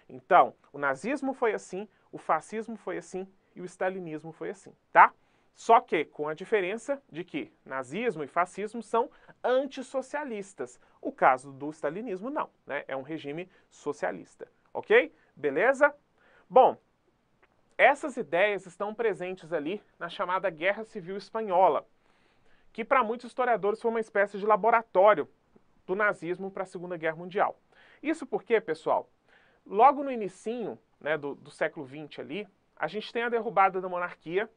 Então, o nazismo foi assim, o fascismo foi assim e o stalinismo foi assim, tá? Só que com a diferença de que nazismo e fascismo são antissocialistas. O caso do stalinismo não, né? É um regime socialista, ok? Beleza? Bom, essas ideias estão presentes ali na chamada Guerra Civil Espanhola, que para muitos historiadores foi uma espécie de laboratório do nazismo para a Segunda Guerra Mundial. Isso porque, pessoal, logo no inicinho né, do, do século XX ali, a gente tem a derrubada da monarquia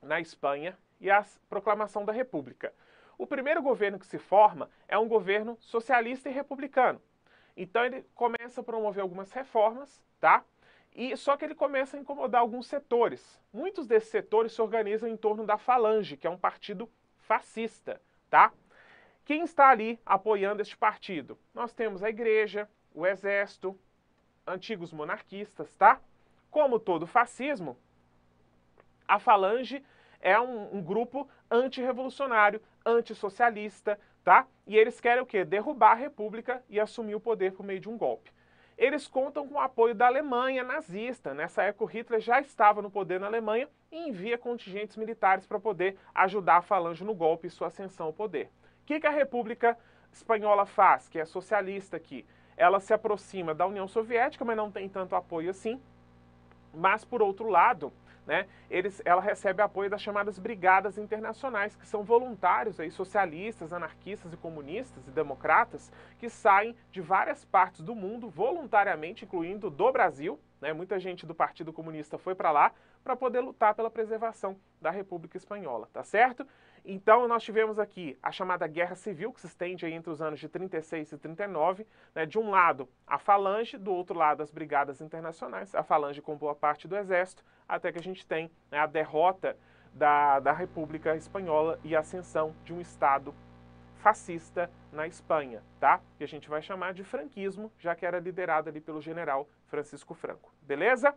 na Espanha e a proclamação da República. O primeiro governo que se forma é um governo socialista e republicano. Então ele começa a promover algumas reformas, tá? E só que ele começa a incomodar alguns setores. Muitos desses setores se organizam em torno da Falange, que é um partido fascista, tá? Quem está ali apoiando este partido? Nós temos a igreja, o exército, antigos monarquistas, tá? Como todo fascismo, a falange é um, um grupo antirrevolucionário, antissocialista, tá? E eles querem o quê? Derrubar a república e assumir o poder por meio de um golpe eles contam com o apoio da Alemanha nazista. Nessa época, Hitler já estava no poder na Alemanha e envia contingentes militares para poder ajudar a Falange no golpe e sua ascensão ao poder. O que, que a República Espanhola faz, que é socialista aqui? Ela se aproxima da União Soviética, mas não tem tanto apoio assim. Mas, por outro lado, né, eles, ela recebe apoio das chamadas brigadas internacionais, que são voluntários aí, socialistas, anarquistas e comunistas e democratas que saem de várias partes do mundo voluntariamente, incluindo do Brasil. Né, muita gente do Partido Comunista foi para lá para poder lutar pela preservação da República Espanhola, tá certo? Então, nós tivemos aqui a chamada Guerra Civil, que se estende entre os anos de 36 e 39. Né? De um lado, a Falange, do outro lado, as Brigadas Internacionais. A Falange com boa parte do Exército, até que a gente tem né, a derrota da, da República Espanhola e a ascensão de um Estado fascista na Espanha, tá? Que a gente vai chamar de franquismo, já que era liderado ali pelo general Francisco Franco, beleza?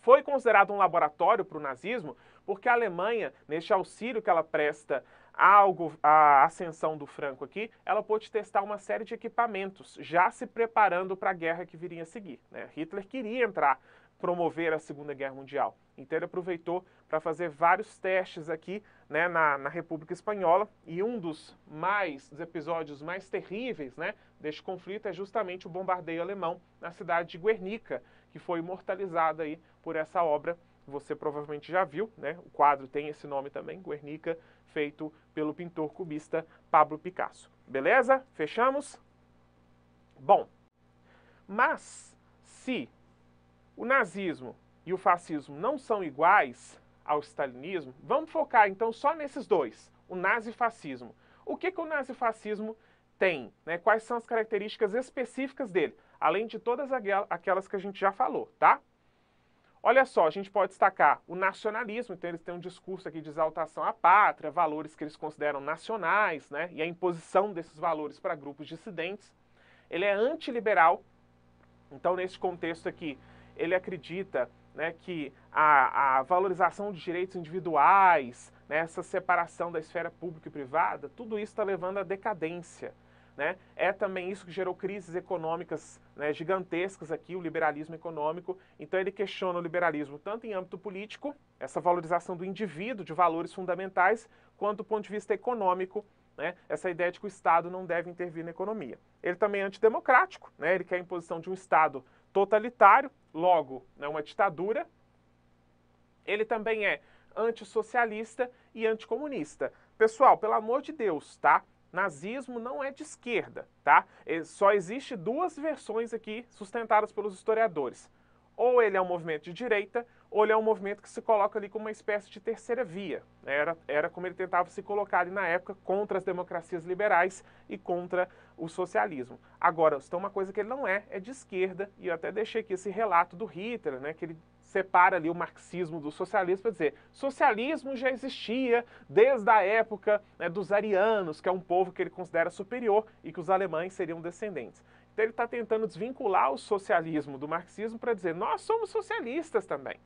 Foi considerado um laboratório para o nazismo porque a Alemanha, neste auxílio que ela presta algo, a ascensão do Franco aqui, ela pôde testar uma série de equipamentos, já se preparando para a guerra que viria a seguir. Né? Hitler queria entrar promover a Segunda Guerra Mundial. Então ele aproveitou para fazer vários testes aqui né, na, na, República Espanhola e um dos mais dos episódios mais terríveis né, deste conflito é justamente o bombardeio alemão na cidade de Guernica, que foi imortalizada aí por essa obra. Você provavelmente já viu, né? O quadro tem esse nome também, Guernica, feito pelo pintor cubista Pablo Picasso. Beleza? Fechamos? Bom, mas se o nazismo e o fascismo não são iguais ao stalinismo, vamos focar então só nesses dois, o nazifascismo. O que, que o nazifascismo tem? Né? Quais são as características específicas dele, além de todas aquelas que a gente já falou, tá? Olha só, a gente pode destacar o nacionalismo, então eles têm um discurso aqui de exaltação à pátria, valores que eles consideram nacionais, né? E a imposição desses valores para grupos dissidentes. Ele é antiliberal, então nesse contexto aqui ele acredita né, que a, a, valorização de direitos individuais, né, essa separação da esfera pública e privada, tudo isso está levando à decadência. Né? É também isso que gerou crises econômicas né, gigantescas aqui, o liberalismo econômico. Então ele questiona o liberalismo tanto em âmbito político, essa valorização do indivíduo, de valores fundamentais, quanto do ponto de vista econômico, né, essa ideia de que o Estado não deve intervir na economia. Ele também é antidemocrático, né, ele quer a imposição de um Estado totalitário, logo, né, uma ditadura. Ele também é antissocialista e anticomunista. Pessoal, pelo amor de Deus, tá? Nazismo não é de esquerda, tá? É, só existe duas versões aqui sustentadas pelos historiadores. Ou ele é um movimento de direita, ou ele é um movimento que se coloca ali como uma espécie de terceira via. Era, era como ele tentava se colocar ali na época contra as democracias liberais e contra o socialismo. Agora, então uma coisa que ele não é, é de esquerda, e eu até deixei aqui esse relato do Hitler, né, que ele separa ali o marxismo do socialismo para dizer socialismo já existia desde a época né, dos arianos, que é um povo que ele considera superior e que os alemães seriam descendentes. Então ele está tentando desvincular o socialismo do marxismo para dizer nós somos socialistas também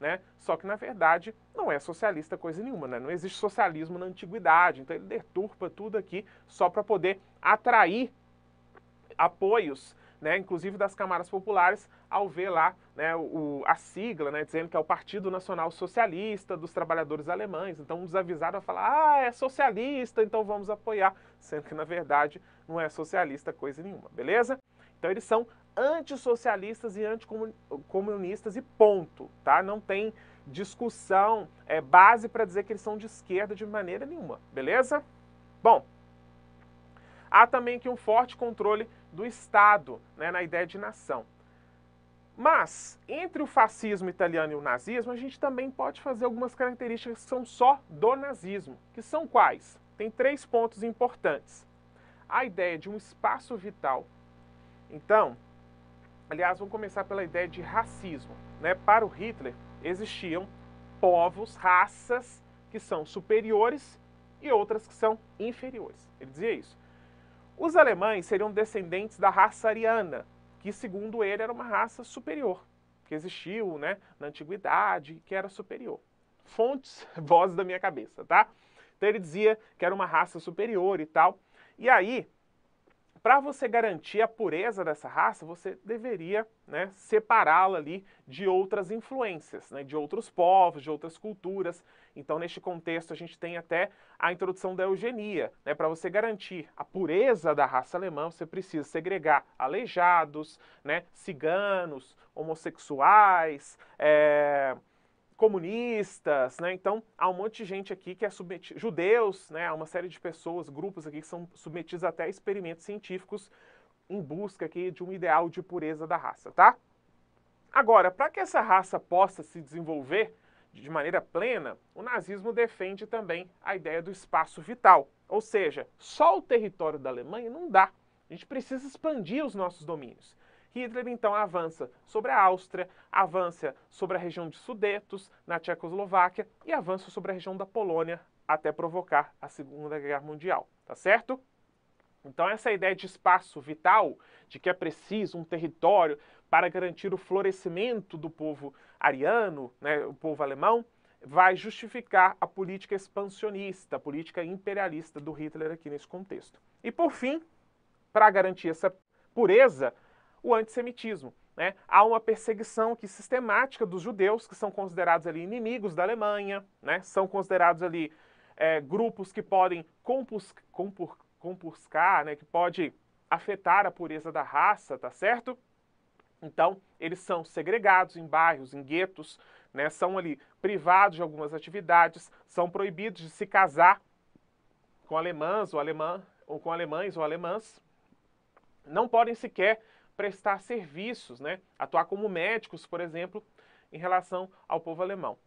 né? Só que na verdade não é socialista coisa nenhuma, né? Não existe socialismo na antiguidade. Então ele deturpa tudo aqui só para poder atrair apoios, né? Inclusive das camadas populares ao ver lá, né, o, a sigla, né, dizendo que é o Partido Nacional Socialista dos Trabalhadores Alemães. Então uns avisados a falar: "Ah, é socialista, então vamos apoiar", sendo que na verdade não é socialista coisa nenhuma, beleza? Então eles são antissocialistas e anticomunistas e ponto, tá? Não tem discussão, é, base para dizer que eles são de esquerda de maneira nenhuma, beleza? Bom, há também que um forte controle do Estado né, na ideia de nação. Mas, entre o fascismo italiano e o nazismo, a gente também pode fazer algumas características que são só do nazismo. Que são quais? Tem três pontos importantes. A ideia de um espaço vital. Então, Aliás, vamos começar pela ideia de racismo. Né? Para o Hitler, existiam povos, raças que são superiores e outras que são inferiores. Ele dizia isso. Os alemães seriam descendentes da raça ariana, que segundo ele era uma raça superior, que existiu né, na antiguidade, que era superior. Fontes, vozes da minha cabeça, tá? Então ele dizia que era uma raça superior e tal. E aí, para você garantir a pureza dessa raça, você deveria né, separá-la ali de outras influências, né, de outros povos, de outras culturas. Então, neste contexto, a gente tem até a introdução da eugenia. Né, para você garantir a pureza da raça alemã, você precisa segregar aleijados, né, ciganos, homossexuais, é comunistas, né? Então há um monte de gente aqui que é submetido, judeus, né? Há uma série de pessoas, grupos aqui que são submetidos até a experimentos científicos em busca aqui de um ideal de pureza da raça, tá? Agora, para que essa raça possa se desenvolver de maneira plena, o nazismo defende também a ideia do espaço vital, ou seja, só o território da Alemanha não dá. A gente precisa expandir os nossos domínios. Hitler então avança sobre a Áustria, avança sobre a região de Sudetos, na Tchecoslováquia, e avança sobre a região da Polônia até provocar a Segunda Guerra Mundial, tá certo? Então essa é ideia de espaço vital, de que é preciso um território para garantir o florescimento do povo ariano, né, o povo alemão, vai justificar a política expansionista, a política imperialista do Hitler aqui nesse contexto. E por fim, para garantir essa pureza, o antissemitismo. Né? Há uma perseguição que sistemática dos judeus, que são considerados ali inimigos da Alemanha, né? são considerados ali é, grupos que podem compus, compur, compuscar, né? que pode afetar a pureza da raça, tá certo? Então, eles são segregados em bairros, em guetos, né? são ali privados de algumas atividades, são proibidos de se casar com alemãs ou alemã, ou com alemães ou alemãs, não podem sequer prestar serviços, né? atuar como médicos, por exemplo, em relação ao povo alemão.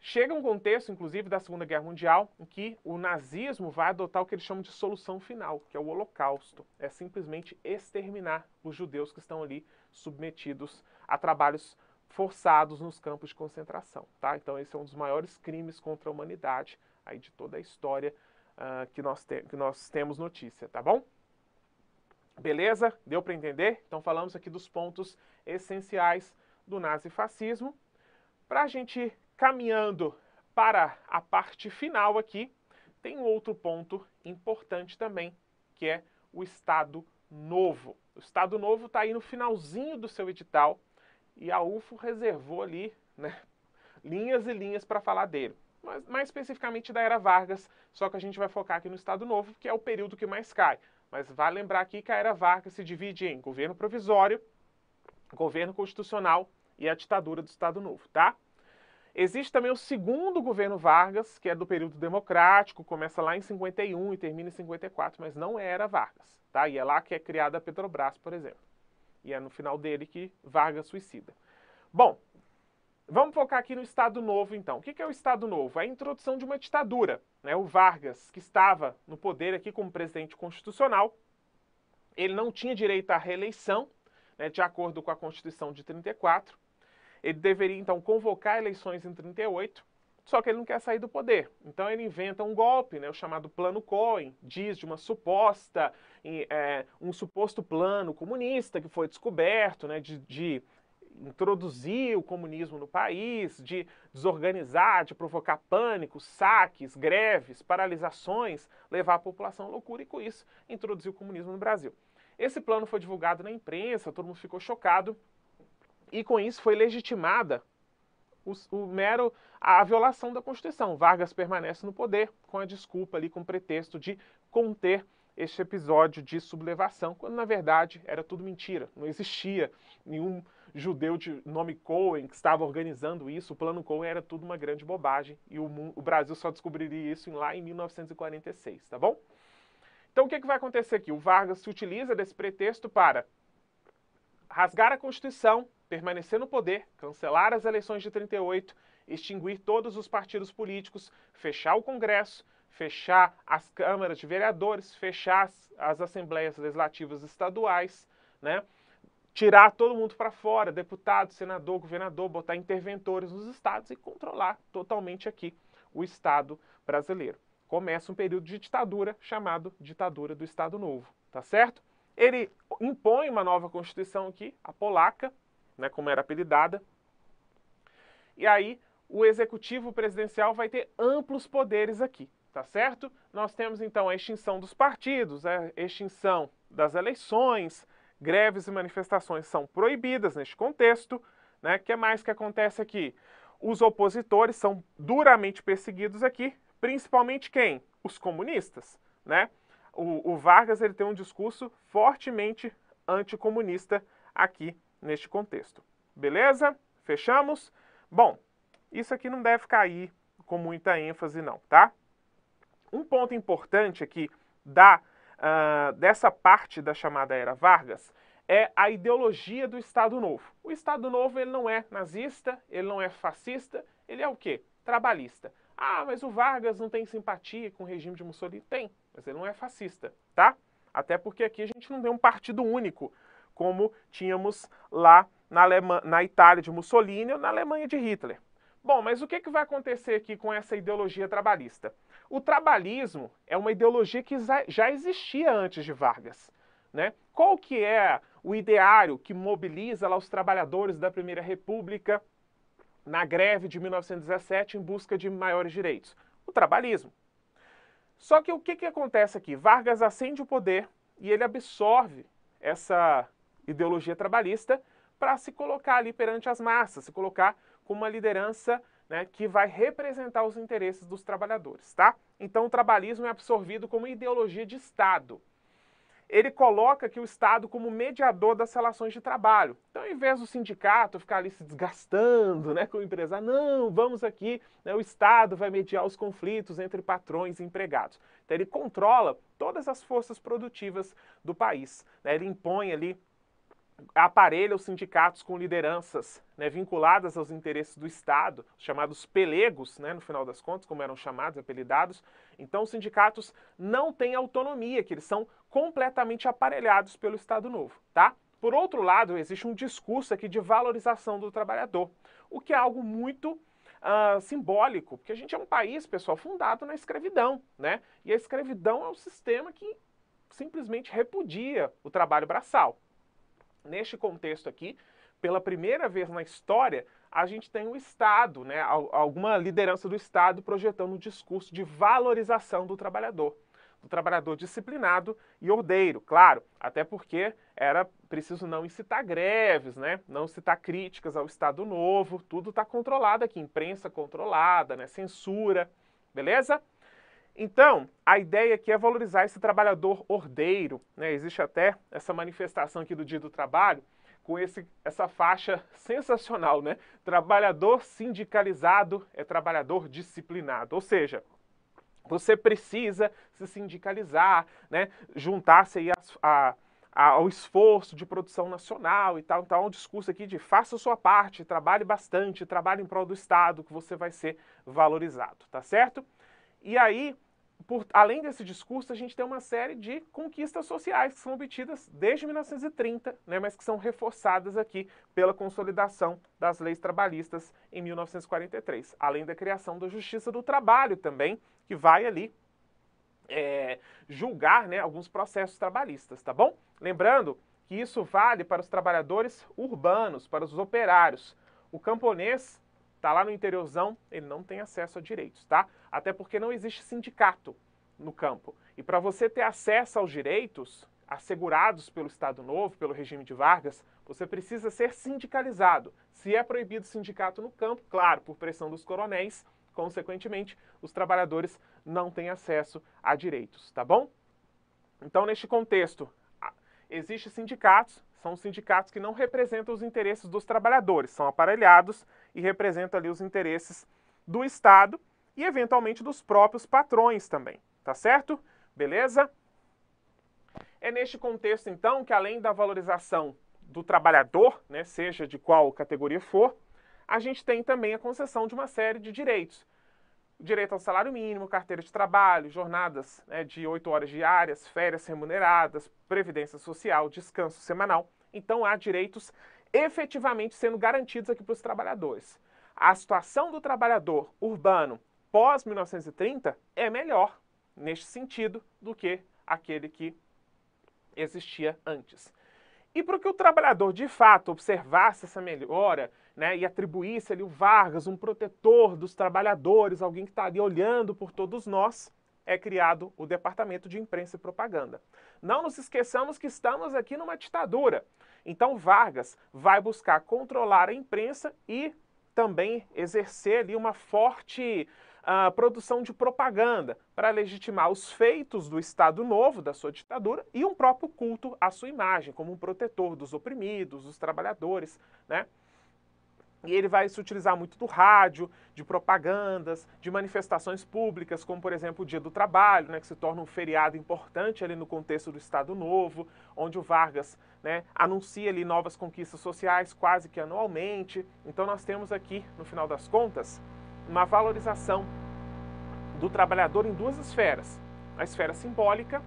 Chega um contexto, inclusive, da Segunda Guerra Mundial, em que o nazismo vai adotar o que eles chamam de solução final, que é o Holocausto. É simplesmente exterminar os judeus que estão ali submetidos a trabalhos forçados nos campos de concentração. Tá? Então, esse é um dos maiores crimes contra a humanidade aí de toda a história uh, que, nós que nós temos notícia, tá bom? Beleza? Deu para entender? Então falamos aqui dos pontos essenciais do nazifascismo. Para a gente caminhando para a parte final aqui, tem um outro ponto importante também, que é o Estado Novo. O Estado Novo está aí no finalzinho do seu edital e a UFO reservou ali né, linhas e linhas para falar dele. Mas mais especificamente da Era Vargas, só que a gente vai focar aqui no Estado Novo, que é o período que mais cai. Mas vale lembrar aqui que a era Vargas se divide em governo provisório, governo constitucional e a ditadura do Estado Novo, tá? Existe também o segundo governo Vargas, que é do período democrático, começa lá em 51 e termina em 54, mas não é era Vargas, tá? E é lá que é criada a Petrobras, por exemplo. E é no final dele que Vargas suicida. Bom, vamos focar aqui no Estado Novo, então. O que é o Estado Novo? É a introdução de uma ditadura né, o Vargas, que estava no poder aqui como presidente constitucional, ele não tinha direito à reeleição, né, de acordo com a Constituição de 34. Ele deveria então convocar eleições em 38, só que ele não quer sair do poder. Então ele inventa um golpe, né, o chamado Plano Cohen, diz de uma suposta, é, um suposto plano comunista que foi descoberto, né, de, de introduzir o comunismo no país, de desorganizar, de provocar pânico, saques, greves, paralisações, levar a população à loucura e, com isso, introduzir o comunismo no Brasil. Esse plano foi divulgado na imprensa, todo mundo ficou chocado e, com isso, foi legitimada o, o mero a violação da Constituição. Vargas permanece no poder com a desculpa ali, com o pretexto de conter este episódio de sublevação, quando na verdade era tudo mentira, não existia nenhum judeu de nome Cohen que estava organizando isso, o plano Cohen era tudo uma grande bobagem e o, mundo, o Brasil só descobriria isso lá em 1946, tá bom? Então o que, é que vai acontecer aqui? O Vargas se utiliza desse pretexto para rasgar a Constituição, permanecer no poder, cancelar as eleições de 38, extinguir todos os partidos políticos, fechar o Congresso fechar as câmaras de vereadores, fechar as, as assembleias legislativas estaduais, né? tirar todo mundo para fora, deputado, senador, governador, botar interventores nos estados e controlar totalmente aqui o Estado brasileiro. Começa um período de ditadura chamado ditadura do Estado Novo, tá certo? Ele impõe uma nova constituição aqui, a polaca, né, como era apelidada. E aí o executivo presidencial vai ter amplos poderes aqui tá certo? Nós temos então a extinção dos partidos, a extinção das eleições, greves e manifestações são proibidas neste contexto, né? Que é mais que acontece aqui? Os opositores são duramente perseguidos aqui, principalmente quem? Os comunistas, né? O, o Vargas ele tem um discurso fortemente anticomunista aqui neste contexto. Beleza? Fechamos? Bom, isso aqui não deve cair com muita ênfase não, tá? Um ponto importante aqui é da, uh, dessa parte da chamada Era Vargas é a ideologia do Estado Novo. O Estado Novo ele não é nazista, ele não é fascista, ele é o quê? Trabalhista. Ah, mas o Vargas não tem simpatia com o regime de Mussolini? Tem, mas ele não é fascista, tá? Até porque aqui a gente não tem um partido único, como tínhamos lá na, na Itália de Mussolini ou na Alemanha de Hitler. Bom, mas o que, que vai acontecer aqui com essa ideologia trabalhista? O trabalhismo é uma ideologia que já existia antes de Vargas. Né? Qual que é o ideário que mobiliza lá os trabalhadores da Primeira República na greve de 1917 em busca de maiores direitos? O trabalhismo. Só que o que, que acontece aqui? Vargas acende o poder e ele absorve essa ideologia trabalhista para se colocar ali perante as massas, se colocar como uma liderança né, que vai representar os interesses dos trabalhadores, tá? Então o trabalhismo é absorvido como ideologia de Estado. Ele coloca que o Estado como mediador das relações de trabalho. Então, ao invés do sindicato ficar ali se desgastando né, com o empresário, não, vamos aqui, né, o Estado vai mediar os conflitos entre patrões e empregados. Então, ele controla todas as forças produtivas do país. Né, ele impõe ali aparelha os sindicatos com lideranças né, vinculadas aos interesses do Estado, chamados pelegos, né, no final das contas, como eram chamados, apelidados. Então, os sindicatos não têm autonomia, que eles são completamente aparelhados pelo Estado Novo, tá? Por outro lado, existe um discurso aqui de valorização do trabalhador, o que é algo muito Uh, simbólico, porque a gente é um país, pessoal, fundado na escravidão, né? E a escravidão é um sistema que simplesmente repudia o trabalho braçal. Neste contexto aqui, pela primeira vez na história, a gente tem o Estado, né, alguma liderança do Estado projetando um discurso de valorização do trabalhador, do trabalhador disciplinado e ordeiro, claro, até porque era preciso não incitar greves, né, não citar críticas ao Estado Novo, tudo está controlado aqui, imprensa controlada, né, censura, beleza? Então, a ideia aqui é valorizar esse trabalhador ordeiro. Né? Existe até essa manifestação aqui do Dia do Trabalho com esse, essa faixa sensacional, né? Trabalhador sindicalizado é trabalhador disciplinado. Ou seja, você precisa se sindicalizar, né? juntar-se aí a, a ao esforço de produção nacional e tal. Então, é um discurso aqui de faça a sua parte, trabalhe bastante, trabalhe em prol do Estado, que você vai ser valorizado, tá certo? E aí, por, além desse discurso, a gente tem uma série de conquistas sociais que são obtidas desde 1930, né, mas que são reforçadas aqui pela consolidação das leis trabalhistas em 1943, além da criação da Justiça do Trabalho também, que vai ali é, julgar né, alguns processos trabalhistas, tá bom? Lembrando que isso vale para os trabalhadores urbanos, para os operários. O camponês está lá no interiorzão, ele não tem acesso a direitos, tá? Até porque não existe sindicato no campo. E para você ter acesso aos direitos assegurados pelo Estado Novo, pelo regime de Vargas, você precisa ser sindicalizado. Se é proibido sindicato no campo, claro, por pressão dos coronéis, consequentemente, os trabalhadores não têm acesso a direitos, tá bom? Então, neste contexto, existem sindicatos, são sindicatos que não representam os interesses dos trabalhadores, são aparelhados e representa ali os interesses do Estado e eventualmente dos próprios patrões também, tá certo? Beleza? É neste contexto então que além da valorização do trabalhador, né, seja de qual categoria for, a gente tem também a concessão de uma série de direitos. Direito ao salário mínimo, carteira de trabalho, jornadas né, de 8 horas diárias, férias remuneradas, previdência social, descanso semanal. Então há direitos efetivamente sendo garantidos aqui para os trabalhadores. A situação do trabalhador urbano pós 1930 é melhor neste sentido do que aquele que existia antes. E para que o trabalhador de fato observasse essa melhora né, e atribuísse ali o Vargas um protetor dos trabalhadores, alguém que estaria olhando por todos nós, é criado o Departamento de Imprensa e Propaganda. Não nos esqueçamos que estamos aqui numa ditadura. Então Vargas vai buscar controlar a imprensa e também exercer ali uma forte uh, produção de propaganda para legitimar os feitos do Estado Novo, da sua ditadura, e um próprio culto à sua imagem, como um protetor dos oprimidos, dos trabalhadores, né? E ele vai se utilizar muito do rádio, de propagandas, de manifestações públicas, como por exemplo o Dia do Trabalho, né, que se torna um feriado importante ali no contexto do Estado Novo, onde o Vargas né, anuncia ali novas conquistas sociais quase que anualmente. Então nós temos aqui, no final das contas, uma valorização do trabalhador em duas esferas. A esfera simbólica,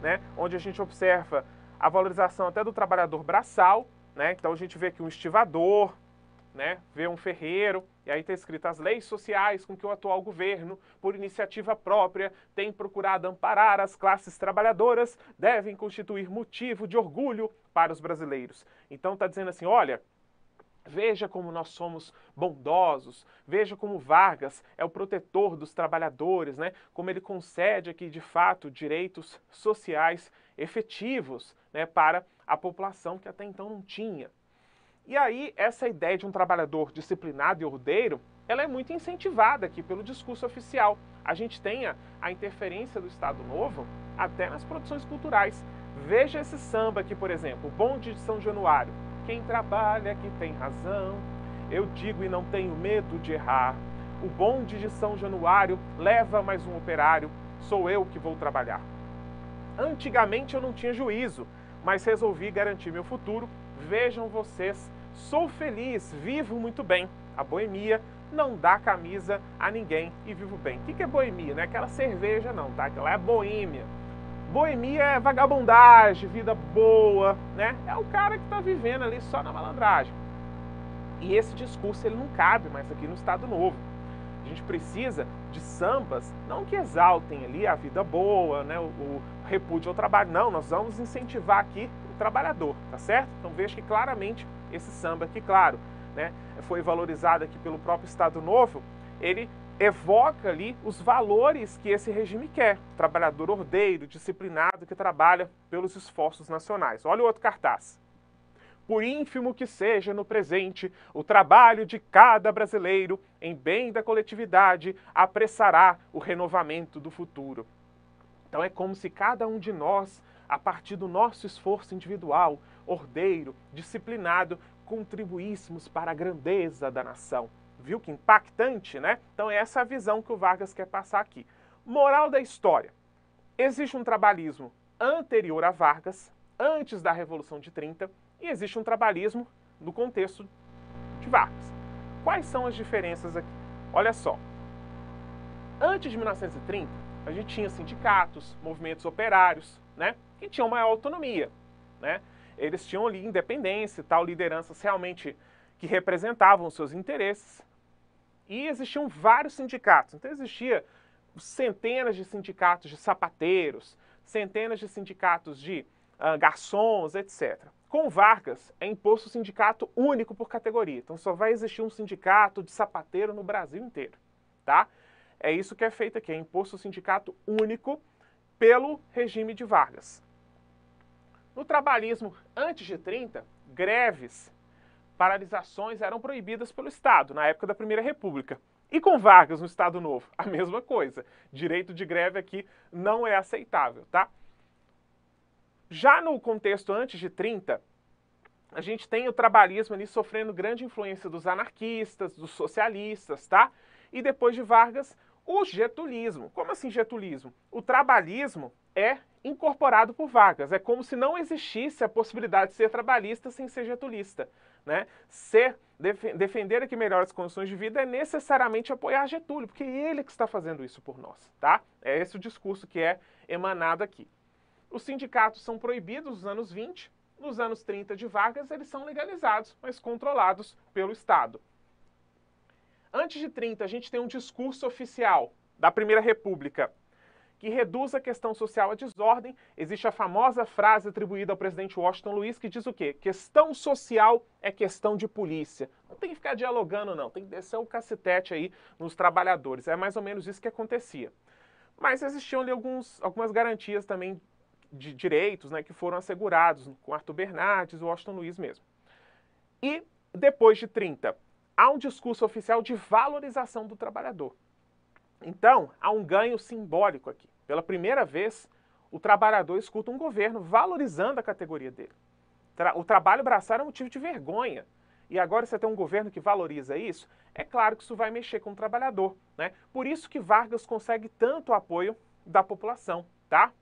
né, onde a gente observa a valorização até do trabalhador braçal, né, então a gente vê aqui um estivador, né, vê um ferreiro, e aí está escrito as leis sociais com que o atual governo, por iniciativa própria, tem procurado amparar as classes trabalhadoras, devem constituir motivo de orgulho para os brasileiros. Então está dizendo assim, olha, Veja como nós somos bondosos, veja como Vargas é o protetor dos trabalhadores, né? como ele concede aqui de fato direitos sociais efetivos né, para a população que até então não tinha. E aí, essa ideia de um trabalhador disciplinado e ordeiro, ela é muito incentivada aqui pelo discurso oficial. A gente tem a interferência do Estado Novo até nas produções culturais. Veja esse samba aqui, por exemplo, Bonde de São Januário. Quem trabalha que tem razão, eu digo e não tenho medo de errar. O bonde de São Januário leva mais um operário, sou eu que vou trabalhar. Antigamente eu não tinha juízo, mas resolvi garantir meu futuro. Vejam vocês Sou feliz, vivo muito bem. A boemia não dá camisa a ninguém e vivo bem. O que é boemia? Não é aquela cerveja, não, tá? Aquela é boêmia. Boemia é vagabundagem, vida boa, né? É o cara que está vivendo ali só na malandragem. E esse discurso ele não cabe mais aqui no Estado Novo. A gente precisa de sambas, não que exaltem ali a vida boa, né, o, o repúdio ao trabalho. Não, nós vamos incentivar aqui o trabalhador, tá certo? Então vejo que claramente esse samba que, claro, né, foi valorizado aqui pelo próprio Estado Novo, ele evoca ali os valores que esse regime quer. Trabalhador ordeiro, disciplinado, que trabalha pelos esforços nacionais. Olha o outro cartaz. Por ínfimo que seja no presente, o trabalho de cada brasileiro, em bem da coletividade, apressará o renovamento do futuro. Então é como se cada um de nós, a partir do nosso esforço individual, ordeiro, disciplinado, contribuíssemos para a grandeza da nação. Viu que impactante, né? Então é essa a visão que o Vargas quer passar aqui. Moral da história: existe um trabalhismo anterior a Vargas, antes da Revolução de 30, e existe um trabalhismo no contexto de Vargas. Quais são as diferenças aqui? Olha só. Antes de 1930, a gente tinha sindicatos, movimentos operários, né, que tinham maior autonomia, né? Eles tinham ali independência e tal, lideranças realmente que representavam os seus interesses. E existiam vários sindicatos. Então existia centenas de sindicatos de sapateiros, centenas de sindicatos de uh, garçons, etc. Com Vargas, é imposto sindicato único por categoria. Então só vai existir um sindicato de sapateiro no Brasil inteiro, tá? É isso que é feito aqui, é imposto sindicato único pelo regime de Vargas. No trabalhismo antes de 30, greves, paralisações eram proibidas pelo Estado na época da Primeira República. E com Vargas no Estado Novo, a mesma coisa. Direito de greve aqui não é aceitável, tá? Já no contexto antes de 30, a gente tem o trabalhismo ali sofrendo grande influência dos anarquistas, dos socialistas, tá? E depois de Vargas, o getulismo. Como assim getulismo? O trabalhismo é incorporado por vagas. É como se não existisse a possibilidade de ser trabalhista sem ser getulista. Né? Ser, def defender aqui melhores condições de vida é necessariamente apoiar Getúlio, porque é ele que está fazendo isso por nós. Tá? É esse o discurso que é emanado aqui. Os sindicatos são proibidos nos anos 20, nos anos 30 de Vargas eles são legalizados, mas controlados pelo Estado. Antes de 30, a gente tem um discurso oficial da Primeira República que reduz a questão social à desordem. Existe a famosa frase atribuída ao presidente Washington Luiz que diz o quê? Questão social é questão de polícia. Não tem que ficar dialogando, não. Tem que descer o cacetete aí nos trabalhadores. É mais ou menos isso que acontecia. Mas existiam ali alguns, algumas garantias também de direitos né, que foram assegurados com Arthur Bernardes, Washington Luiz mesmo. E depois de 30, há um discurso oficial de valorização do trabalhador. Então, há um ganho simbólico aqui. Pela primeira vez, o trabalhador escuta um governo valorizando a categoria dele. O trabalho braçado é um motivo de vergonha. E agora você tem um governo que valoriza isso, é claro que isso vai mexer com o trabalhador. Né? Por isso que Vargas consegue tanto apoio da população. tá?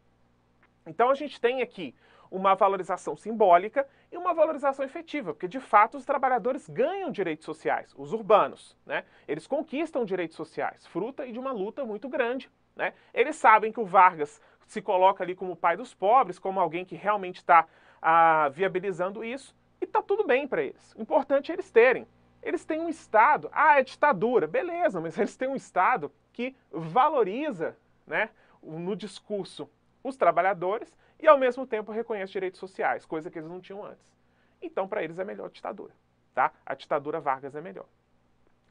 Então a gente tem aqui uma valorização simbólica e uma valorização efetiva, porque de fato os trabalhadores ganham direitos sociais, os urbanos, né? Eles conquistam direitos sociais, fruta e de uma luta muito grande, né? Eles sabem que o Vargas se coloca ali como o pai dos pobres, como alguém que realmente está ah, viabilizando isso, e tá tudo bem para eles. O importante é eles terem. Eles têm um Estado, ah, é ditadura, beleza, mas eles têm um Estado que valoriza, né, no discurso os trabalhadores e ao mesmo tempo reconhece direitos sociais, coisa que eles não tinham antes. Então, para eles é melhor a ditadura, tá? A ditadura Vargas é melhor.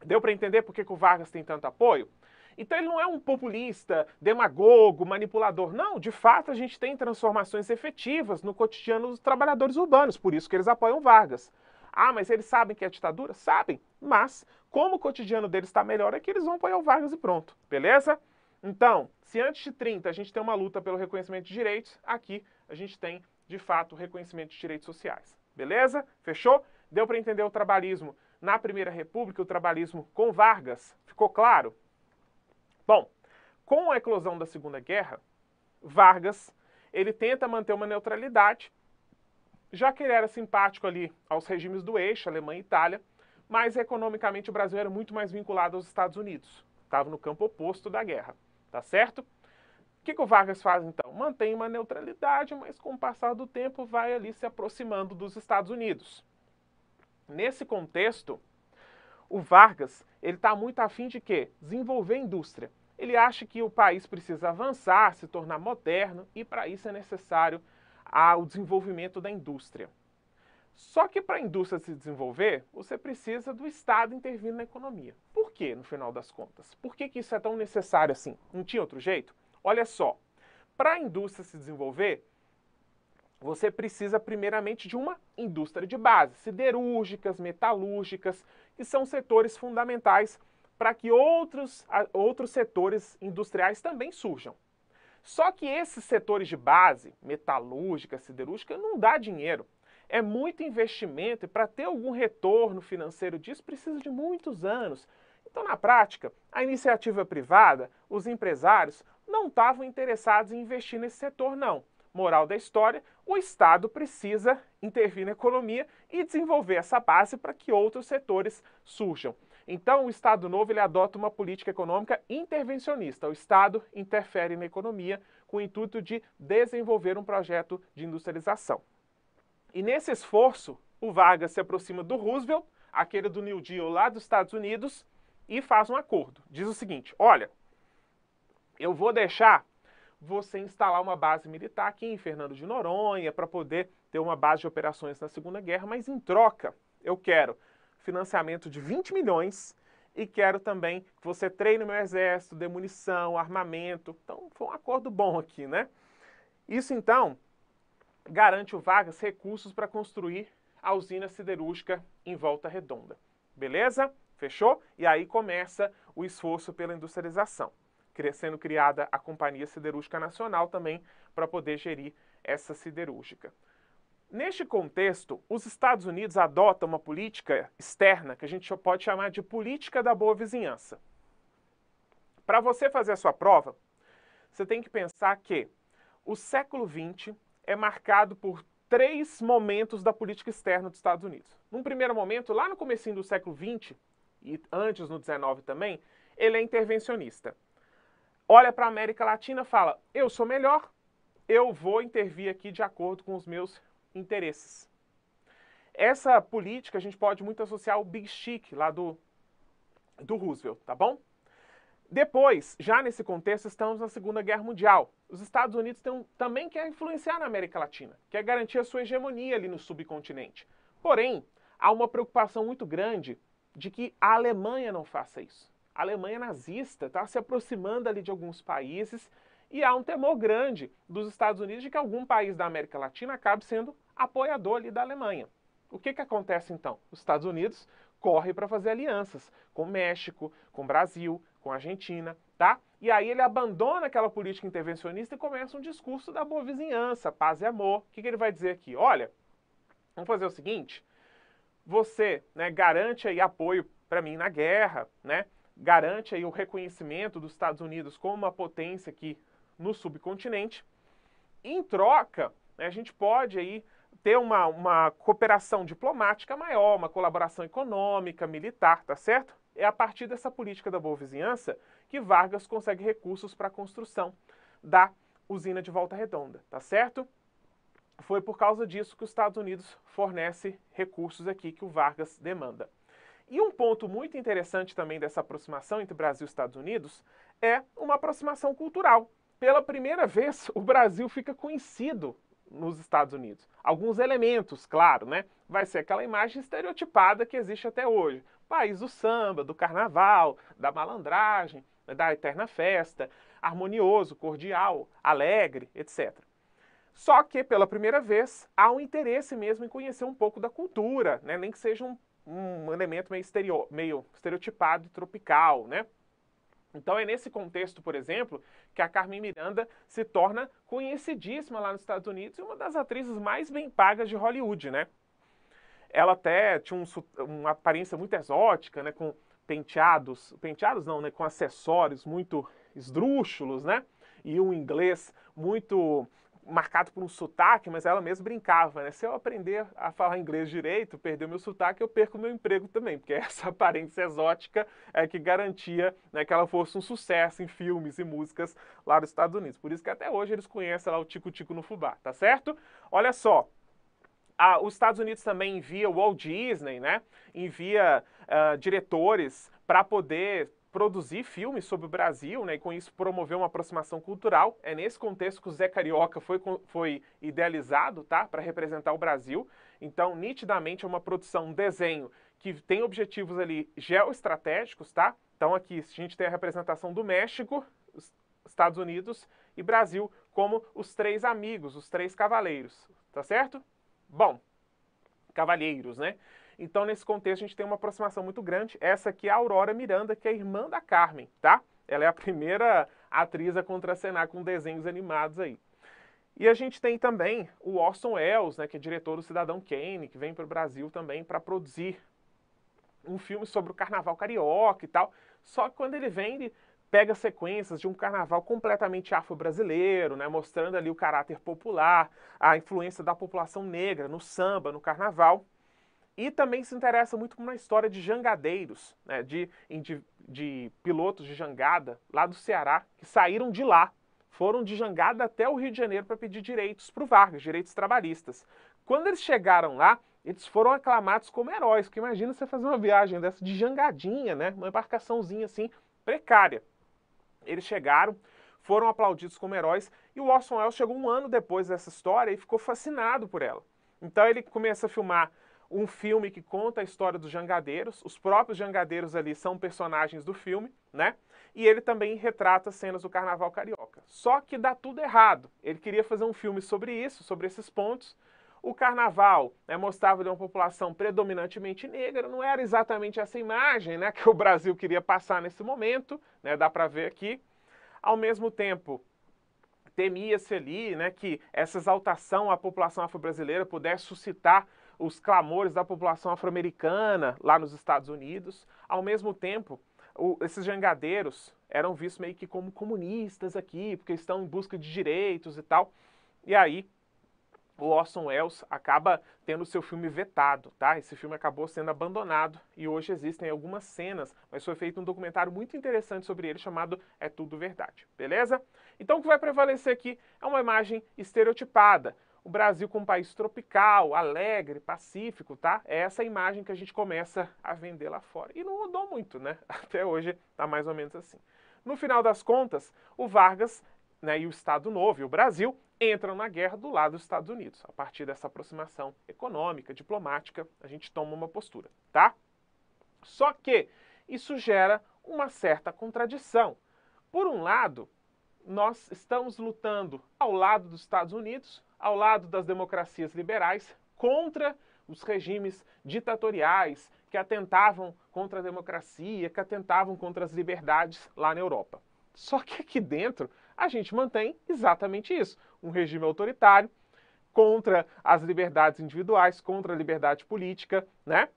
Deu para entender por que, que o Vargas tem tanto apoio? Então ele não é um populista, demagogo, manipulador. Não, de fato a gente tem transformações efetivas no cotidiano dos trabalhadores urbanos, por isso que eles apoiam Vargas. Ah, mas eles sabem que é ditadura? Sabem, mas como o cotidiano deles está melhor é que eles vão apoiar o Vargas e pronto, beleza? Então, se antes de 30 a gente tem uma luta pelo reconhecimento de direitos, aqui a gente tem, de fato, reconhecimento de direitos sociais. Beleza? Fechou? Deu para entender o trabalhismo na Primeira República, o trabalhismo com Vargas? Ficou claro? Bom, com a eclosão da Segunda Guerra, Vargas ele tenta manter uma neutralidade, já que ele era simpático ali aos regimes do eixo, Alemanha e Itália, mas economicamente o Brasil era muito mais vinculado aos Estados Unidos, estava no campo oposto da guerra. Tá certo? O que, que o Vargas faz então? Mantém uma neutralidade, mas com o passar do tempo vai ali se aproximando dos Estados Unidos. Nesse contexto, o Vargas ele está muito afim de quê? Desenvolver indústria. Ele acha que o país precisa avançar, se tornar moderno e para isso é necessário o desenvolvimento da indústria. Só que para a indústria se desenvolver, você precisa do Estado intervindo na economia. Por quê, no final das contas? Por que, que isso é tão necessário assim? Não tinha outro jeito? Olha só, para a indústria se desenvolver, você precisa primeiramente de uma indústria de base, siderúrgicas, metalúrgicas, que são setores fundamentais para que outros, outros setores industriais também surjam. Só que esses setores de base, metalúrgica, siderúrgica, não dá dinheiro. É muito investimento e para ter algum retorno financeiro disso precisa de muitos anos. Então, na prática, a iniciativa privada, os empresários, não estavam interessados em investir nesse setor, não. Moral da história: o Estado precisa intervir na economia e desenvolver essa base para que outros setores surjam. Então, o Estado Novo ele adota uma política econômica intervencionista. O Estado interfere na economia com o intuito de desenvolver um projeto de industrialização. E nesse esforço, o Vargas se aproxima do Roosevelt, aquele do New Deal lá dos Estados Unidos, e faz um acordo. Diz o seguinte: olha, eu vou deixar você instalar uma base militar aqui em Fernando de Noronha para poder ter uma base de operações na Segunda Guerra, mas em troca eu quero financiamento de 20 milhões e quero também que você treine o meu exército, dê munição, armamento. Então foi um acordo bom aqui, né? Isso então garante o Vargas recursos para construir a usina siderúrgica em Volta Redonda. Beleza? Fechou? E aí começa o esforço pela industrialização, sendo criada a Companhia Siderúrgica Nacional também para poder gerir essa siderúrgica. Neste contexto, os Estados Unidos adotam uma política externa que a gente pode chamar de política da boa vizinhança. Para você fazer a sua prova, você tem que pensar que o século XX é marcado por três momentos da política externa dos Estados Unidos. Num primeiro momento, lá no comecinho do século XX, e antes no 19 também, ele é intervencionista. Olha para a América Latina, fala: "Eu sou melhor, eu vou intervir aqui de acordo com os meus interesses". Essa política a gente pode muito associar ao Big Chic lá do do Roosevelt, tá bom? Depois, já nesse contexto, estamos na Segunda Guerra Mundial. Os Estados Unidos têm também quer influenciar na América Latina, quer garantir a sua hegemonia ali no subcontinente. Porém, há uma preocupação muito grande de que a Alemanha não faça isso. A Alemanha nazista está se aproximando ali de alguns países e há um temor grande dos Estados Unidos de que algum país da América Latina acabe sendo apoiador ali da Alemanha. O que, que acontece então? Os Estados Unidos corre para fazer alianças com o México, com o Brasil, com a Argentina, tá? E aí ele abandona aquela política intervencionista e começa um discurso da boa vizinhança, paz e amor. O que, que ele vai dizer aqui? Olha, vamos fazer o seguinte: você né, garante aí apoio para mim na guerra, né? garante aí o reconhecimento dos Estados Unidos como uma potência aqui no subcontinente. Em troca, né, a gente pode aí ter uma, uma cooperação diplomática maior, uma colaboração econômica, militar, tá certo? É a partir dessa política da boa vizinhança que Vargas consegue recursos para a construção da usina de Volta Redonda, tá certo? foi por causa disso que os Estados Unidos fornece recursos aqui que o Vargas demanda. E um ponto muito interessante também dessa aproximação entre Brasil e Estados Unidos é uma aproximação cultural. Pela primeira vez, o Brasil fica conhecido nos Estados Unidos. Alguns elementos, claro, né? Vai ser aquela imagem estereotipada que existe até hoje. País do samba, do carnaval, da malandragem, né? da eterna festa, harmonioso, cordial, alegre, etc. Só que, pela primeira vez, há um interesse mesmo em conhecer um pouco da cultura, né? nem que seja um, um elemento meio, estereo, meio estereotipado e tropical, né? Então é nesse contexto, por exemplo, que a Carmen Miranda se torna conhecidíssima lá nos Estados Unidos e uma das atrizes mais bem pagas de Hollywood, né? Ela até tinha um, uma aparência muito exótica, né? Com penteados, penteados não, né? Com acessórios muito esdrúxulos, né? E um inglês muito marcado por um sotaque, mas ela mesma brincava, né? Se eu aprender a falar inglês direito, perder meu sotaque, eu perco meu emprego também, porque essa aparência exótica é que garantia né, que ela fosse um sucesso em filmes e músicas lá dos Estados Unidos. Por isso que até hoje eles conhecem lá o Tico Tico no Fubá, tá certo? Olha só, ah, os Estados Unidos também envia Walt Disney, né? Envia ah, diretores para poder produzir filmes sobre o Brasil, né, e com isso promover uma aproximação cultural. É nesse contexto que o Zé Carioca foi, foi idealizado, tá, para representar o Brasil. Então, nitidamente é uma produção, um desenho que tem objetivos ali geoestratégicos, tá? Então aqui a gente tem a representação do México, Estados Unidos e Brasil como os três amigos, os três cavaleiros, tá certo? Bom, cavalheiros, né? Então, nesse contexto, a gente tem uma aproximação muito grande. Essa aqui é a Aurora Miranda, que é irmã da Carmen, tá? Ela é a primeira atriz a contracenar com desenhos animados aí. E a gente tem também o Orson Welles, né, que é diretor do Cidadão Kane, que vem para o Brasil também para produzir um filme sobre o carnaval carioca e tal. Só que quando ele vem, ele pega sequências de um carnaval completamente afro-brasileiro, né, mostrando ali o caráter popular, a influência da população negra no samba, no carnaval e também se interessa muito por uma história de jangadeiros, né, de, de, de, pilotos de jangada lá do Ceará, que saíram de lá, foram de jangada até o Rio de Janeiro para pedir direitos para o Vargas, direitos trabalhistas. Quando eles chegaram lá, eles foram aclamados como heróis, porque imagina você fazer uma viagem dessa de jangadinha, né, uma embarcaçãozinha assim, precária. Eles chegaram, foram aplaudidos como heróis, e o Orson Welles chegou um ano depois dessa história e ficou fascinado por ela. Então ele começa a filmar um filme que conta a história dos jangadeiros. Os próprios jangadeiros ali são personagens do filme, né? E ele também retrata cenas do carnaval carioca. Só que dá tudo errado. Ele queria fazer um filme sobre isso, sobre esses pontos. O carnaval né, mostrava de uma população predominantemente negra, não era exatamente essa imagem né, que o Brasil queria passar nesse momento, né, dá para ver aqui. Ao mesmo tempo, temia-se ali né, que essa exaltação à população afro-brasileira pudesse suscitar os clamores da população afro-americana lá nos Estados Unidos. Ao mesmo tempo, o, esses jangadeiros eram vistos meio que como comunistas aqui, porque estão em busca de direitos e tal. E aí, o Orson Welles acaba tendo seu filme vetado, tá? Esse filme acabou sendo abandonado e hoje existem algumas cenas, mas foi feito um documentário muito interessante sobre ele chamado É Tudo Verdade, beleza? Então o que vai prevalecer aqui é uma imagem estereotipada, o Brasil como um país tropical, alegre, pacífico, tá? É essa imagem que a gente começa a vender lá fora. E não mudou muito, né? Até hoje tá mais ou menos assim. No final das contas, o Vargas né, e o Estado Novo e o Brasil entram na guerra do lado dos Estados Unidos. A partir dessa aproximação econômica, diplomática, a gente toma uma postura, tá? Só que isso gera uma certa contradição. Por um lado, nós estamos lutando ao lado dos Estados Unidos, ao lado das democracias liberais contra os regimes ditatoriais que atentavam contra a democracia, que atentavam contra as liberdades lá na Europa. Só que aqui dentro a gente mantém exatamente isso: um regime autoritário contra as liberdades individuais, contra a liberdade política, né?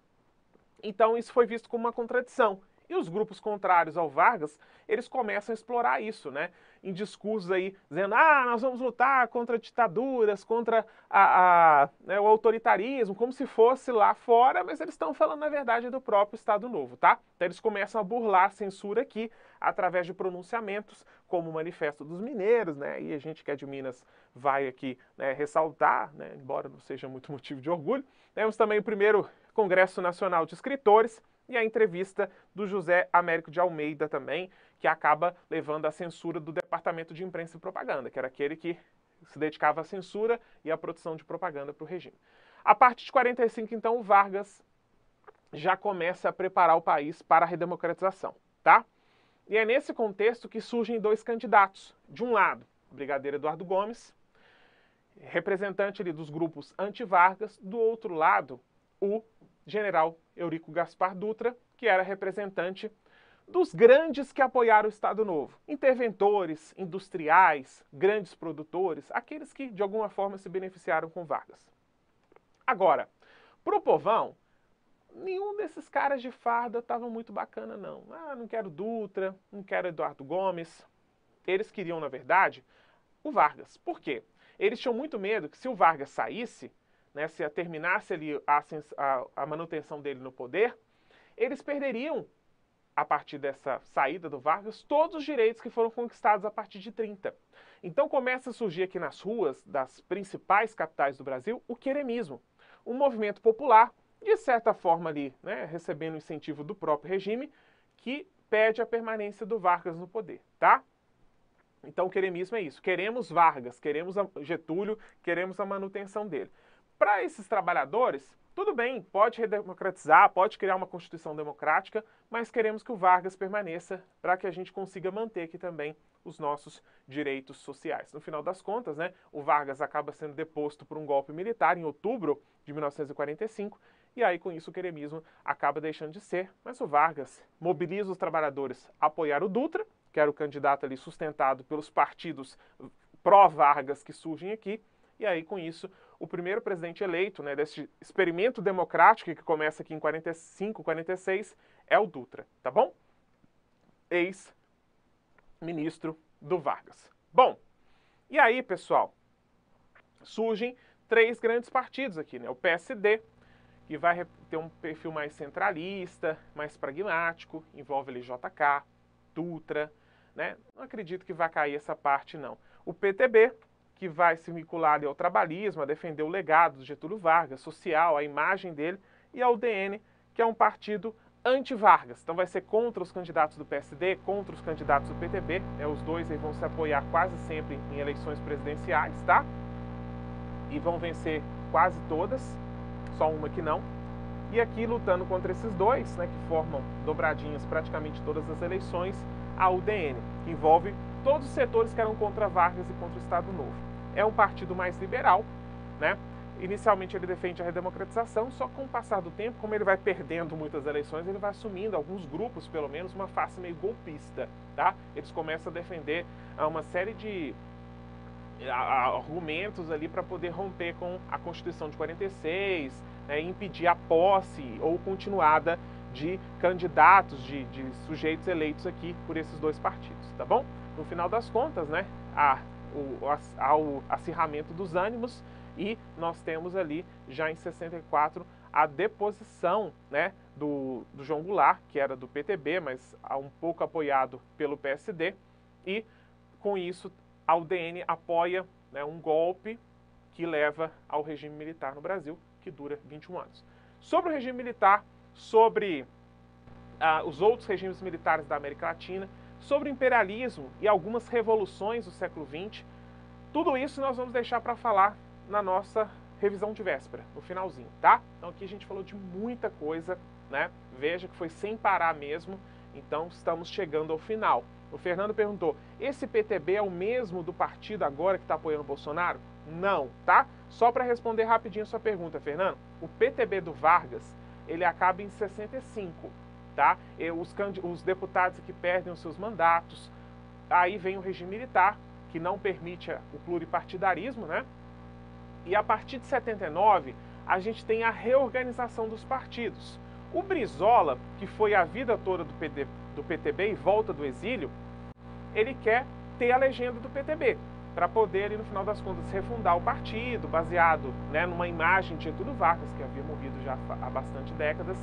Então isso foi visto como uma contradição. E os grupos contrários ao Vargas, eles começam a explorar isso, né? Em discursos aí, dizendo, ah, nós vamos lutar contra ditaduras, contra a, a né, o autoritarismo, como se fosse lá fora, mas eles estão falando, na verdade, do próprio Estado Novo, tá? Então eles começam a burlar a censura aqui, através de pronunciamentos, como o Manifesto dos Mineiros, né? E a gente que é de Minas vai aqui né, ressaltar, né, embora não seja muito motivo de orgulho. Né? Temos também o primeiro Congresso Nacional de Escritores, e a entrevista do José Américo de Almeida também, que acaba levando à censura do Departamento de Imprensa e Propaganda, que era aquele que se dedicava à censura e à produção de propaganda para o regime. A partir de 45, então, o Vargas já começa a preparar o país para a redemocratização, tá? E é nesse contexto que surgem dois candidatos. De um lado, o brigadeiro Eduardo Gomes, representante ali dos grupos anti-Vargas, do outro lado, o general Eurico Gaspar Dutra, que era representante dos grandes que apoiaram o Estado Novo. Interventores, industriais, grandes produtores, aqueles que de alguma forma se beneficiaram com Vargas. Agora, pro povão, nenhum desses caras de farda estava muito bacana, não. Ah, não quero Dutra, não quero Eduardo Gomes. Eles queriam, na verdade, o Vargas. Por quê? Eles tinham muito medo que se o Vargas saísse, né, se terminasse ali a, a, a manutenção dele no poder, eles perderiam, a partir dessa saída do Vargas, todos os direitos que foram conquistados a partir de 30. Então começa a surgir aqui nas ruas das principais capitais do Brasil o queremismo, um movimento popular, de certa forma ali, né, recebendo incentivo do próprio regime, que pede a permanência do Vargas no poder, tá? Então o queremismo é isso, queremos Vargas, queremos Getúlio, queremos a manutenção dele. Para esses trabalhadores, tudo bem, pode redemocratizar, pode criar uma constituição democrática, mas queremos que o Vargas permaneça para que a gente consiga manter aqui também os nossos direitos sociais. No final das contas, né, o Vargas acaba sendo deposto por um golpe militar em outubro de 1945, e aí com isso o queremismo acaba deixando de ser, mas o Vargas mobiliza os trabalhadores a apoiar o Dutra, que era o candidato ali sustentado pelos partidos pró-Vargas que surgem aqui, e aí com isso o primeiro presidente eleito né, desse experimento democrático que começa aqui em 45, 46, é o Dutra, tá bom? Ex-ministro do Vargas. Bom, e aí, pessoal, surgem três grandes partidos aqui, né? O PSD, que vai ter um perfil mais centralista, mais pragmático, envolve LJK, Dutra, né? Não acredito que vai cair essa parte, não. O PTB, que vai se vincular ao trabalhismo, a defender o legado do Getúlio Vargas, social, a imagem dele, e ao DN, que é um partido anti-Vargas. Então vai ser contra os candidatos do PSD, contra os candidatos do PTB, né? os dois aí vão se apoiar quase sempre em eleições presidenciais, tá? E vão vencer quase todas, só uma que não. E aqui lutando contra esses dois, né, que formam dobradinhas praticamente todas as eleições, a UDN, que envolve todos os setores que eram contra Vargas e contra o Estado Novo é um partido mais liberal, né? Inicialmente ele defende a redemocratização, só com o passar do tempo, como ele vai perdendo muitas eleições, ele vai assumindo, alguns grupos pelo menos, uma face meio golpista, tá? Eles começam a defender ah, uma série de ah, ah, argumentos ali para poder romper com a Constituição de 46, né, impedir a posse ou continuada de candidatos, de, de sujeitos eleitos aqui por esses dois partidos, tá bom? No final das contas, né, a o, ao acirramento dos ânimos e nós temos ali já em 64 a deposição né, do, do João Goulart, que era do PTB, mas ah, um pouco apoiado pelo PSD, e com isso a UDN apoia né, um golpe que leva ao regime militar no Brasil, que dura 21 anos. Sobre o regime militar, sobre ah, os outros regimes militares da América Latina, sobre o imperialismo e algumas revoluções do século XX. Tudo isso nós vamos deixar para falar na nossa revisão de véspera, no finalzinho, tá? Então aqui a gente falou de muita coisa, né? Veja que foi sem parar mesmo, então estamos chegando ao final. O Fernando perguntou: esse PTB é o mesmo do partido agora que está apoiando o Bolsonaro? Não, tá? Só para responder rapidinho a sua pergunta, Fernando, o PTB do Vargas ele acaba em 65 tá? Os, os deputados que perdem os seus mandatos, aí vem o regime militar, que não permite o pluripartidarismo, né? E a partir de 79, a gente tem a reorganização dos partidos. O Brizola, que foi a vida toda do, do PTB e volta do exílio, ele quer ter a legenda do PTB, para poder, no final das contas, refundar o partido, baseado né, numa imagem de Getúlio Vargas, que havia morrido já há bastante décadas,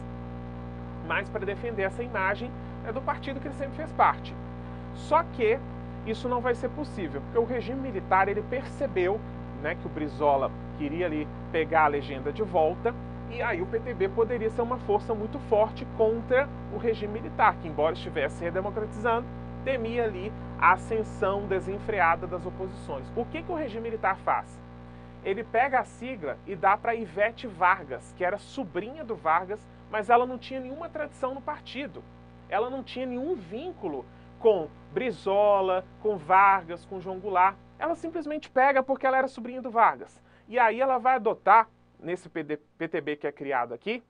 mais para defender essa imagem é do partido que ele sempre fez parte. Só que isso não vai ser possível, porque o regime militar ele percebeu né, que o Brizola queria ali pegar a legenda de volta e aí o PTB poderia ser uma força muito forte contra o regime militar, que embora estivesse redemocratizando, temia ali a ascensão desenfreada das oposições. O que, que o regime militar faz? Ele pega a sigla e dá para Ivete Vargas, que era sobrinha do Vargas mas ela não tinha nenhuma tradição no partido. Ela não tinha nenhum vínculo com Brizola, com Vargas, com João Goulart. Ela simplesmente pega porque ela era sobrinha do Vargas. E aí ela vai adotar, nesse PD, PTB que é criado aqui,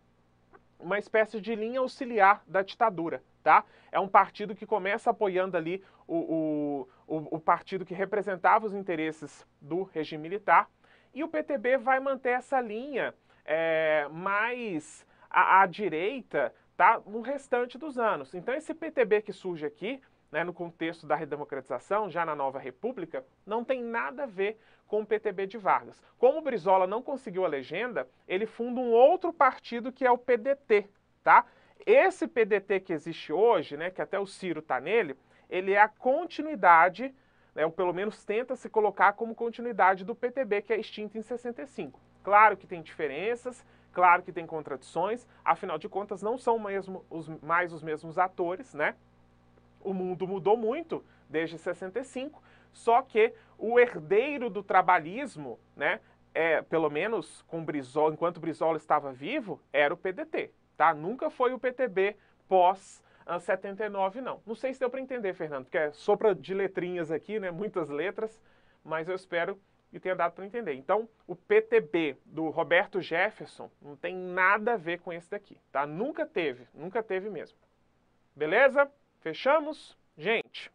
uma espécie de linha auxiliar da ditadura. Tá? É um partido que começa apoiando ali o, o, o, o partido que representava os interesses do regime militar. E o PTB vai manter essa linha é, mais à, à direita tá, no restante dos anos. Então, esse PTB que surge aqui, né, no contexto da redemocratização, já na nova república, não tem nada a ver com o PTB de Vargas. Como o Brizola não conseguiu a legenda, ele funda um outro partido que é o PDT, tá? Esse PDT que existe hoje, né, que até o Ciro tá nele, ele é a continuidade, né, ou pelo menos tenta se colocar como continuidade do PTB que é extinto em 65. Claro que tem diferenças, Claro que tem contradições, afinal de contas não são mesmo os, mais os mesmos atores, né? O mundo mudou muito desde 65, só que o herdeiro do trabalhismo, né, é, pelo menos com Brizola, enquanto Brizola estava vivo, era o PDT, tá? Nunca foi o PTB pós 79 ah, não. Não sei se deu para entender, Fernando, porque é sopra de letrinhas aqui, né, muitas letras, mas eu espero e tenha dado para entender. Então, o PTB do Roberto Jefferson não tem nada a ver com esse daqui, tá? Nunca teve, nunca teve mesmo. Beleza? Fechamos? Gente,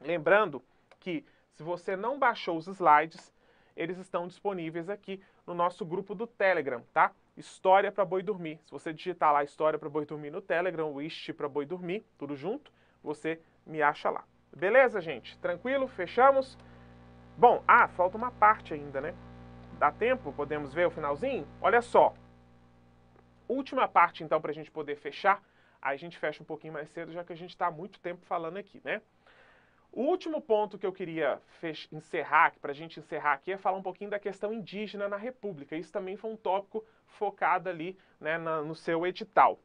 lembrando que se você não baixou os slides, eles estão disponíveis aqui no nosso grupo do Telegram, tá? História para Boi Dormir. Se você digitar lá História para Boi Dormir no Telegram, Wish para Boi Dormir, tudo junto, você me acha lá. Beleza, gente? Tranquilo? Fechamos? Bom, ah, falta uma parte ainda, né? Dá tempo? Podemos ver o finalzinho? Olha só. Última parte, então, para a gente poder fechar. Aí a gente fecha um pouquinho mais cedo, já que a gente está há muito tempo falando aqui, né? O último ponto que eu queria encerrar, para a gente encerrar aqui, é falar um pouquinho da questão indígena na República. Isso também foi um tópico focado ali né, na, no seu edital.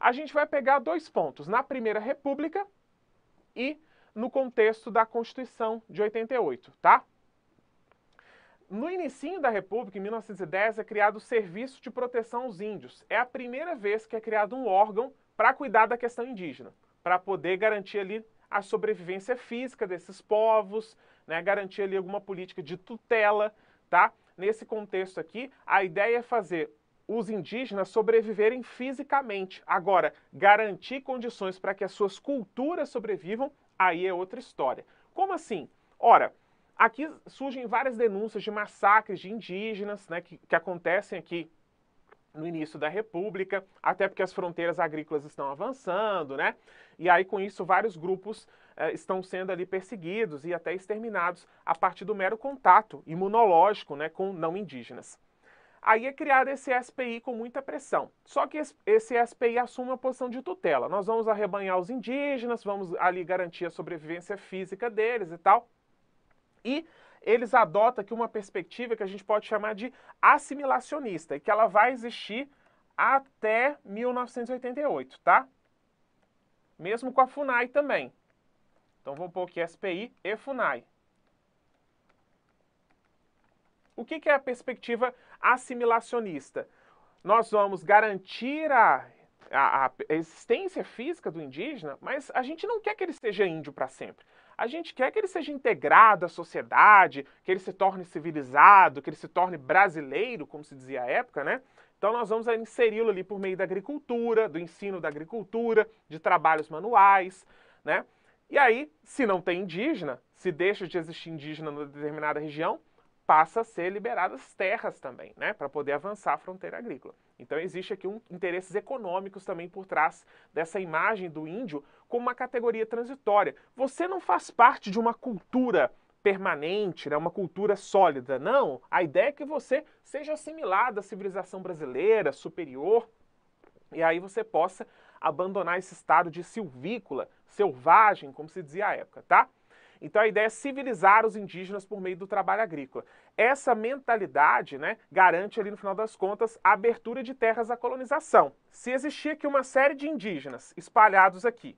A gente vai pegar dois pontos, na Primeira República e no contexto da Constituição de 88, tá? No início da República, em 1910, é criado o Serviço de Proteção aos Índios. É a primeira vez que é criado um órgão para cuidar da questão indígena, para poder garantir ali a sobrevivência física desses povos, né, garantir ali alguma política de tutela, tá? Nesse contexto aqui, a ideia é fazer os indígenas sobreviverem fisicamente. Agora, garantir condições para que as suas culturas sobrevivam, aí é outra história. Como assim? Ora, Aqui surgem várias denúncias de massacres de indígenas né, que, que acontecem aqui no início da República, até porque as fronteiras agrícolas estão avançando, né? E aí, com isso, vários grupos eh, estão sendo ali perseguidos e até exterminados a partir do mero contato imunológico né, com não indígenas. Aí é criado esse SPI com muita pressão. Só que esse SPI assume uma posição de tutela. Nós vamos arrebanhar os indígenas, vamos ali garantir a sobrevivência física deles e tal. E eles adotam aqui uma perspectiva que a gente pode chamar de assimilacionista, e que ela vai existir até 1988, tá? Mesmo com a FUNAI também. Então vou pôr aqui SPI e FUNAI. O que, que é a perspectiva assimilacionista? Nós vamos garantir a, a, a existência física do indígena, mas a gente não quer que ele seja índio para sempre. A gente quer que ele seja integrado à sociedade, que ele se torne civilizado, que ele se torne brasileiro, como se dizia à época, né? Então nós vamos inseri-lo ali por meio da agricultura, do ensino da agricultura, de trabalhos manuais, né? E aí, se não tem indígena, se deixa de existir indígena numa determinada região, passa a ser liberadas terras também, né, para poder avançar a fronteira agrícola. Então existe aqui um, interesses econômicos também por trás dessa imagem do índio como uma categoria transitória. Você não faz parte de uma cultura permanente, né, uma cultura sólida, não. A ideia é que você seja assimilado à civilização brasileira, superior, e aí você possa abandonar esse estado de silvícola, selvagem, como se dizia à época, tá? Então a ideia é civilizar os indígenas por meio do trabalho agrícola. Essa mentalidade né, garante ali, no final das contas, a abertura de terras à colonização. Se existia aqui uma série de indígenas espalhados aqui,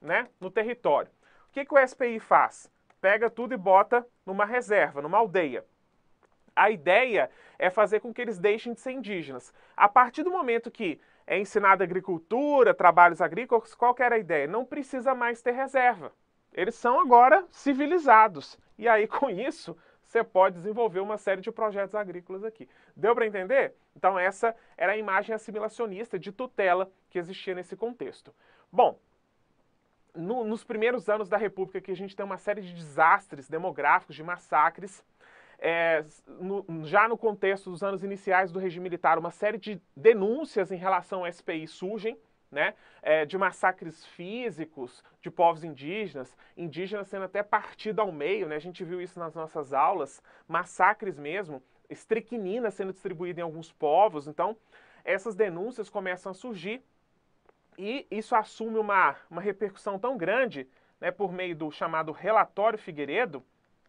né, no território, o que, que o SPI faz? Pega tudo e bota numa reserva, numa aldeia. A ideia é fazer com que eles deixem de ser indígenas. A partir do momento que é ensinada agricultura, trabalhos agrícolas, qual era a ideia? Não precisa mais ter reserva eles são agora civilizados. E aí, com isso, você pode desenvolver uma série de projetos agrícolas aqui. Deu para entender? Então, essa era a imagem assimilacionista de tutela que existia nesse contexto. Bom, no, nos primeiros anos da República, que a gente tem uma série de desastres demográficos, de massacres, é, no, já no contexto dos anos iniciais do regime militar, uma série de denúncias em relação ao SPI surgem né, é, de massacres físicos de povos indígenas, indígenas sendo até partido ao meio, né, a gente viu isso nas nossas aulas, massacres mesmo, estricnina sendo distribuída em alguns povos. Então, essas denúncias começam a surgir e isso assume uma, uma repercussão tão grande né, por meio do chamado Relatório Figueiredo,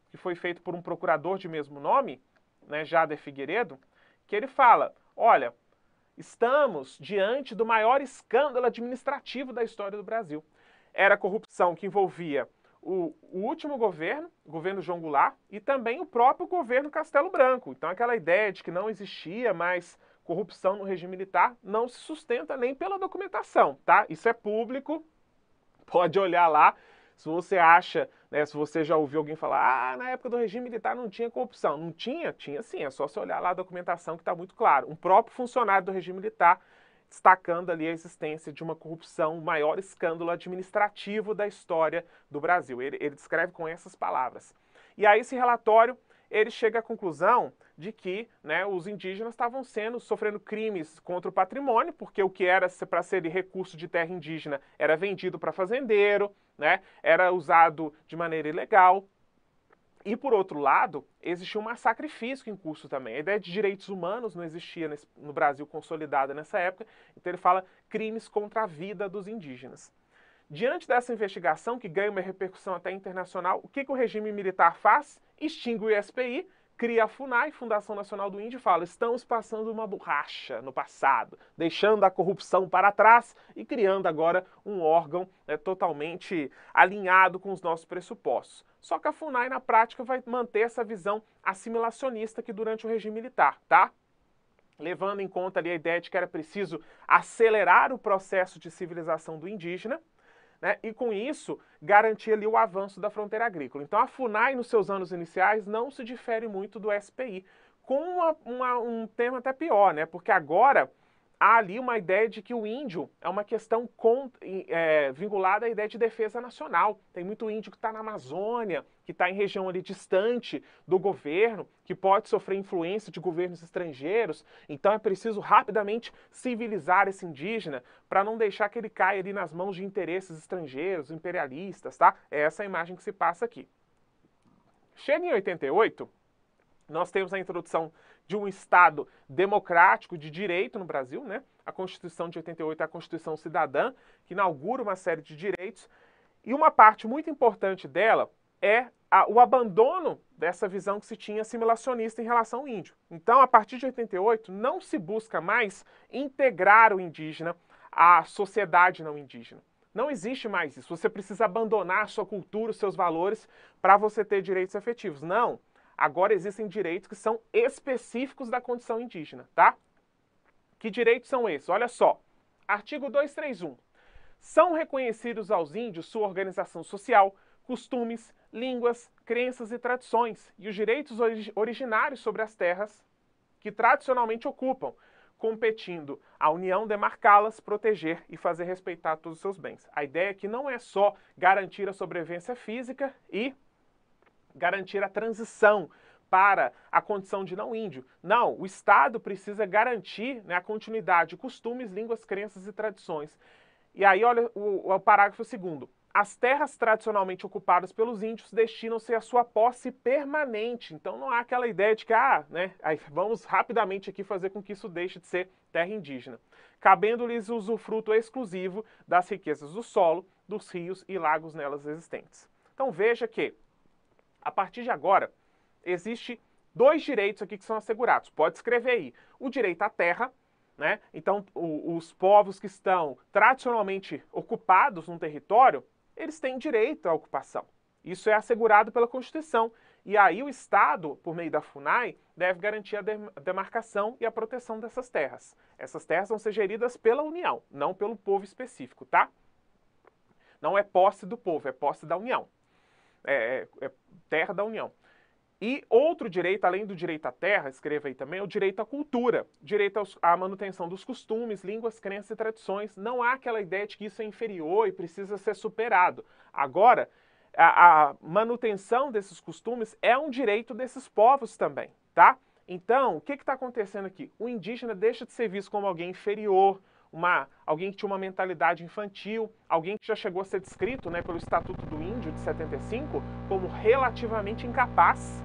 que foi feito por um procurador de mesmo nome, né, Jader Figueiredo, que ele fala: olha, Estamos diante do maior escândalo administrativo da história do Brasil. Era corrupção que envolvia o, o, último governo, o governo João Goulart, e também o próprio governo Castelo Branco. Então, aquela ideia de que não existia mais corrupção no regime militar não se sustenta nem pela documentação, tá? Isso é público, pode olhar lá. Se você acha né? Se você já ouviu alguém falar, ah, na época do regime militar não tinha corrupção. Não tinha? Tinha sim, é só você olhar lá a documentação que está muito claro. Um próprio funcionário do regime militar destacando ali a existência de uma corrupção, o maior escândalo administrativo da história do Brasil. Ele, ele descreve com essas palavras. E aí esse relatório ele chega à conclusão de que né, os indígenas estavam sendo sofrendo crimes contra o patrimônio, porque o que era para ser recurso de terra indígena era vendido para fazendeiro, né, era usado de maneira ilegal. E por outro lado, existia um massacre físico em curso também. A ideia de direitos humanos não existia nesse, no Brasil consolidada nessa época, então ele fala crimes contra a vida dos indígenas. Diante dessa investigação, que ganha uma repercussão até internacional, o que, que o regime militar faz? Extingue o ISPI, cria a FUNAI, Fundação Nacional do Índio, e fala: estamos passando uma borracha no passado, deixando a corrupção para trás e criando agora um órgão né, totalmente alinhado com os nossos pressupostos. Só que a FUNAI, na prática, vai manter essa visão assimilacionista que durante o regime militar, tá? Levando em conta ali a ideia de que era preciso acelerar o processo de civilização do indígena, né, e com isso garantir ali o avanço da fronteira agrícola. Então a FUNAI, nos seus anos iniciais, não se difere muito do SPI, com uma, uma, um tema até pior, né, porque agora há ali uma ideia de que o índio é uma questão com, é, vinculada à ideia de defesa nacional. Tem muito índio que está na Amazônia, que está em região ali distante do governo, que pode sofrer influência de governos estrangeiros. Então é preciso rapidamente civilizar esse indígena para não deixar que ele caia ali nas mãos de interesses estrangeiros, imperialistas, tá? É essa a imagem que se passa aqui. Chega em 88, nós temos a introdução de um Estado democrático de direito no Brasil, né? A Constituição de 88 é a Constituição Cidadã, que inaugura uma série de direitos, e uma parte muito importante dela é a, o abandono dessa visão que se tinha assimilacionista em relação ao índio. Então, a partir de 88, não se busca mais integrar o indígena à sociedade não indígena. Não existe mais isso. Você precisa abandonar sua cultura, os seus valores, para você ter direitos efetivos. Não. Agora existem direitos que são específicos da condição indígena, tá? Que direitos são esses? Olha só. Artigo 231. São reconhecidos aos índios sua organização social, costumes, línguas, crenças e tradições, e os direitos originários sobre as terras que tradicionalmente ocupam, competindo a União demarcá-las, proteger e fazer respeitar todos os seus bens. A ideia aqui é não é só garantir a sobrevivência física e garantir a transição para a condição de não índio. Não, o Estado precisa garantir né, a continuidade de costumes, línguas, crenças e tradições. E aí, olha o, o parágrafo segundo. As terras tradicionalmente ocupadas pelos índios destinam-se à sua posse permanente. Então não há aquela ideia de que, ah, né, vamos rapidamente aqui fazer com que isso deixe de ser terra indígena. Cabendo-lhes o usufruto exclusivo das riquezas do solo, dos rios e lagos nelas existentes. Então veja que a partir de agora, existe dois direitos aqui que são assegurados. Pode escrever aí. O direito à terra, né? Então, o, os povos que estão tradicionalmente ocupados num território, eles têm direito à ocupação. Isso é assegurado pela Constituição. E aí o Estado, por meio da FUNAI, deve garantir a demarcação e a proteção dessas terras. Essas terras vão ser geridas pela União, não pelo povo específico, tá? Não é posse do povo, é posse da União. É, é, é terra da União. E outro direito, além do direito à terra, escreva aí também, é o direito à cultura, direito à manutenção dos costumes, línguas, crenças e tradições. Não há aquela ideia de que isso é inferior e precisa ser superado. Agora, a, a manutenção desses costumes é um direito desses povos também, tá? Então, o que está acontecendo aqui? O indígena deixa de ser visto como alguém inferior, uma, alguém que tinha uma mentalidade infantil, alguém que já chegou a ser descrito né, pelo Estatuto do Índio de 75 como relativamente incapaz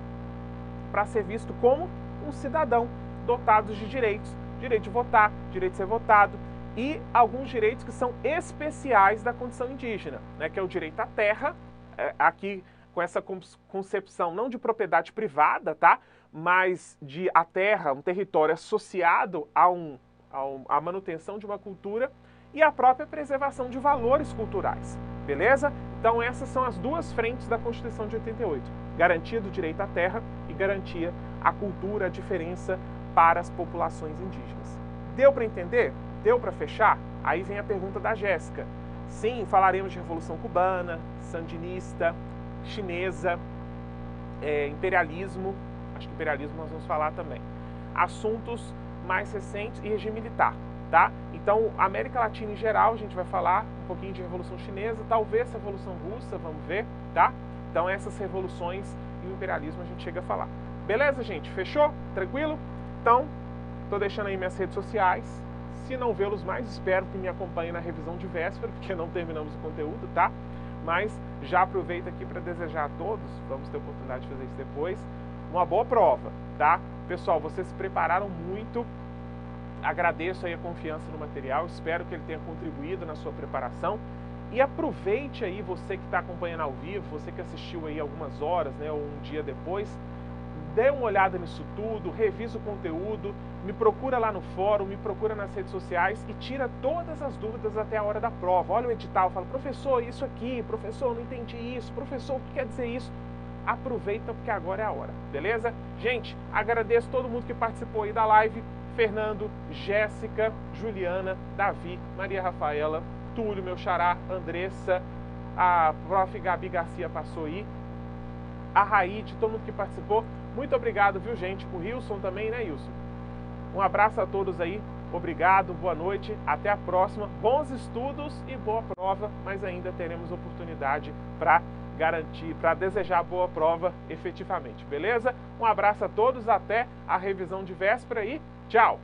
para ser visto como um cidadão dotado de direitos, direito de votar, direito de ser votado e alguns direitos que são especiais da condição indígena, né, que é o direito à terra, é, aqui com essa concepção não de propriedade privada, tá, mas de a terra, um território associado a um à manutenção de uma cultura e à própria preservação de valores culturais. Beleza? Então essas são as duas frentes da Constituição de 88: garantia do direito à terra e garantia à cultura, à diferença para as populações indígenas. Deu para entender? Deu para fechar? Aí vem a pergunta da Jéssica. Sim, falaremos de Revolução Cubana, sandinista, chinesa, é, imperialismo. Acho que imperialismo nós vamos falar também. Assuntos mais recentes e regime militar, tá? Então, América Latina em geral, a gente vai falar um pouquinho de Revolução Chinesa, talvez Revolução Russa, vamos ver, tá? Então, essas revoluções e o imperialismo a gente chega a falar. Beleza, gente? Fechou? Tranquilo? Então, tô deixando aí minhas redes sociais. Se não vê-los mais, espero que me acompanhem na revisão de véspera, porque não terminamos o conteúdo, tá? Mas já aproveito aqui para desejar a todos, vamos ter oportunidade de fazer isso depois, uma boa prova, tá? Pessoal, vocês se prepararam muito. Agradeço aí a confiança no material, espero que ele tenha contribuído na sua preparação. E aproveite aí você que está acompanhando ao vivo, você que assistiu aí algumas horas, né, ou um dia depois, dê uma olhada nisso tudo, revisa o conteúdo, me procura lá no fórum, me procura nas redes sociais e tira todas as dúvidas até a hora da prova. Olha o edital, fala, professor, isso aqui, professor, não entendi isso, professor, o que quer dizer isso? aproveita porque agora é a hora, beleza? Gente, agradeço todo mundo que participou aí da live. Fernando, Jéssica, Juliana, Davi, Maria Rafaela, Túlio, meu xará, Andressa, a prof. Gabi Garcia passou aí, a Raide, todo mundo que participou. Muito obrigado, viu, gente? O Wilson também, né, Wilson? Um abraço a todos aí. Obrigado, boa noite, até a próxima. Bons estudos e boa prova, mas ainda teremos oportunidade para garantir, para desejar boa prova efetivamente, beleza? Um abraço a todos, até a revisão de véspera e tchau!